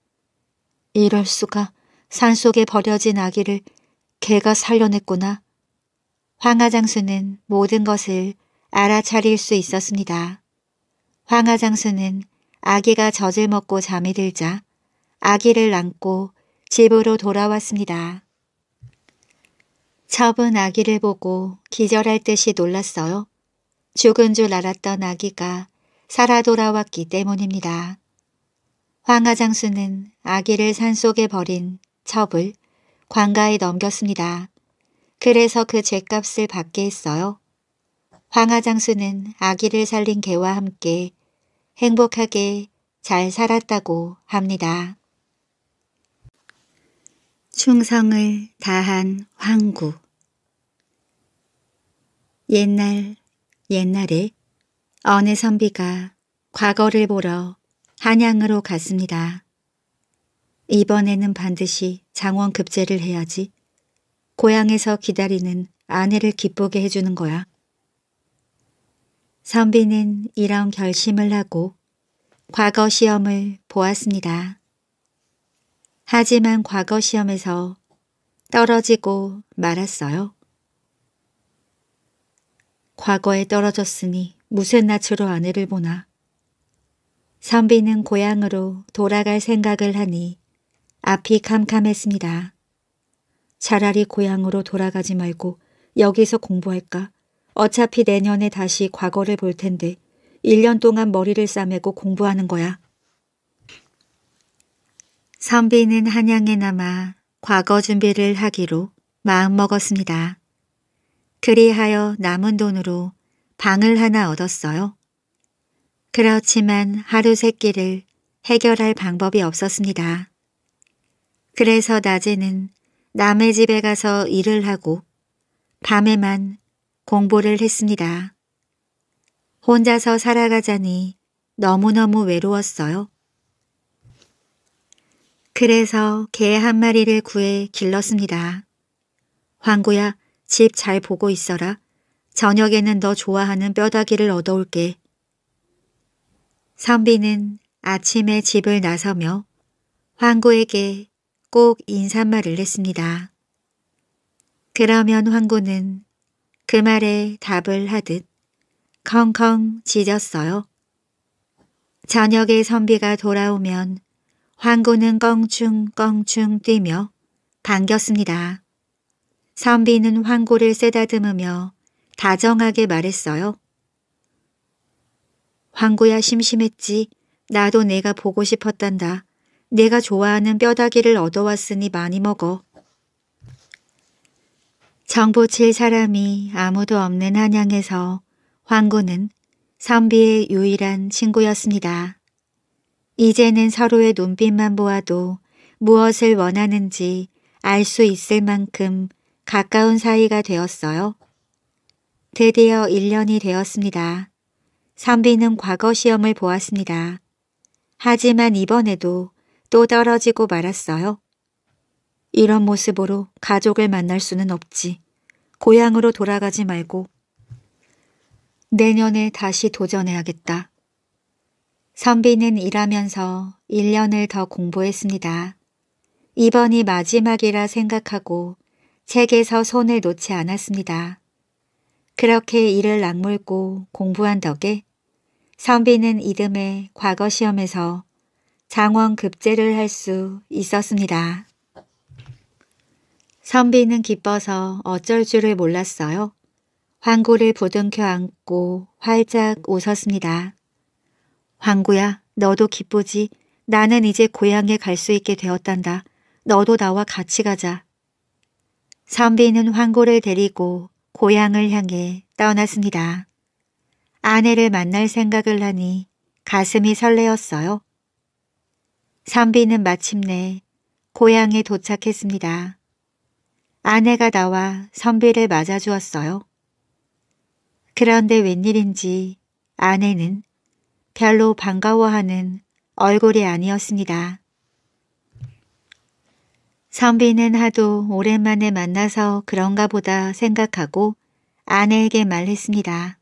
이럴 수가 산속에 버려진 아기를 개가 살려냈구나. 황하장수는 모든 것을 알아차릴 수 있었습니다. 황하장수는 아기가 젖을 먹고 잠이 들자 아기를 안고 집으로 돌아왔습니다. 첩은 아기를 보고 기절할 듯이 놀랐어요. 죽은 줄 알았던 아기가 살아 돌아왔기 때문입니다. 황하장수는 아기를 산속에 버린 첩을 관가에 넘겼습니다. 그래서 그 죄값을 받게 했어요. 황하장수는 아기를 살린 개와 함께 행복하게 잘 살았다고 합니다. 충성을 다한 황구 옛날 옛날에 어느 선비가 과거를 보러 한양으로 갔습니다. 이번에는 반드시 장원 급제를 해야지 고향에서 기다리는 아내를 기쁘게 해주는 거야. 선비는 이런 결심을 하고 과거 시험을 보았습니다. 하지만 과거 시험에서 떨어지고 말았어요. 과거에 떨어졌으니 무슨 낯으로 아내를 보나. 선비는 고향으로 돌아갈 생각을 하니 앞이 캄캄했습니다. 차라리 고향으로 돌아가지 말고 여기서 공부할까? 어차피 내년에 다시 과거를 볼 텐데 1년 동안 머리를 싸매고 공부하는 거야. 선비는 한양에 남아 과거 준비를 하기로 마음먹었습니다. 그리하여 남은 돈으로 방을 하나 얻었어요. 그렇지만 하루 세끼를 해결할 방법이 없었습니다. 그래서 낮에는 남의 집에 가서 일을 하고 밤에만 공부를 했습니다. 혼자서 살아가자니 너무너무 외로웠어요. 그래서 개 한 마리를 구해 길렀습니다. 황구야, 집 잘 보고 있어라. 저녁에는 너 좋아하는 뼈다귀를 얻어올게. 선비는 아침에 집을 나서며 황구에게 꼭 인사말을 했습니다. 그러면 황구는 그 말에 답을 하듯 컹컹 짖었어요. 저녁에 선비가 돌아오면 황구는 껑충껑충 뛰며 반겼습니다. 선비는 황구를 쓰다듬으며 다정하게 말했어요. 황구야 심심했지. 나도 내가 보고 싶었단다. 내가 좋아하는 뼈다귀를 얻어왔으니 많이 먹어. 정보칠 사람이 아무도 없는 한양에서 황구는 선비의 유일한 친구였습니다. 이제는 서로의 눈빛만 보아도 무엇을 원하는지 알 수 있을 만큼 가까운 사이가 되었어요. 드디어 1년이 되었습니다. 선비는 과거 시험을 보았습니다. 하지만 이번에도 또 떨어지고 말았어요. 이런 모습으로 가족을 만날 수는 없지. 고향으로 돌아가지 말고 내년에 다시 도전해야겠다. 선비는 일하면서 1년을 더 공부했습니다. 이번이 마지막이라 생각하고 책에서 손을 놓지 않았습니다. 그렇게 일을 악물고 공부한 덕에 선비는 이듬해 과거 시험에서 장원 급제를 할 수 있었습니다. 선비는 기뻐서 어쩔 줄을 몰랐어요. 황구를 부둥켜 안고 활짝 웃었습니다. 광구야, 너도 기쁘지? 나는 이제 고향에 갈 수 있게 되었단다. 너도 나와 같이 가자. 선비는 황구를 데리고 고향을 향해 떠났습니다. 아내를 만날 생각을 하니 가슴이 설레었어요. 선비는 마침내 고향에 도착했습니다. 아내가 나와 선비를 맞아주었어요. 그런데 웬일인지 아내는 별로 반가워하는 얼굴이 아니었습니다. 선비는 하도 오랜만에 만나서 그런가 보다 생각하고 아내에게 말했습니다.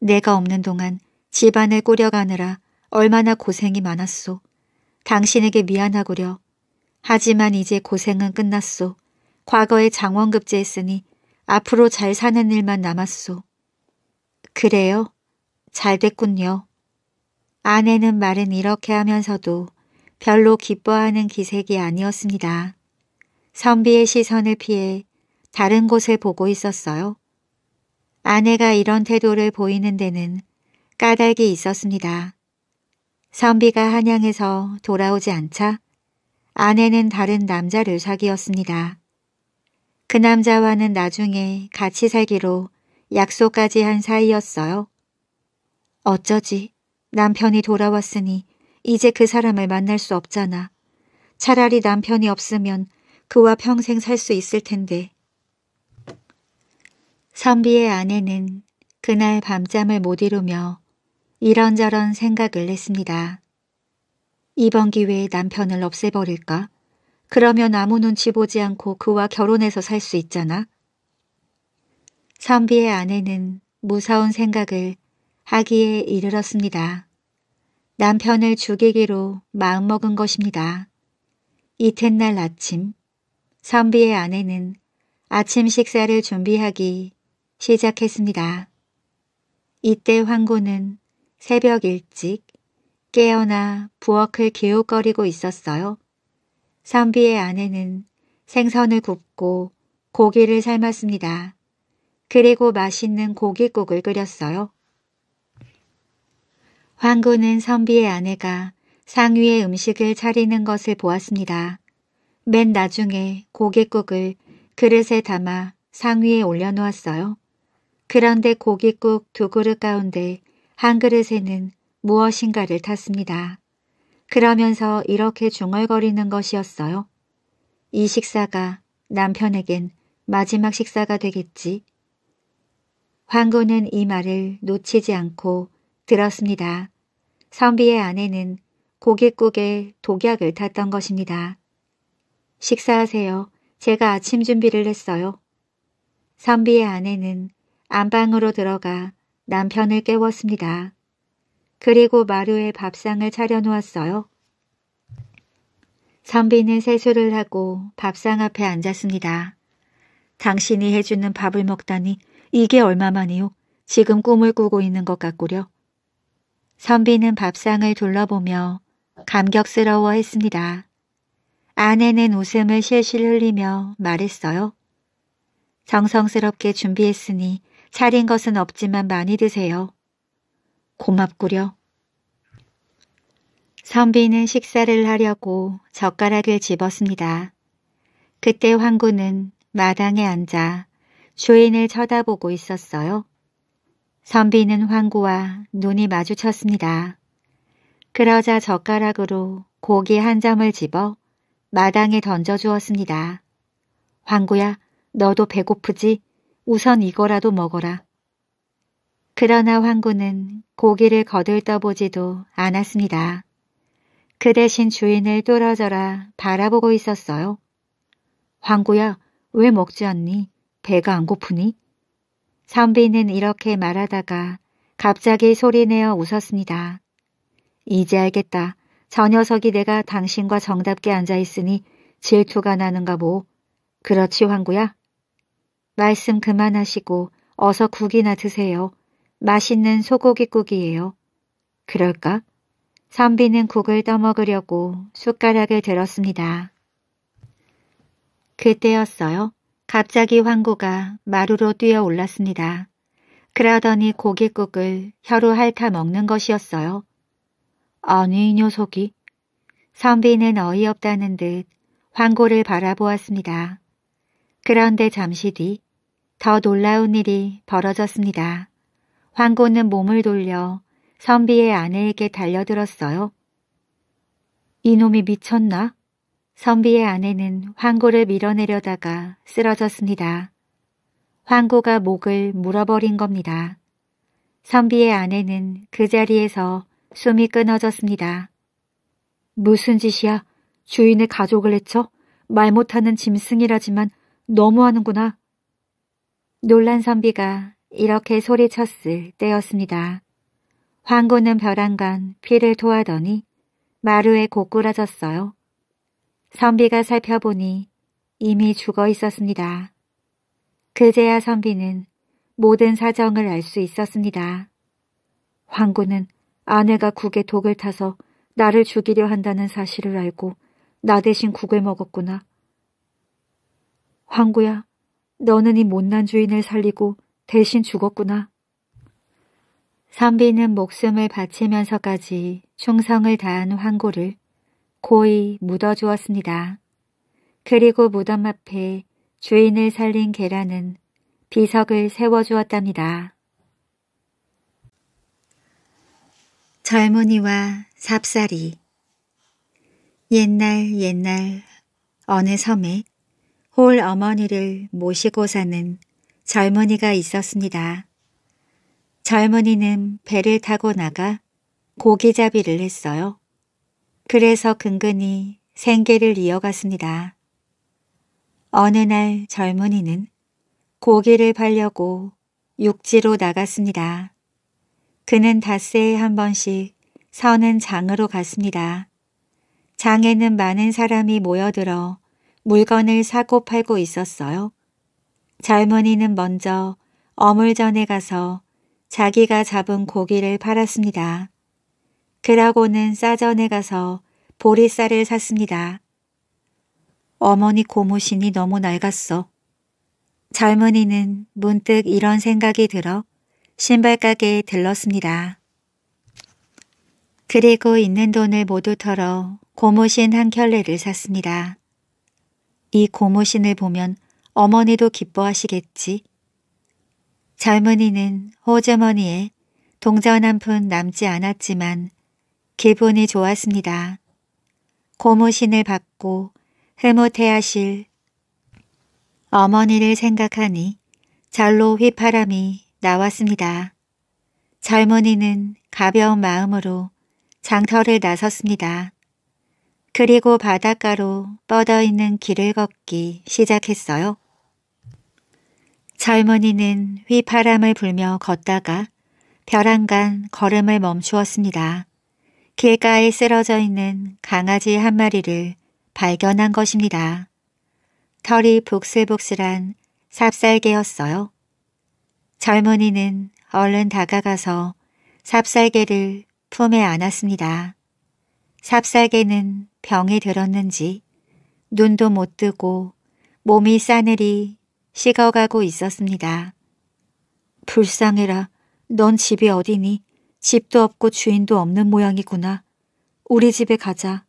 내가 없는 동안 집안을 꾸려가느라 얼마나 고생이 많았소. 당신에게 미안하구려. 하지만 이제 고생은 끝났소. 과거에 장원급제했으니 앞으로 잘 사는 일만 남았소. 그래요? 잘 됐군요. 아내는 말은 이렇게 하면서도 별로 기뻐하는 기색이 아니었습니다. 선비의 시선을 피해 다른 곳을 보고 있었어요. 아내가 이런 태도를 보이는 데는 까닭이 있었습니다. 선비가 한양에서 돌아오지 않자 아내는 다른 남자를 사귀었습니다. 그 남자와는 나중에 같이 살기로 약속까지 한 사이였어요. 어쩌지? 남편이 돌아왔으니 이제 그 사람을 만날 수 없잖아. 차라리 남편이 없으면 그와 평생 살 수 있을 텐데. 선비의 아내는 그날 밤잠을 못 이루며 이런저런 생각을 했습니다. 이번 기회에 남편을 없애버릴까? 그러면 아무 눈치 보지 않고 그와 결혼해서 살 수 있잖아. 선비의 아내는 무서운 생각을 하기에 이르렀습니다. 남편을 죽이기로 마음먹은 것입니다. 이튿날 아침 선비의 아내는 아침 식사를 준비하기 시작했습니다. 이때 황고는 새벽 일찍 깨어나 부엌을 기웃거리고 있었어요. 선비의 아내는 생선을 굽고 고기를 삶았습니다. 그리고 맛있는 고깃국을 끓였어요. 황구는 선비의 아내가 상위의 음식을 차리는 것을 보았습니다. 맨 나중에 고깃국을 그릇에 담아 상위에 올려놓았어요. 그런데 고깃국 두 그릇 가운데 한 그릇에는 무엇인가를 탔습니다. 그러면서 이렇게 중얼거리는 것이었어요. 이 식사가 남편에겐 마지막 식사가 되겠지. 황구는 이 말을 놓치지 않고 들었습니다. 선비의 아내는 고깃국에 독약을 탔던 것입니다. 식사하세요. 제가 아침 준비를 했어요. 선비의 아내는 안방으로 들어가 남편을 깨웠습니다. 그리고 마루에 밥상을 차려놓았어요. 선비는 세수를 하고 밥상 앞에 앉았습니다. 당신이 해주는 밥을 먹다니 이게 얼마만이요? 지금 꿈을 꾸고 있는 것 같구려. 선비는 밥상을 둘러보며 감격스러워 했습니다. 아내는 웃음을 실실 흘리며 말했어요. 정성스럽게 준비했으니 차린 것은 없지만 많이 드세요. 고맙구려. 선비는 식사를 하려고 젓가락을 집었습니다. 그때 황구는 마당에 앉아 주인을 쳐다보고 있었어요. 선비는 황구와 눈이 마주쳤습니다. 그러자 젓가락으로 고기 한 점을 집어 마당에 던져주었습니다. 황구야, 너도 배고프지? 우선 이거라도 먹어라. 그러나 황구는 고기를 거들떠보지도 않았습니다. 그 대신 주인을 뚫어져라 바라보고 있었어요. 황구야, 왜 먹지 않니? 배가 안 고프니? 선비는 이렇게 말하다가 갑자기 소리내어 웃었습니다. 이제 알겠다. 저 녀석이 내가 당신과 정답게 앉아있으니 질투가 나는가 뭐. 그렇지 황구야? 말씀 그만하시고 어서 국이나 드세요. 맛있는 소고기국이에요. 그럴까? 선비는 국을 떠먹으려고 숟가락을 들었습니다. 그때였어요. 갑자기 황구가 마루로 뛰어올랐습니다. 그러더니 고깃국을 혀로 핥아 먹는 것이었어요. 아니 이 녀석이. 선비는 어이없다는 듯 황고를 바라보았습니다. 그런데 잠시 뒤 더 놀라운 일이 벌어졌습니다. 황고는 몸을 돌려 선비의 아내에게 달려들었어요. 이놈이 미쳤나? 선비의 아내는 황고를 밀어내려다가 쓰러졌습니다. 황고가 목을 물어버린 겁니다. 선비의 아내는 그 자리에서 숨이 끊어졌습니다. 무슨 짓이야? 주인의 가족을 해쳐? 말 못하는 짐승이라지만 너무하는구나. 놀란 선비가 이렇게 소리쳤을 때였습니다. 황고는 벼랑간 피를 토하더니 마루에 고꾸라졌어요. 선비가 살펴보니 이미 죽어 있었습니다. 그제야 선비는 모든 사정을 알 수 있었습니다. 황군은 아내가 국에 독을 타서 나를 죽이려 한다는 사실을 알고 나 대신 국을 먹었구나. 황구야, 너는 이 못난 주인을 살리고 대신 죽었구나. 선비는 목숨을 바치면서까지 충성을 다한 황구를 고이 묻어주었습니다. 그리고 무덤 앞에 주인을 살린 계란은 비석을 세워주었답니다. 젊은이와 삽살이 옛날 옛날 어느 섬에 홀 어머니를 모시고 사는 젊은이가 있었습니다. 젊은이는 배를 타고 나가 고기잡이를 했어요. 그래서 근근히 생계를 이어갔습니다. 어느 날 젊은이는 고기를 팔려고 육지로 나갔습니다. 그는 닷새에 한 번씩 서는 장으로 갔습니다. 장에는 많은 사람이 모여들어 물건을 사고 팔고 있었어요. 젊은이는 먼저 어물전에 가서 자기가 잡은 고기를 팔았습니다. 그러고는 싸전에 가서 보리쌀을 샀습니다. 어머니 고무신이 너무 낡았어. 젊은이는 문득 이런 생각이 들어 신발가게에 들렀습니다. 그리고 있는 돈을 모두 털어 고무신 한 켤레를 샀습니다. 이 고무신을 보면 어머니도 기뻐하시겠지. 젊은이는 호주머니에 동전 한 푼 남지 않았지만 기분이 좋았습니다. 고무신을 받고 흐뭇해하실 어머니를 생각하니 절로 휘파람이 나왔습니다. 젊은이는 가벼운 마음으로 장터를 나섰습니다. 그리고 바닷가로 뻗어있는 길을 걷기 시작했어요. 젊은이는 휘파람을 불며 걷다가 벼랑간 걸음을 멈추었습니다. 길가에 쓰러져 있는 강아지 한 마리를 발견한 것입니다. 털이 복슬복슬한 삽살개였어요. 젊은이는 얼른 다가가서 삽살개를 품에 안았습니다. 삽살개는 병에 들었는지 눈도 못 뜨고 몸이 싸늘이 식어가고 있었습니다. 불쌍해라. 넌 집이 어디니? 집도 없고 주인도 없는 모양이구나. 우리 집에 가자.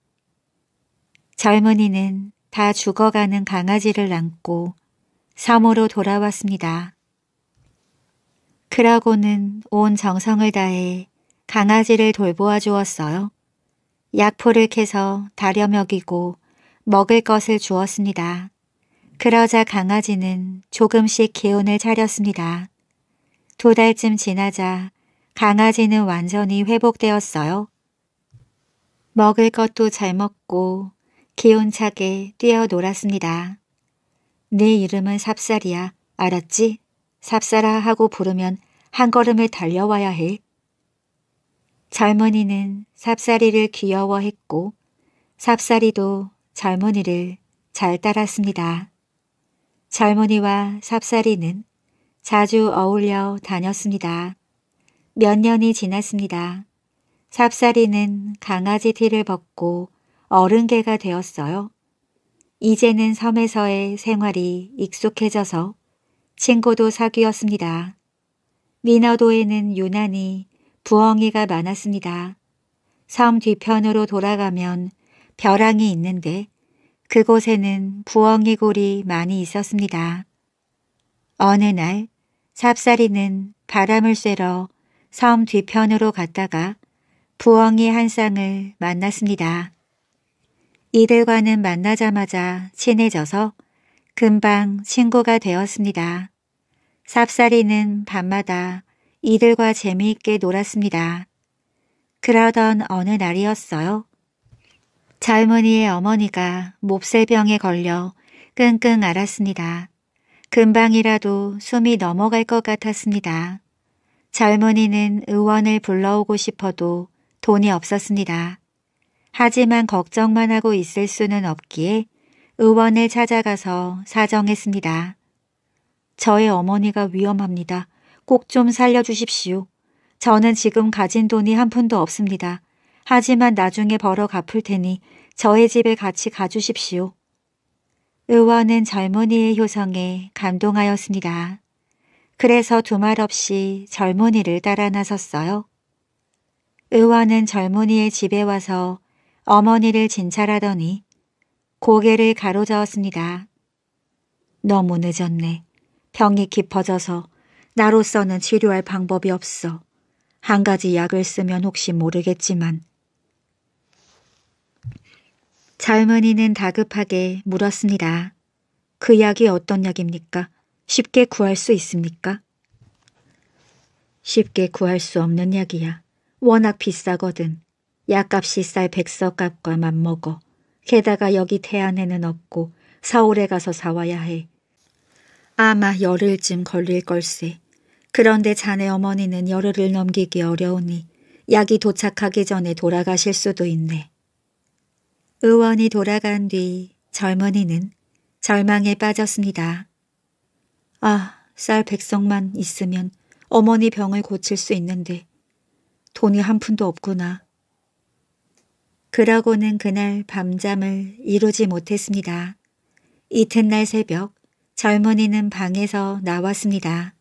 젊은이는 다 죽어가는 강아지를 안고 섬으로 돌아왔습니다. 그라고는온 정성을 다해 강아지를 돌보아 주었어요. 약포를 캐서 다려 먹이고 먹을 것을 주었습니다. 그러자 강아지는 조금씩 기운을 차렸습니다. 두 달쯤 지나자 강아지는 완전히 회복되었어요. 먹을 것도 잘 먹고 기운차게 뛰어놀았습니다. 네 이름은 삽살이야. 알았지? 삽살아 하고 부르면 한 걸음을 달려와야 해. 젊은이는 삽살이를 귀여워했고 삽살이도 젊은이를 잘 따랐습니다. 젊은이와 삽살이는 자주 어울려 다녔습니다. 몇 년이 지났습니다. 삽사리는 강아지 티를 벗고 어른개가 되었어요. 이제는 섬에서의 생활이 익숙해져서 친구도 사귀었습니다. 미너도에는 유난히 부엉이가 많았습니다. 섬 뒤편으로 돌아가면 벼랑이 있는데 그곳에는 부엉이 골이 많이 있었습니다. 어느 날 삽사리는 바람을 쐬러 섬 뒤편으로 갔다가 부엉이 한 쌍을 만났습니다. 이들과는 만나자마자 친해져서 금방 친구가 되었습니다. 삽살이는 밤마다 이들과 재미있게 놀았습니다. 그러던 어느 날이었어요. 젊은이의 어머니가 몹쓸병에 걸려 끙끙 앓았습니다. 금방이라도 숨이 넘어갈 것 같았습니다. 젊은이는 의원을 불러오고 싶어도 돈이 없었습니다. 하지만 걱정만 하고 있을 수는 없기에 의원을 찾아가서 사정했습니다. 저의 어머니가 위험합니다. 꼭 좀 살려주십시오. 저는 지금 가진 돈이 한 푼도 없습니다. 하지만 나중에 벌어 갚을 테니 저의 집에 같이 가주십시오. 의원은 젊은이의 효성에 감동하였습니다. 그래서 두 말 없이 젊은이를 따라 나섰어요. 의원은 젊은이의 집에 와서 어머니를 진찰하더니 고개를 가로저었습니다. 너무 늦었네. 병이 깊어져서 나로서는 치료할 방법이 없어. 한 가지 약을 쓰면 혹시 모르겠지만. 젊은이는 다급하게 물었습니다. 그 약이 어떤 약입니까? 쉽게 구할 수 있습니까? 쉽게 구할 수 없는 약이야. 워낙 비싸거든. 약값이 쌀 백석값과 맞먹어. 게다가 여기 태안에는 없고 서울에 가서 사와야 해. 아마 열흘쯤 걸릴 걸세. 그런데 자네 어머니는 열흘을 넘기기 어려우니 약이 도착하기 전에 돌아가실 수도 있네. 의원이 돌아간 뒤 젊은이는 절망에 빠졌습니다. 아, 쌀 백성만 있으면 어머니 병을 고칠 수 있는데 돈이 한 푼도 없구나. 그러고는 그날 밤잠을 이루지 못했습니다. 이튿날 새벽 젊은이는 방에서 나왔습니다.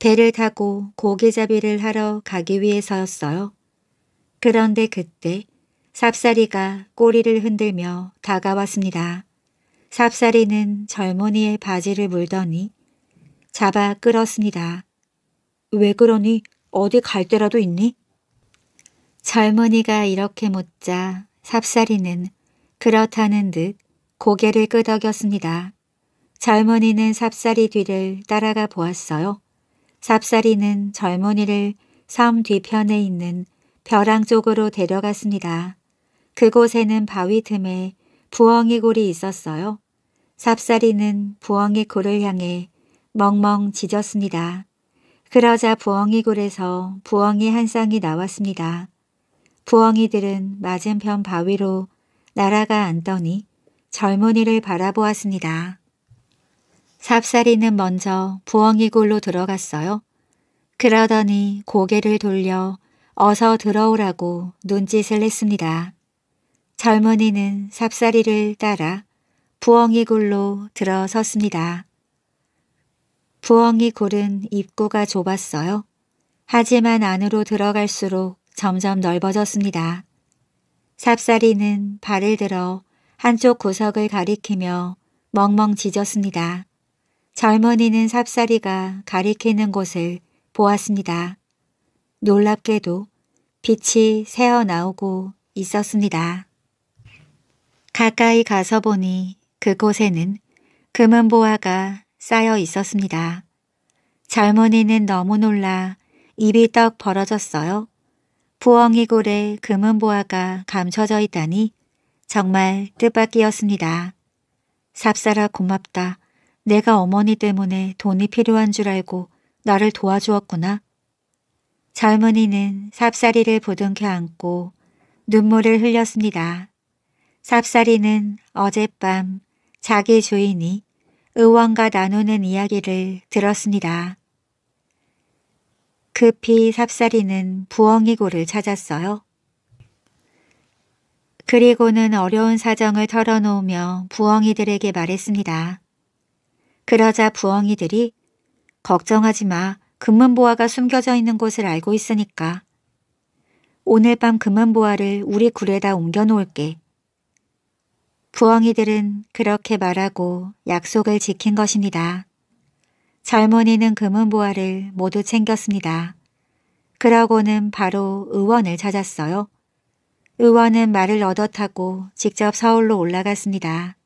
배를 타고 고개잡이를 하러 가기 위해서였어요. 그런데 그때 삽사리가 꼬리를 흔들며 다가왔습니다. 삽사리는 젊은이의 바지를 물더니 잡아 끌었습니다. 왜 그러니 어디 갈 데라도 있니? 젊은이가 이렇게 묻자 삽살이는 그렇다는 듯 고개를 끄덕였습니다. 젊은이는 삽살이 뒤를 따라가 보았어요. 삽살이는 젊은이를 섬 뒤편에 있는 벼랑 쪽으로 데려갔습니다. 그곳에는 바위 틈에 부엉이 굴이 있었어요. 삽살이는 부엉이 굴을 향해 멍멍 짖었습니다. 그러자 부엉이 굴에서 부엉이 한 쌍이 나왔습니다. 부엉이들은 맞은편 바위로 날아가 앉더니 젊은이를 바라보았습니다. 삽살이는 먼저 부엉이 굴로 들어갔어요. 그러더니 고개를 돌려 어서 들어오라고 눈짓을 했습니다. 젊은이는 삽살이를 따라 부엉이 굴로 들어섰습니다. 부엉이 굴은 입구가 좁았어요. 하지만 안으로 들어갈수록 점점 넓어졌습니다. 삽사리는 발을 들어 한쪽 구석을 가리키며 멍멍 지졌습니다 젊은이는 삽사리가 가리키는 곳을 보았습니다. 놀랍게도 빛이 새어나오고 있었습니다. 가까이 가서 보니 그곳에는 금은보화가 쌓여 있었습니다. 젊은이는 너무 놀라 입이 떡 벌어졌어요. 부엉이 골에 금은 보화가 감춰져 있다니 정말 뜻밖이었습니다. 삽사라 고맙다. 내가 어머니 때문에 돈이 필요한 줄 알고 나를 도와주었구나. 젊은이는 삽사리를 부둥켜 안고 눈물을 흘렸습니다. 삽사리는 어젯밤 자기 주인이 의원과 나누는 이야기를 들었습니다. 급히 삽사리는 부엉이고를 찾았어요. 그리고는 어려운 사정을 털어놓으며 부엉이들에게 말했습니다. 그러자 부엉이들이 걱정하지 마. 금문보화가 숨겨져 있는 곳을 알고 있으니까. 오늘 밤금문보화를 우리 굴에다 옮겨놓을게. 부엉이들은 그렇게 말하고 약속을 지킨 것입니다. 젊은이는 금은보화를 모두 챙겼습니다. 그러고는 바로 의원을 찾았어요. 의원은 말을 얻어 타고 직접 서울로 올라갔습니다.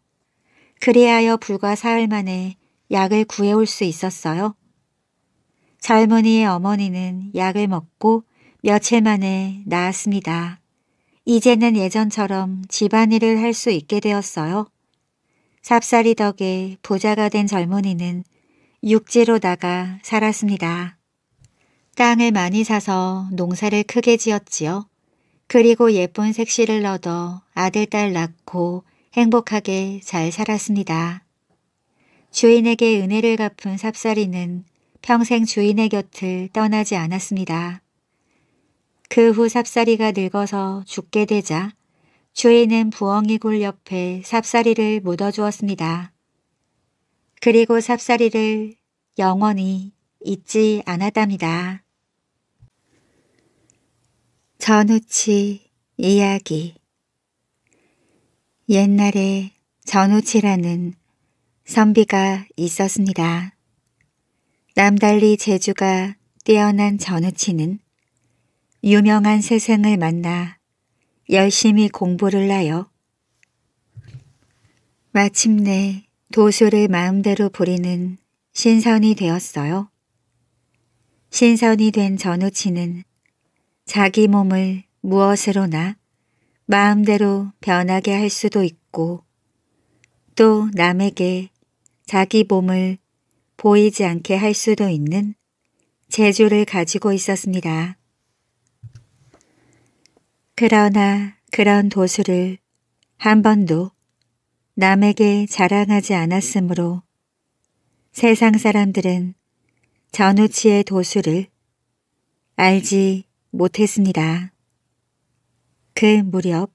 그리하여 불과 사흘 만에 약을 구해올 수 있었어요. 젊은이의 어머니는 약을 먹고 며칠 만에 나았습니다. 이제는 예전처럼 집안일을 할 수 있게 되었어요. 삽살이 덕에 부자가 된 젊은이는 육지로 나가 살았습니다. 땅을 많이 사서 농사를 크게 지었지요. 그리고 예쁜 색시를 얻어 아들딸 낳고 행복하게 잘 살았습니다. 주인에게 은혜를 갚은 삽살이는 평생 주인의 곁을 떠나지 않았습니다. 그후 삽사리가 늙어서 죽게 되자 주인은 부엉이굴 옆에 삽사리를 묻어주었습니다. 그리고 삽사리를 영원히 잊지 않았답니다. 전우치 이야기 옛날에 전우치라는 선비가 있었습니다. 남달리 재주가 뛰어난 전우치는 유명한 세상을 만나 열심히 공부를 하여 마침내 도수를 마음대로 부리는 신선이 되었어요. 신선이 된 전우치는 자기 몸을 무엇으로나 마음대로 변하게 할 수도 있고 또 남에게 자기 몸을 보이지 않게 할 수도 있는 재주를 가지고 있었습니다. 그러나 그런 도수를 한 번도 남에게 자랑하지 않았으므로 세상 사람들은 전우치의 도수를 알지 못했습니다. 그 무렵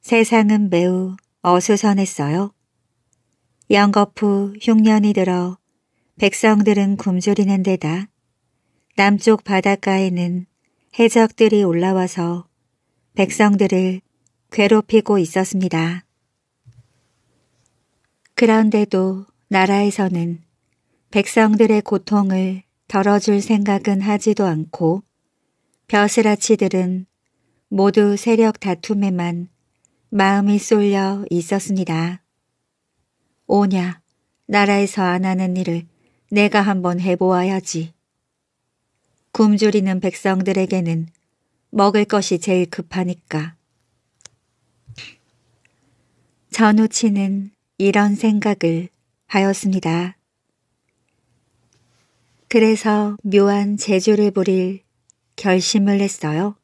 세상은 매우 어수선했어요. 영거푸 흉년이 들어 백성들은 굶주리는 데다 남쪽 바닷가에는 해적들이 올라와서 백성들을 괴롭히고 있었습니다. 그런데도 나라에서는 백성들의 고통을 덜어줄 생각은 하지도 않고 벼슬아치들은 모두 세력 다툼에만 마음이 쏠려 있었습니다. 오냐, 나라에서 안 하는 일을 내가 한번 해보아야지. 굶주리는 백성들에게는 먹을 것이 제일 급하니까. 전우 치는 이런 생각을 하였습니다. 그래서 묘한 재주를 부릴 결심을 했어요.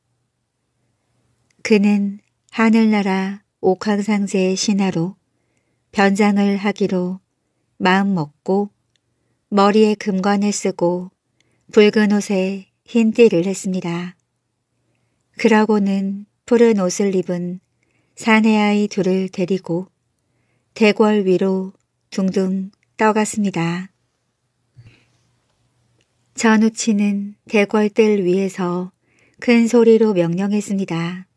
그는 하늘나라 옥황상제의 신하로 변장을 하기로 마음먹고 머리에 금관을 쓰고 붉은 옷에 흰 띠를 했습니다. 그러고는 푸른 옷을 입은 사내 아이 둘을 데리고 대궐 위로 둥둥 떠갔습니다. 전우치는 대궐들 위에서 큰 소리로 명령했습니다.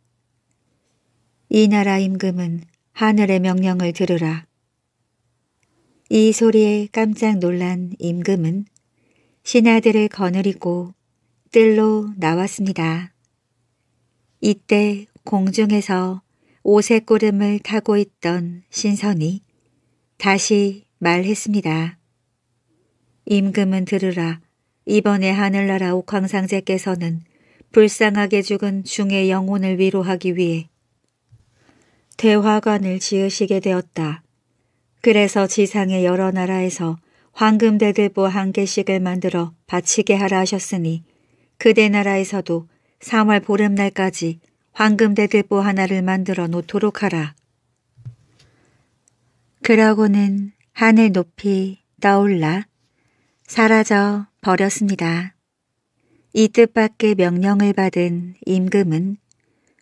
이 나라 임금은 하늘의 명령을 들으라. 이 소리에 깜짝 놀란 임금은 신하들을 거느리고 뜰로 나왔습니다. 이때 공중에서 오색 구름을 타고 있던 신선이 다시 말했습니다. 임금은 들으라. 이번에 하늘나라 옥황상제께서는 불쌍하게 죽은 중의 영혼을 위로하기 위해 대화관을 지으시게 되었다. 그래서 지상의 여러 나라에서 황금 대들보 한 개씩을 만들어 바치게 하라 하셨으니 그대 나라에서도 3월 보름날까지 황금대 들보 하나를 만들어 놓도록 하라. 그러고는 하늘 높이 떠올라 사라져 버렸습니다. 이 뜻밖의 명령을 받은 임금은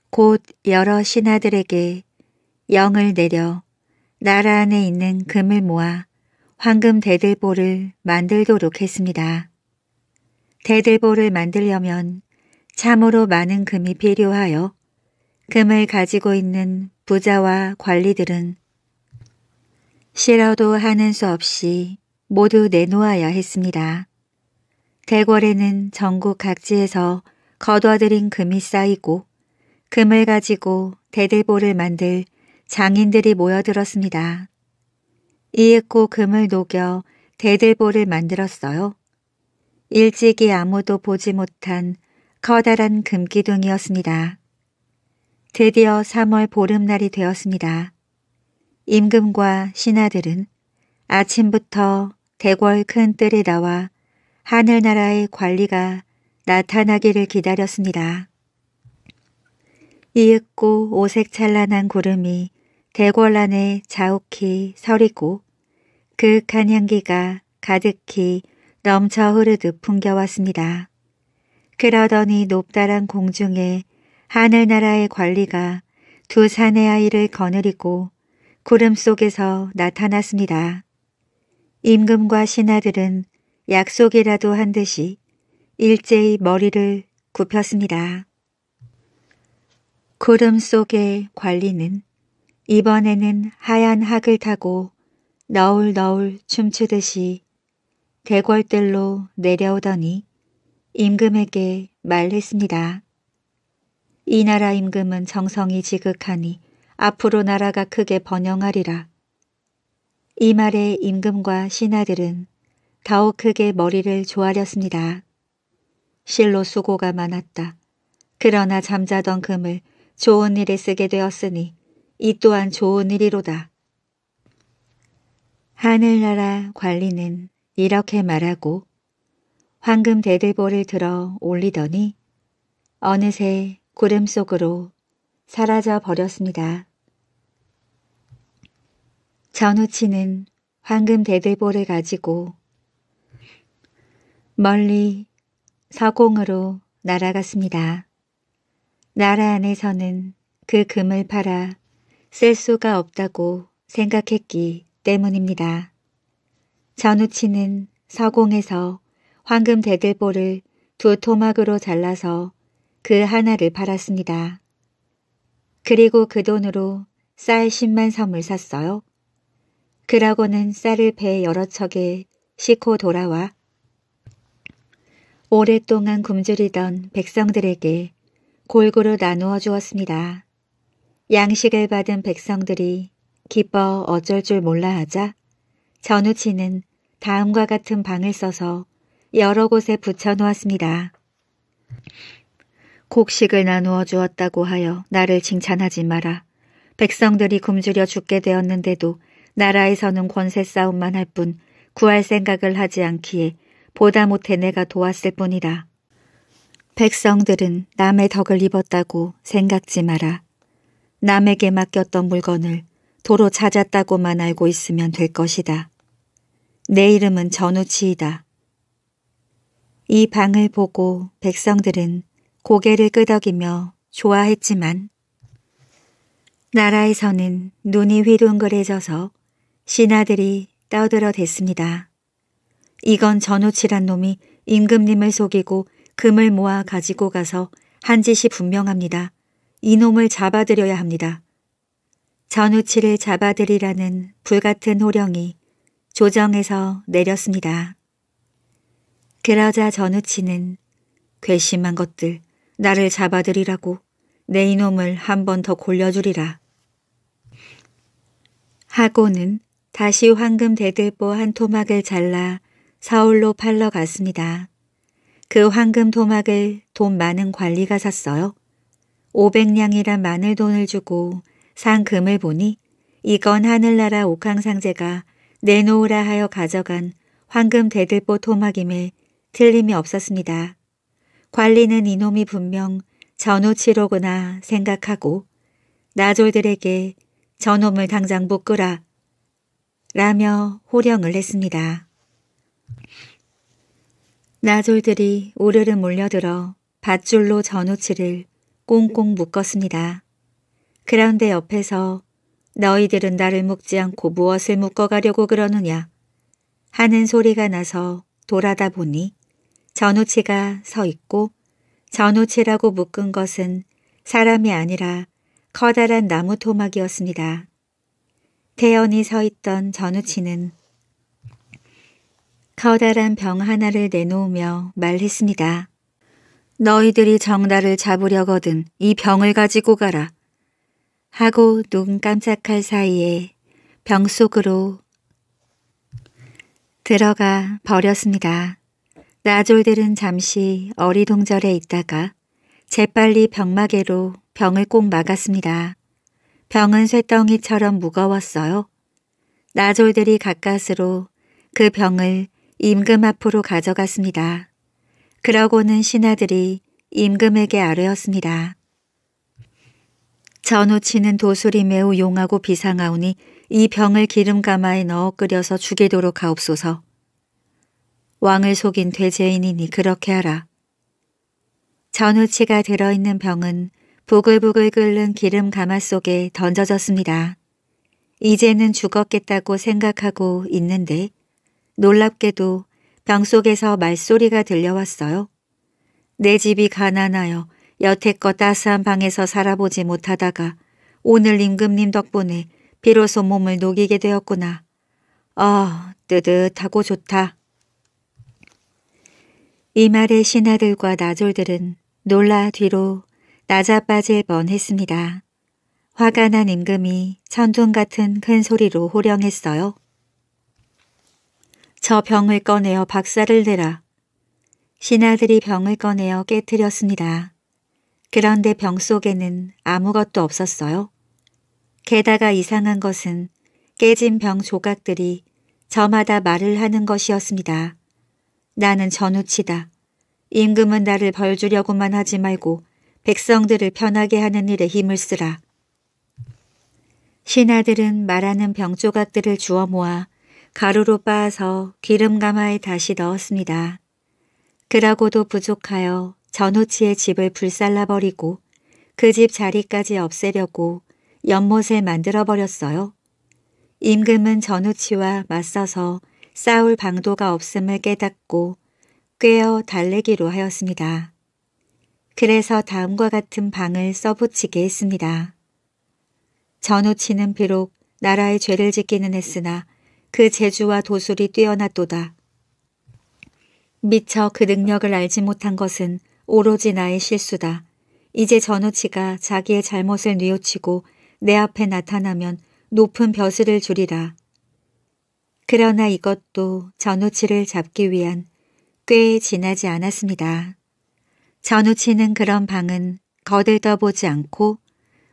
곧 여러 신하들에게 영을 내려 나라 안에 있는 금을 모아 황금 대들보를 만들도록 했습니다. 대들보를 만들려면 참으로 많은 금이 필요하여 금을 가지고 있는 부자와 관리들은 싫어도 하는 수 없이 모두 내놓아야 했습니다. 대궐에는 전국 각지에서 거둬들인 금이 쌓이고 금을 가지고 대대보를 만들 장인들이 모여들었습니다. 이윽고 금을 녹여 대들보를 만들었어요. 일찍이 아무도 보지 못한 커다란 금기둥이었습니다. 드디어 3월 보름날이 되었습니다. 임금과 신하들은 아침부터 대궐 큰 뜰에 나와 하늘나라의 관리가 나타나기를 기다렸습니다. 이윽고 오색찬란한 구름이 대궐 안에 자욱히 서리고 그윽한 향기가 가득히 넘쳐 흐르듯 풍겨왔습니다. 그러더니 높다란 공중에 하늘나라의 관리가 두 산의 아이를 거느리고 구름 속에서 나타났습니다. 임금과 신하들은 약속이라도 한 듯이 일제히 머리를 굽혔습니다. 구름 속의 관리는 이번에는 하얀 학을 타고 너울너울 춤추듯이 대궐들로 내려오더니 임금에게 말했습니다. 이 나라 임금은 정성이 지극하니 앞으로 나라가 크게 번영하리라. 이 말에 임금과 신하들은 더욱 크게 머리를 조아렸습니다. 실로 수고가 많았다. 그러나 잠자던 금을 좋은 일에 쓰게 되었으니 이 또한 좋은 일이로다. 하늘나라 관리는 이렇게 말하고 황금 대들보를 들어 올리더니 어느새 구름 속으로 사라져 버렸습니다. 전우치는 황금 대들보를 가지고 멀리 서공으로 날아갔습니다. 나라 안에서는 그 금을 팔아 쓸 수가 없다고 생각했기 때문입니다. 전우치는 서공에서 황금 대들보를 두 토막으로 잘라서 그 하나를 팔았습니다. 그리고 그 돈으로 쌀 10만 섬을 샀어요. 그러고는 쌀을 배 여러 척에 싣고 돌아와 오랫동안 굶주리던 백성들에게 골고루 나누어 주었습니다. 양식을 받은 백성들이 기뻐 어쩔 줄 몰라 하자 전우치는 다음과 같은 방을 써서 여러 곳에 붙여놓았습니다. 곡식을 나누어 주었다고 하여 나를 칭찬하지 마라. 백성들이 굶주려 죽게 되었는데도 나라에서는 권세 싸움만 할 뿐 구할 생각을 하지 않기에 보다 못해 내가 도왔을 뿐이다. 백성들은 남의 덕을 입었다고 생각지 마라. 남에게 맡겼던 물건을 도로 찾았다고만 알고 있으면 될 것이다. 내 이름은 전우치이다. 이 방을 보고 백성들은 고개를 끄덕이며 좋아했지만 나라에서는 눈이 휘둥그레져서 신하들이 떠들어댔습니다. 이건 전우치란 놈이 임금님을 속이고 금을 모아 가지고 가서 한 짓이 분명합니다. 이놈을 잡아들여야 합니다. 전우치를 잡아들이라는 불같은 호령이 조정에서 내렸습니다. 그러자 전우치는 괘씸한 것들 나를 잡아들이라고 내 이놈을 한 번 더 골려주리라. 하고는 다시 황금 대들보 한 토막을 잘라 서울로 팔러 갔습니다. 그 황금 토막을 돈 많은 관리가 샀어요. 500냥이란 마늘 돈을 주고 산 금을 보니 이건 하늘나라 옥황상제가 내놓으라 하여 가져간 황금 대들보 토막임을 틀림이 없었습니다. 관리는 이놈이 분명 전우치로구나 생각하고 나졸들에게 저놈을 당장 묶으라 라며 호령을 했습니다. 나졸들이 오르르 몰려들어 밧줄로 전우치를 꽁꽁 묶었습니다. 그런데 옆에서 너희들은 나를 묶지 않고 무엇을 묶어가려고 그러느냐 하는 소리가 나서 돌아다 보니 전우치가 서 있고 전우치라고 묶은 것은 사람이 아니라 커다란 나무 토막이었습니다. 태연이 서 있던 전우치는 커다란 병 하나를 내놓으며 말했습니다. 너희들이 정나를 잡으려거든 이 병을 가지고 가라. 하고 눈 깜짝할 사이에 병 속으로 들어가 버렸습니다. 나졸들은 잠시 어리동절해 있다가 재빨리 병마개로 병을 꼭 막았습니다. 병은 쇠덩이처럼 무거웠어요. 나졸들이 가까스로 그 병을 임금 앞으로 가져갔습니다. 그러고는 신하들이 임금에게 아뢰었습니다. 전우치는 도술이 매우 용하고 비상하오니 이 병을 기름가마에 넣어 끓여서 죽이도록 하옵소서. 왕을 속인 돼지인이니 그렇게 하라. 전우치가 들어있는 병은 부글부글 끓는 기름 가마 속에 던져졌습니다. 이제는 죽었겠다고 생각하고 있는데 놀랍게도 병 속에서 말소리가 들려왔어요. 내 집이 가난하여 여태껏 따스한 방에서 살아보지 못하다가 오늘 임금님 덕분에 비로소 몸을 녹이게 되었구나. 아, 뜨뜻하고 좋다. 이 말에 신하들과 나졸들은 놀라 뒤로 나자빠질 뻔했습니다. 화가 난 임금이 천둥 같은 큰 소리로 호령했어요. 저 병을 꺼내어 박사를 내라. 신하들이 병을 꺼내어 깨뜨렸습니다. 그런데 병 속에는 아무것도 없었어요. 게다가 이상한 것은 깨진 병 조각들이 저마다 말을 하는 것이었습니다. 나는 전우치다. 임금은 나를 벌주려고만 하지 말고 백성들을 편하게 하는 일에 힘을 쓰라. 신하들은 말하는 병조각들을 주워 모아 가루로 빻아서 기름 가마에 다시 넣었습니다. 그라고도 부족하여 전우치의 집을 불살라버리고 그 집 자리까지 없애려고 연못에 만들어버렸어요. 임금은 전우치와 맞서서 싸울 방도가 없음을 깨닫고 꿰어 달래기로 하였습니다. 그래서 다음과 같은 방을 써붙이게 했습니다. 전우치는 비록 나라의 죄를 짓기는 했으나 그 재주와 도술이 뛰어났도다. 미처 그 능력을 알지 못한 것은 오로지 나의 실수다. 이제 전우치가 자기의 잘못을 뉘우치고 내 앞에 나타나면 높은 벼슬을 줄이라 그러나 이것도 전우치를 잡기 위한 꽤 지나지 않았습니다. 전우치는 그런 방은 거들떠보지 않고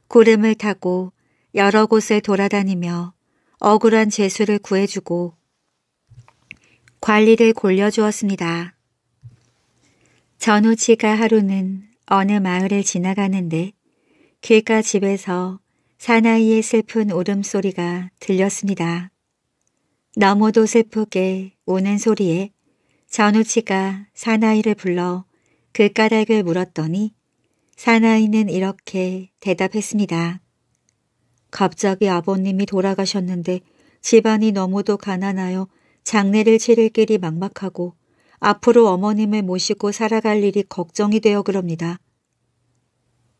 구름을 타고 여러 곳을 돌아다니며 억울한 죄수를 구해주고 관리를 골려주었습니다. 전우치가 하루는 어느 마을을 지나가는데 길가 집에서 사나이의 슬픈 울음소리가 들렸습니다. 너무도 슬프게 우는 소리에 전우치가 사나이를 불러 그 까닭을 물었더니 사나이는 이렇게 대답했습니다. 갑자기 아버님이 돌아가셨는데 집안이 너무도 가난하여 장례를 치를 길이 막막하고 앞으로 어머님을 모시고 살아갈 일이 걱정이 되어 그럽니다.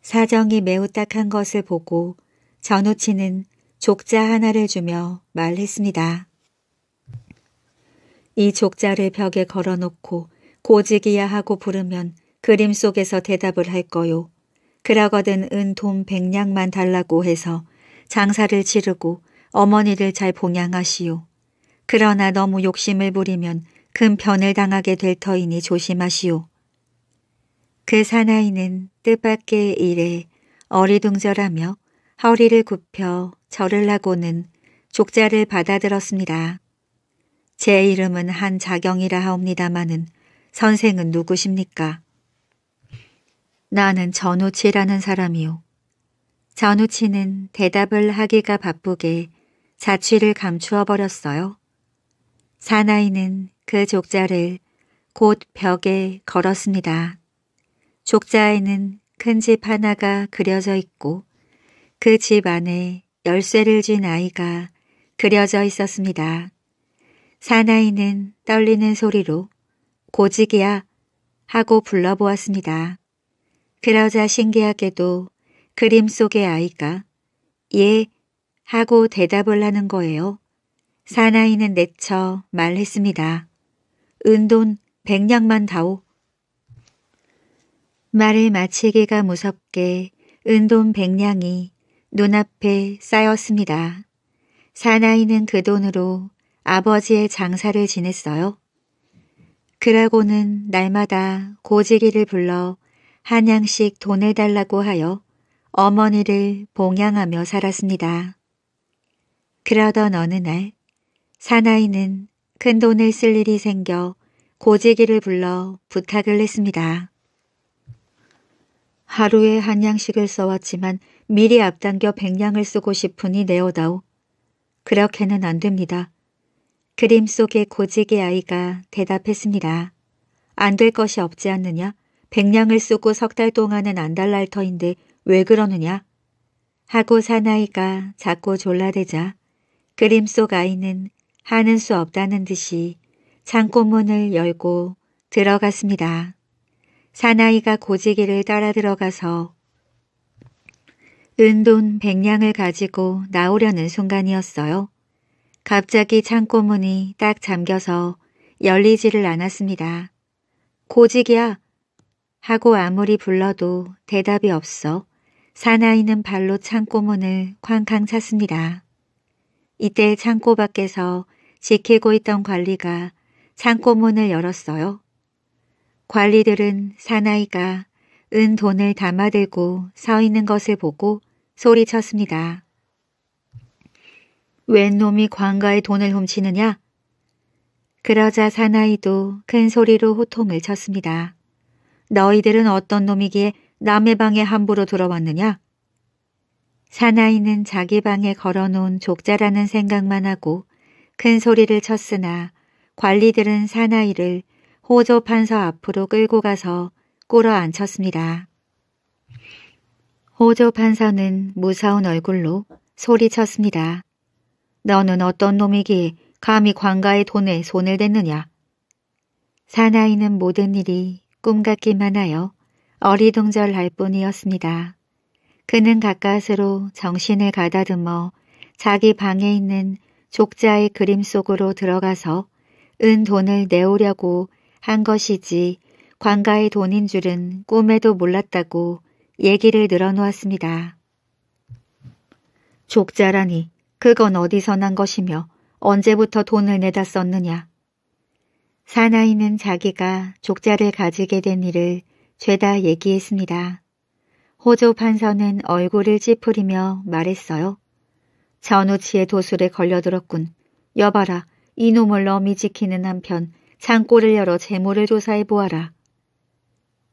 사정이 매우 딱한 것을 보고 전우치는 족자 하나를 주며 말했습니다. 이 족자를 벽에 걸어놓고 고지기야 하고 부르면 그림 속에서 대답을 할 거요. 그러거든 은 돈 백냥만 달라고 해서 장사를 치르고 어머니를 잘 봉양하시오. 그러나 너무 욕심을 부리면 큰 변을 당하게 될 터이니 조심하시오. 그 사나이는 뜻밖의 일에 어리둥절하며 허리를 굽혀 절을 하고는 족자를 받아들었습니다. 제 이름은 한자경이라 하옵니다마는 선생은 누구십니까? 나는 전우치라는 사람이요. 전우치는 대답을 하기가 바쁘게 자취를 감추어 버렸어요. 사나이는 그 족자를 곧 벽에 걸었습니다. 족자에는 큰 집 하나가 그려져 있고 그 집 안에 열쇠를 쥔 아이가 그려져 있었습니다. 사나이는 떨리는 소리로 고지기야 하고 불러보았습니다. 그러자 신기하게도 그림 속의 아이가 예 하고 대답을 하는 거예요. 사나이는 내쳐 말했습니다. 은돈 백냥만 다오. 말을 마치기가 무섭게 은돈 백냥이 눈앞에 쌓였습니다. 사나이는 그 돈으로 아버지의 장사를 지냈어요. 그러고는 날마다 고지기를 불러 한 양씩 돈을 달라고 하여 어머니를 봉양하며 살았습니다. 그러던 어느 날 사나이는 큰 돈을 쓸 일이 생겨 고지기를 불러 부탁을 했습니다. 하루에 한양식을 써왔지만 미리 앞당겨 백냥을 쓰고 싶으니 내어다오. 그렇게는 안 됩니다. 그림 속의 고지게 아이가 대답했습니다. 안 될 것이 없지 않느냐? 백냥을 쏘고 석 달 동안은 안달날 터인데 왜 그러느냐? 하고 사나이가 자꾸 졸라대자 그림 속 아이는 하는 수 없다는 듯이 창고문을 열고 들어갔습니다. 사나이가 고지기를 따라 들어가서 은돈 백냥을 가지고 나오려는 순간이었어요. 갑자기 창고문이 딱 잠겨서 열리지를 않았습니다. 고직이야 하고 아무리 불러도 대답이 없어 사나이는 발로 창고문을 쾅쾅 찼습니다. 이때 창고 밖에서 지키고 있던 관리가 창고문을 열었어요. 관리들은 사나이가 은 돈을 담아들고 서 있는 것을 보고 소리쳤습니다. 웬 놈이 관가에 돈을 훔치느냐? 그러자 사나이도 큰 소리로 호통을 쳤습니다. 너희들은 어떤 놈이기에 남의 방에 함부로 들어왔느냐? 사나이는 자기 방에 걸어놓은 족자라는 생각만 하고 큰 소리를 쳤으나 관리들은 사나이를 호조 판서 앞으로 끌고 가서 꿇어 앉혔습니다. 호조 판서는 무서운 얼굴로 소리쳤습니다. 너는 어떤 놈이기에 감히 관가의 돈에 손을 댔느냐. 사나이는 모든 일이 꿈 같기만 하여 어리둥절할 뿐이었습니다. 그는 가까스로 정신을 가다듬어 자기 방에 있는 족자의 그림 속으로 들어가서 은 돈을 내오려고 한 것이지 관가의 돈인 줄은 꿈에도 몰랐다고 얘기를 늘어놓았습니다. 족자라니 그건 어디서 난 것이며 언제부터 돈을 내다 썼느냐. 사나이는 자기가 족자를 가지게 된 일을 죄다 얘기했습니다. 호조 판서는 얼굴을 찌푸리며 말했어요. 전우치의 도술에 걸려들었군. 여봐라, 이놈을 너이 지키는 한편 창고를 열어 재물을 조사해 보아라.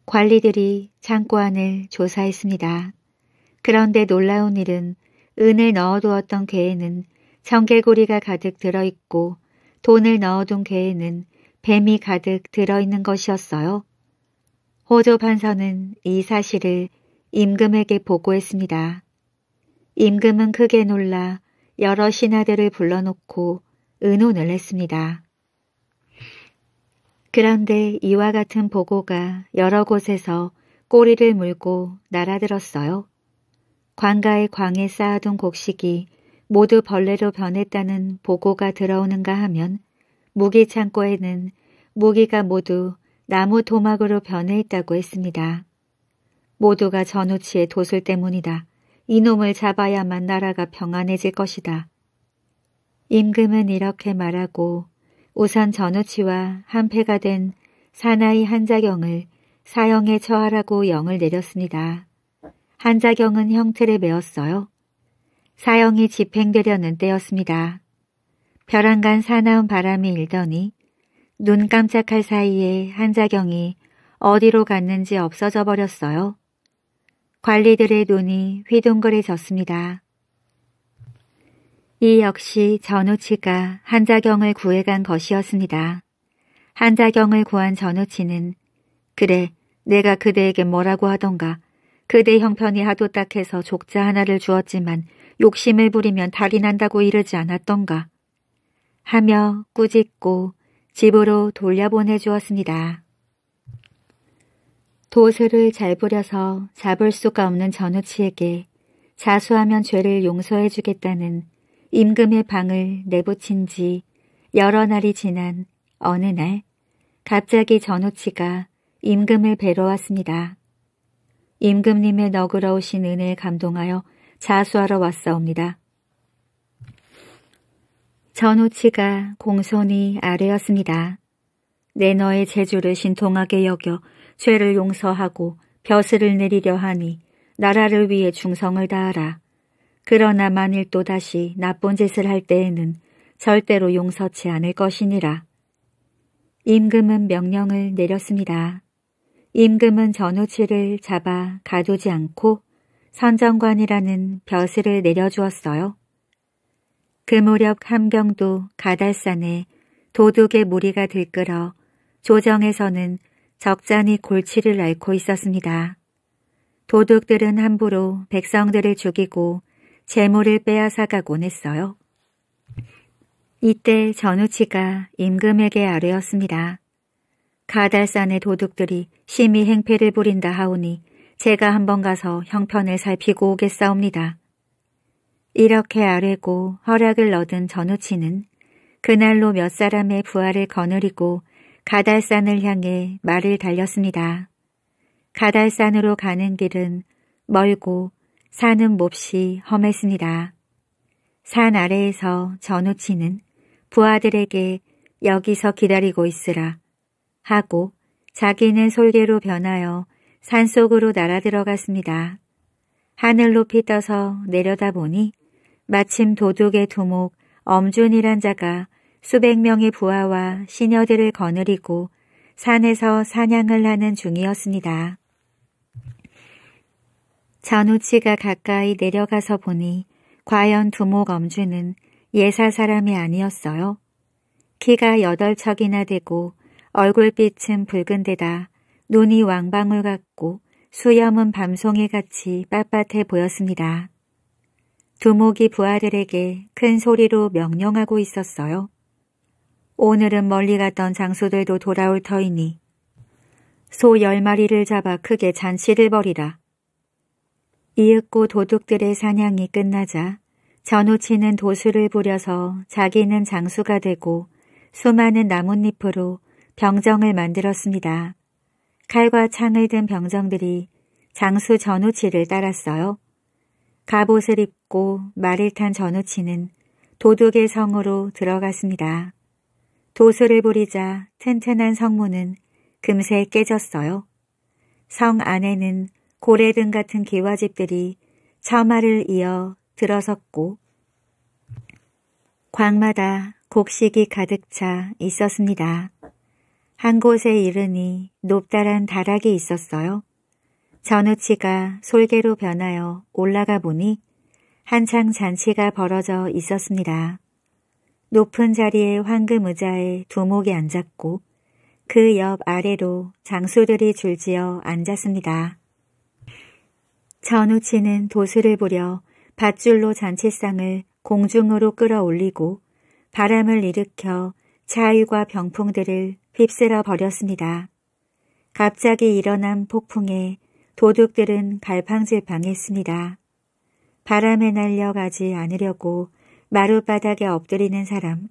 관리들이 창고 안을 조사했습니다. 그런데 놀라운 일은 은을 넣어두었던 괴에는 청개구리가 가득 들어있고 돈을 넣어둔 괴에는 뱀이 가득 들어있는 것이었어요. 호조 판서는 이 사실을 임금에게 보고했습니다. 임금은 크게 놀라 여러 신하들을 불러놓고 은혼을 했습니다. 그런데 이와 같은 보고가 여러 곳에서 꼬리를 물고 날아들었어요. 광가의 광에 쌓아둔 곡식이 모두 벌레로 변했다는 보고가 들어오는가 하면 무기 창고에는 무기가 모두 나무 도막으로 변해 있다고 했습니다. 모두가 전우치의 도술 때문이다. 이놈을 잡아야만 나라가 평안해질 것이다. 임금은 이렇게 말하고 우선 전우치와 한패가 된 사나이 한자경을 사형에 처하라고 영을 내렸습니다. 한자경은 형태를 메웠어요. 사형이 집행되려는 때였습니다. 벼랑간 사나운 바람이 일더니 눈 깜짝할 사이에 한자경이 어디로 갔는지 없어져 버렸어요. 관리들의 눈이 휘둥그레졌습니다. 이 역시 전우치가 한자경을 구해간 것이었습니다. 한자경을 구한 전우치는 그래 내가 그대에게 뭐라고 하던가 그대 형편이 하도 딱해서 족자 하나를 주었지만 욕심을 부리면 달이 난다고 이르지 않았던가 하며 꾸짖고 집으로 돌려보내주었습니다. 도세를잘 부려서 잡을 수가 없는 전우치에게 자수하면 죄를 용서해주겠다는 임금의 방을 내붙인 지 여러 날이 지난 어느 날 갑자기 전우치가 임금을 뵈러 왔습니다. 임금님의 너그러우신 은혜에 감동하여 자수하러 왔사옵니다. 전우치가 공손히 아뢰었습니다. 내 너의 재주를 신통하게 여겨 죄를 용서하고 벼슬을 내리려 하니 나라를 위해 중성을 다하라. 그러나 만일 또다시 나쁜 짓을 할 때에는 절대로 용서치 않을 것이니라. 임금은 명령을 내렸습니다. 임금은 전우치를 잡아 가두지 않고 선정관이라는 벼슬을 내려주었어요. 그 무렵 함경도 가달산에 도둑의 무리가 들끓어 조정에서는 적잖이 골치를 앓고 있었습니다. 도둑들은 함부로 백성들을 죽이고 재물을 빼앗아가곤 했어요. 이때 전우치가 임금에게 아뢰었습니다. 가달산의 도둑들이 심히 행패를 부린다 하오니 제가 한번 가서 형편을 살피고 오겠사옵니다. 이렇게 아뢰고 허락을 얻은 전우치는 그날로 몇 사람의 부하를 거느리고 가달산을 향해 말을 달렸습니다. 가달산으로 가는 길은 멀고 산은 몹시 험했습니다. 산 아래에서 전우치는 부하들에게 여기서 기다리고 있으라 하고 자기는 솔개로 변하여 산속으로 날아 들어갔습니다. 하늘 높이 떠서 내려다보니 마침 도둑의 두목 엄준이란 자가 수백 명의 부하와 시녀들을 거느리고 산에서 사냥을 하는 중이었습니다. 전우치가 가까이 내려가서 보니 과연 두목 엄주는 예사 사람이 아니었어요. 키가 여덟 척이나 되고 얼굴빛은 붉은데다 눈이 왕방울 같고 수염은 밤송이 같이 빳빳해 보였습니다. 두목이 부하들에게 큰 소리로 명령하고 있었어요. 오늘은 멀리 갔던 장수들도 돌아올 터이니 소 열마리를 잡아 크게 잔치를 벌이라. 이윽고 도둑들의 사냥이 끝나자 전우치는 도수를 부려서 자기는 장수가 되고 수많은 나뭇잎으로 병정을 만들었습니다. 칼과 창을 든 병정들이 장수 전우치를 따랐어요. 갑옷을 입고 말을 탄 전우치는 도둑의 성으로 들어갔습니다. 도수를 부리자 튼튼한 성문은 금세 깨졌어요. 성 안에는 고래 등 같은 기와집들이 처마를 이어 들어섰고 광마다 곡식이 가득 차 있었습니다. 한 곳에 이르니 높다란 다락이 있었어요. 전우치가 솔개로 변하여 올라가 보니 한창 잔치가 벌어져 있었습니다. 높은 자리에 황금 의자에 두목이 앉았고 그 옆 아래로 장수들이 줄지어 앉았습니다. 전우치는 도수를 부려 밧줄로 잔치상을 공중으로 끌어올리고 바람을 일으켜 차유과 병풍들을 휩쓸어 버렸습니다. 갑자기 일어난 폭풍에 도둑들은 갈팡질팡했습니다. 바람에 날려가지 않으려고 마룻바닥에 엎드리는 사람,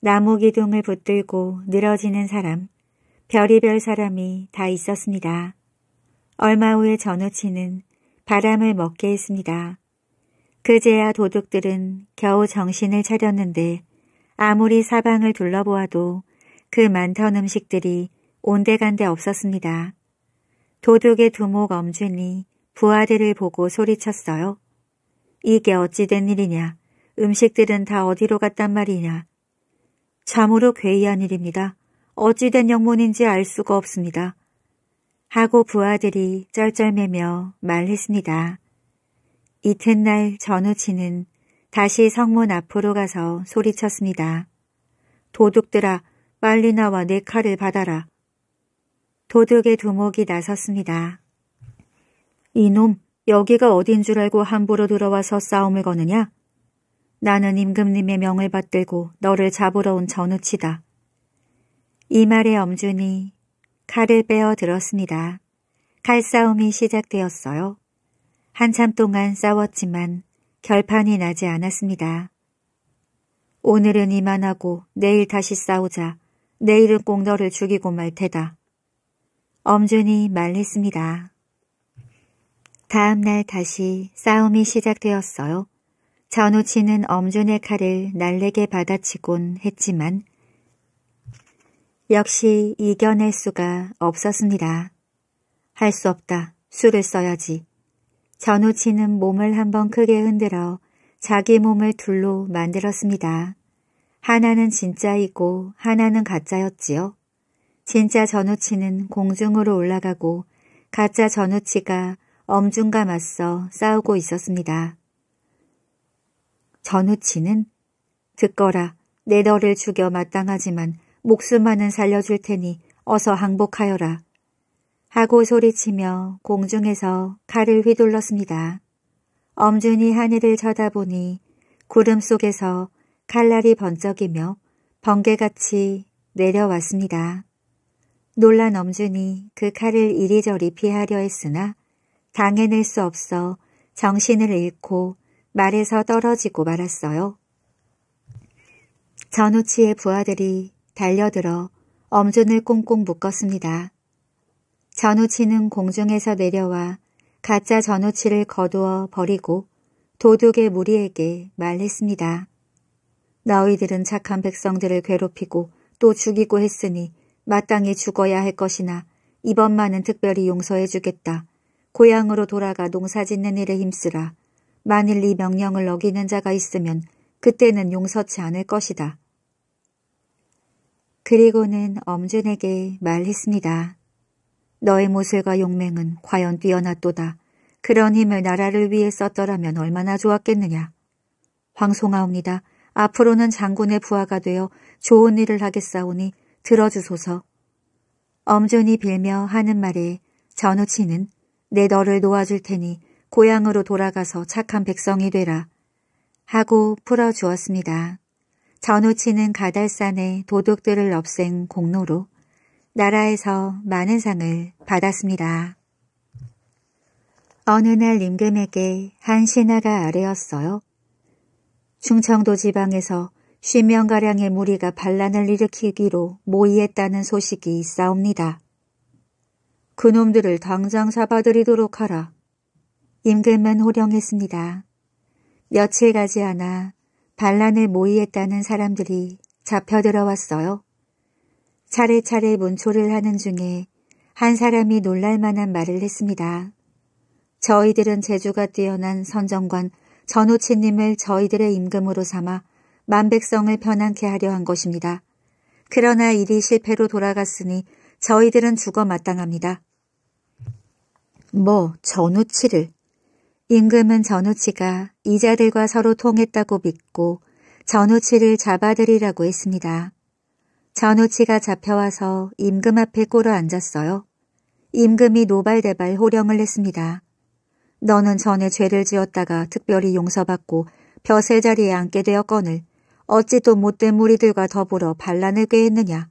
나무 기둥을 붙들고 늘어지는 사람, 별의별 사람이 다 있었습니다. 얼마 후에 전우치는 바람을 먹게 했습니다. 그제야 도둑들은 겨우 정신을 차렸는데 아무리 사방을 둘러보아도 그 많던 음식들이 온데간데 없었습니다. 도둑의 두목 엄준이 부하들을 보고 소리쳤어요. 이게 어찌 된 일이냐. 음식들은 다 어디로 갔단 말이냐. 참으로 괴이한 일입니다. 어찌 된 영문인지 알 수가 없습니다. 하고 부하들이 쩔쩔매며 말했습니다. 이튿날 전우치는 다시 성문 앞으로 가서 소리쳤습니다. 도둑들아 빨리 나와 내 칼을 받아라. 도둑의 두목이 나섰습니다. 이놈, 여기가 어딘 줄 알고 함부로 들어와서 싸움을 거느냐? 나는 임금님의 명을 받들고 너를 잡으러 온 전우치다. 이 말에 엄준이 칼을 빼어 들었습니다. 칼싸움이 시작되었어요. 한참 동안 싸웠지만 결판이 나지 않았습니다. 오늘은 이만하고 내일 다시 싸우자. 내일은 꼭 너를 죽이고 말 테다. 엄준이 말했습니다. 다음 날 다시 싸움이 시작되었어요. 전우치는 엄준의 칼을 날래게 받아치곤 했지만 역시 이겨낼 수가 없었습니다. 할 수 없다. 술을 써야지. 전우치는 몸을 한번 크게 흔들어 자기 몸을 둘로 만들었습니다. 하나는 진짜이고 하나는 가짜였지요. 진짜 전우치는 공중으로 올라가고 가짜 전우치가 엄중과 맞서 싸우고 있었습니다. 전우치는 듣거라 내 너를 죽여 마땅하지만 목숨만은 살려줄 테니 어서 항복하여라. 하고 소리치며 공중에서 칼을 휘둘렀습니다. 엄준이 하늘을 쳐다보니 구름 속에서 칼날이 번쩍이며 번개같이 내려왔습니다. 놀란 엄준이 그 칼을 이리저리 피하려 했으나 당해낼 수 없어 정신을 잃고 말에서 떨어지고 말았어요. 전우치의 부하들이 달려들어 엄준을 꽁꽁 묶었습니다. 전우치는 공중에서 내려와 가짜 전우치를 거두어 버리고 도둑의 무리에게 말했습니다. 나희들은 착한 백성들을 괴롭히고 또 죽이고 했으니 마땅히 죽어야 할 것이나 이번만은 특별히 용서해 주겠다. 고향으로 돌아가 농사 짓는 일에 힘쓰라. 만일 이 명령을 어기는 자가 있으면 그때는 용서치 않을 것이다. 그리고는 엄준에게 말했습니다. 너의 모세가 용맹은 과연 뛰어났도다. 그런 힘을 나라를 위해 썼더라면 얼마나 좋았겠느냐. 황송하옵니다. 앞으로는 장군의 부하가 되어 좋은 일을 하겠사오니 들어주소서. 엄준이 빌며 하는 말에 전우치는 내 너를 놓아줄 테니 고향으로 돌아가서 착한 백성이 되라 하고 풀어주었습니다. 전우치는 가달산의 도둑들을 없앤 공로로 나라에서 많은 상을 받았습니다. 어느 날 임금에게 한 신하가 아뢰었어요. 충청도 지방에서 5명가량의 무리가 반란을 일으키기로 모의했다는 소식이 있사옵니다. 그놈들을 당장 잡아들이도록 하라. 임금은 호령했습니다. 며칠 가지 않아 반란을 모의했다는 사람들이 잡혀 들어왔어요. 차례차례 문초를 하는 중에 한 사람이 놀랄만한 말을 했습니다. 저희들은 재주가 뛰어난 선정관 전우치님을 저희들의 임금으로 삼아 만백성을 편안케 하려 한 것입니다. 그러나 일이 실패로 돌아갔으니 저희들은 죽어 마땅합니다. 뭐 전우치를 임금은 전우치가 이자들과 서로 통했다고 믿고 전우치를 잡아들이라고 했습니다. 전우치가 잡혀와서 임금 앞에 꿇어 앉았어요. 임금이 노발대발 호령을 했습니다. 너는 전에 죄를 지었다가 특별히 용서받고 벼슬 자리에 앉게 되었거늘 어찌 또 못된 무리들과 더불어 반란을 꾀했느냐.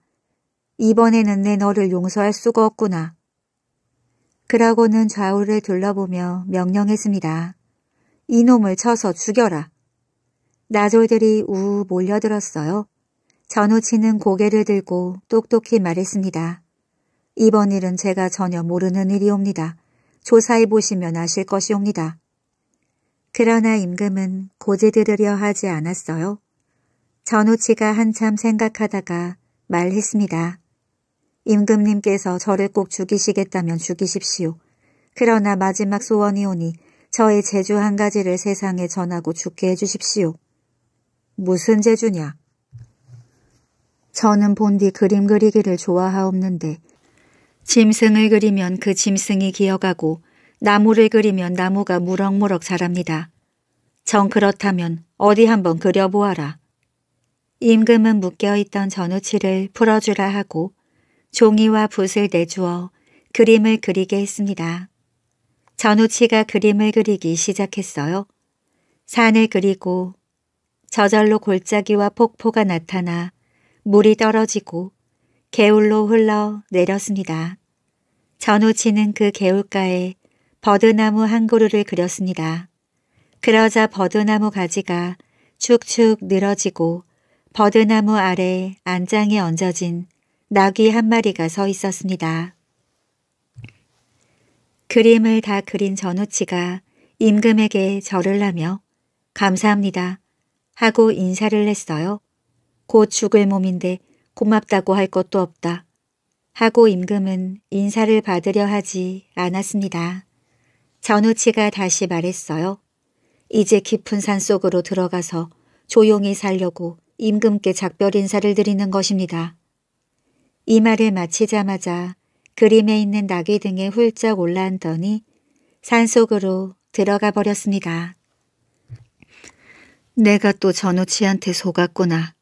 이번에는 내 너를 용서할 수가 없구나. 그라고는 좌우를 둘러보며 명령했습니다. 이놈을 쳐서 죽여라. 나졸들이 우우 몰려들었어요. 전우치는 고개를 들고 똑똑히 말했습니다. 이번 일은 제가 전혀 모르는 일이옵니다. 조사해 보시면 아실 것이옵니다. 그러나 임금은 고지들으려 하지 않았어요. 전우치가 한참 생각하다가 말했습니다. 임금님께서 저를 꼭 죽이시겠다면 죽이십시오. 그러나 마지막 소원이오니 저의 재주 한 가지를 세상에 전하고 죽게 해주십시오. 무슨 재주냐? 저는 본디 그림 그리기를 좋아하옵는데 짐승을 그리면 그 짐승이 기어가고 나무를 그리면 나무가 무럭무럭 자랍니다. 정 그렇다면 어디 한번 그려보아라. 임금은 묶여있던 전우치를 풀어주라 하고 종이와 붓을 내주어 그림을 그리게 했습니다. 전우치가 그림을 그리기 시작했어요. 산을 그리고 저절로 골짜기와 폭포가 나타나 물이 떨어지고 개울로 흘러 내렸습니다. 전우치는 그 개울가에 버드나무 한 그루를 그렸습니다. 그러자 버드나무 가지가 축축 늘어지고 버드나무 아래 안장에 얹어진 나귀 한 마리가 서 있었습니다. 그림을 다 그린 전우치가 임금에게 절을 하며 감사합니다 하고 인사를 했어요. 곧 죽을 몸인데 고맙다고 할 것도 없다. 하고 임금은 인사를 받으려 하지 않았습니다. 전우치가 다시 말했어요. 이제 깊은 산속으로 들어가서 조용히 살려고 임금께 작별 인사를 드리는 것입니다. 이 말을 마치자마자 그림에 있는 낙이 등에 훌쩍 올라앉더니 산속으로 들어가 버렸습니다. 내가 또 전우치한테 속았구나.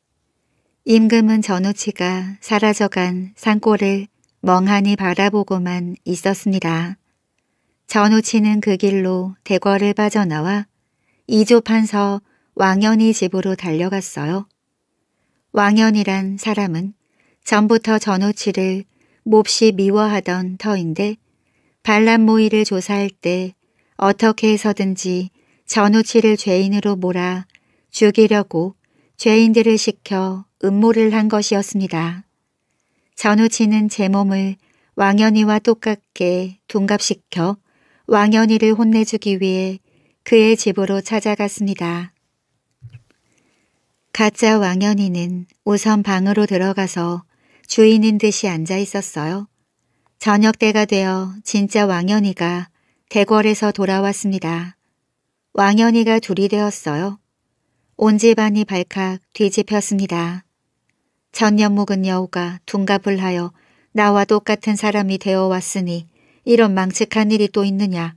임금은 전우치가 사라져간 산골을 멍하니 바라보고만 있었습니다. 전우치는 그 길로 대궐을 빠져나와 이조판서 왕연이 집으로 달려갔어요. 왕연이란 사람은 전부터 전우치를 몹시 미워하던 터인데 반란 모의를 조사할 때 어떻게 해서든지 전우치를 죄인으로 몰아 죽이려고 죄인들을 시켜 음모를 한 것이었습니다. 전우치는 제 몸을 왕연이와 똑같게 둔갑시켜 왕연이를 혼내주기 위해 그의 집으로 찾아갔습니다. 가짜 왕연이는 우선 방으로 들어가서 주인인 듯이 앉아 있었어요. 저녁 때가 되어 진짜 왕연이가 대궐에서 돌아왔습니다. 왕연이가 둘이 되었어요. 온 집안이 발칵 뒤집혔습니다. 전년 묵은 여우가 둔갑을 하여 나와 똑같은 사람이 되어 왔으니 이런 망측한 일이 또 있느냐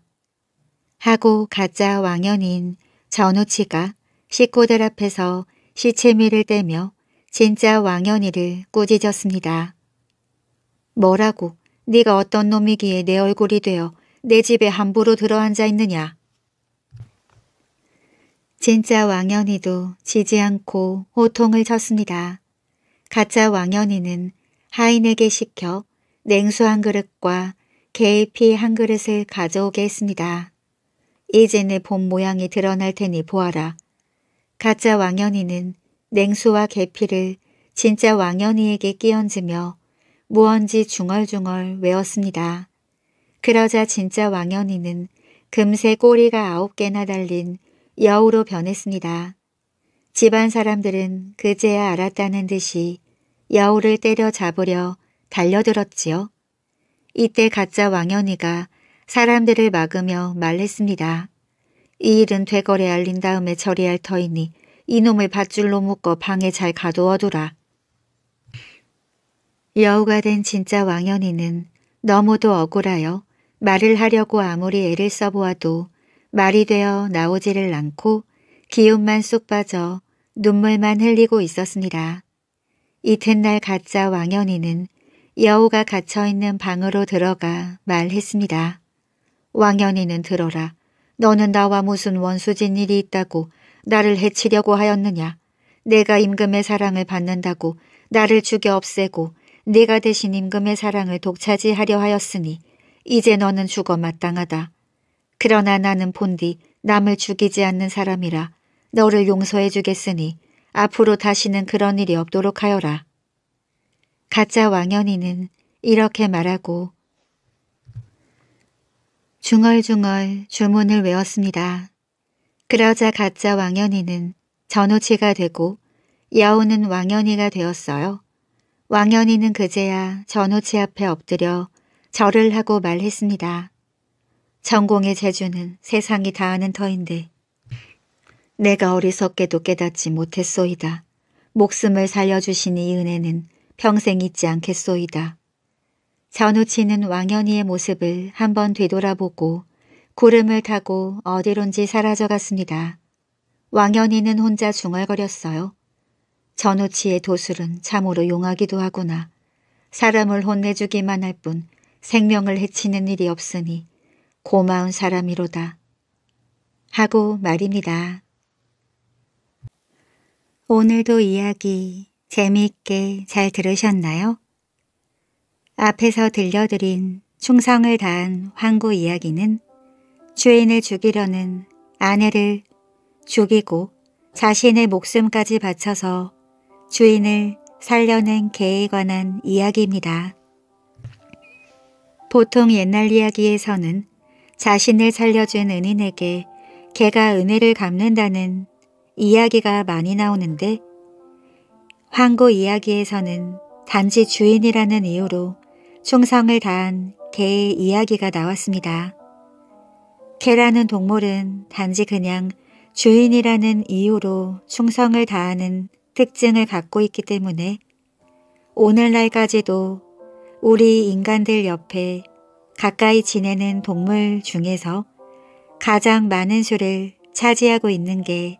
하고 가짜 왕연인 전우치가 식구들 앞에서 시체미를 떼며 진짜 왕연이를 꾸짖었습니다. 뭐라고 네가 어떤 놈이기에 내 얼굴이 되어 내 집에 함부로 들어앉아 있느냐. 진짜 왕연이도 지지 않고 호통을 쳤습니다. 가짜 왕연이는 하인에게 시켜 냉수 한 그릇과 계피 한 그릇을 가져오게 했습니다. 이제는 본 모양이 드러날 테니 보아라. 가짜 왕연이는 냉수와 계피를 진짜 왕연이에게 끼얹으며 무언지 중얼중얼 외웠습니다. 그러자 진짜 왕연이는 금세 꼬리가 아홉 개나 달린 여우로 변했습니다. 집안 사람들은 그제야 알았다는 듯이 여우를 때려잡으려 달려들었지요. 이때 가짜 왕현이가 사람들을 막으며 말했습니다. 이 일은 되거래 알린 다음에 처리할 터이니 이놈을 밧줄로 묶어 방에 잘 가두어두라. 여우가 된 진짜 왕현이는 너무도 억울하여 말을 하려고 아무리 애를 써보아도 말이 되어 나오지를 않고 기운만 쏙 빠져 눈물만 흘리고 있었습니다. 이튿날 가짜 왕연이는 여우가 갇혀있는 방으로 들어가 말했습니다. 왕연이는 들어라. 너는 나와 무슨 원수진 일이 있다고 나를 해치려고 하였느냐. 내가 임금의 사랑을 받는다고 나를 죽여 없애고 내가 대신 임금의 사랑을 독차지하려 하였으니 이제 너는 죽어 마땅하다. 그러나 나는 본디 남을 죽이지 않는 사람이라 너를 용서해 주겠으니 앞으로 다시는 그런 일이 없도록 하여라. 가짜 왕연이는 이렇게 말하고 중얼중얼 주문을 외웠습니다. 그러자 가짜 왕연이는 전우치가 되고 야우는 왕연이가 되었어요. 왕연이는 그제야 전우치 앞에 엎드려 절을 하고 말했습니다. 전공의 재주는 세상이 다하는 터인데 내가 어리석게도 깨닫지 못했소이다. 목숨을 살려주시니 이 은혜는 평생 잊지 않겠소이다. 전우치는 왕연이의 모습을 한번 되돌아보고 구름을 타고 어디론지 사라져갔습니다. 왕연이는 혼자 중얼거렸어요. 전우치의 도술은 참으로 용하기도 하구나. 사람을 혼내주기만 할 뿐 생명을 해치는 일이 없으니 고마운 사람이로다. 하고 말입니다. 오늘도 이야기 재미있게 잘 들으셨나요? 앞에서 들려드린 충성을 다한 황구 이야기는 주인을 죽이려는 아내를 죽이고 자신의 목숨까지 바쳐서 주인을 살려낸 개에 관한 이야기입니다. 보통 옛날 이야기에서는 자신을 살려준 은인에게 개가 은혜를 갚는다는 이야기가 많이 나오는데 황고 이야기에서는 단지 주인이라는 이유로 충성을 다한 개의 이야기가 나왔습니다. 개라는 동물은 단지 그냥 주인이라는 이유로 충성을 다하는 특징을 갖고 있기 때문에 오늘날까지도 우리 인간들 옆에 가까이 지내는 동물 중에서 가장 많은 수를 차지하고 있는 게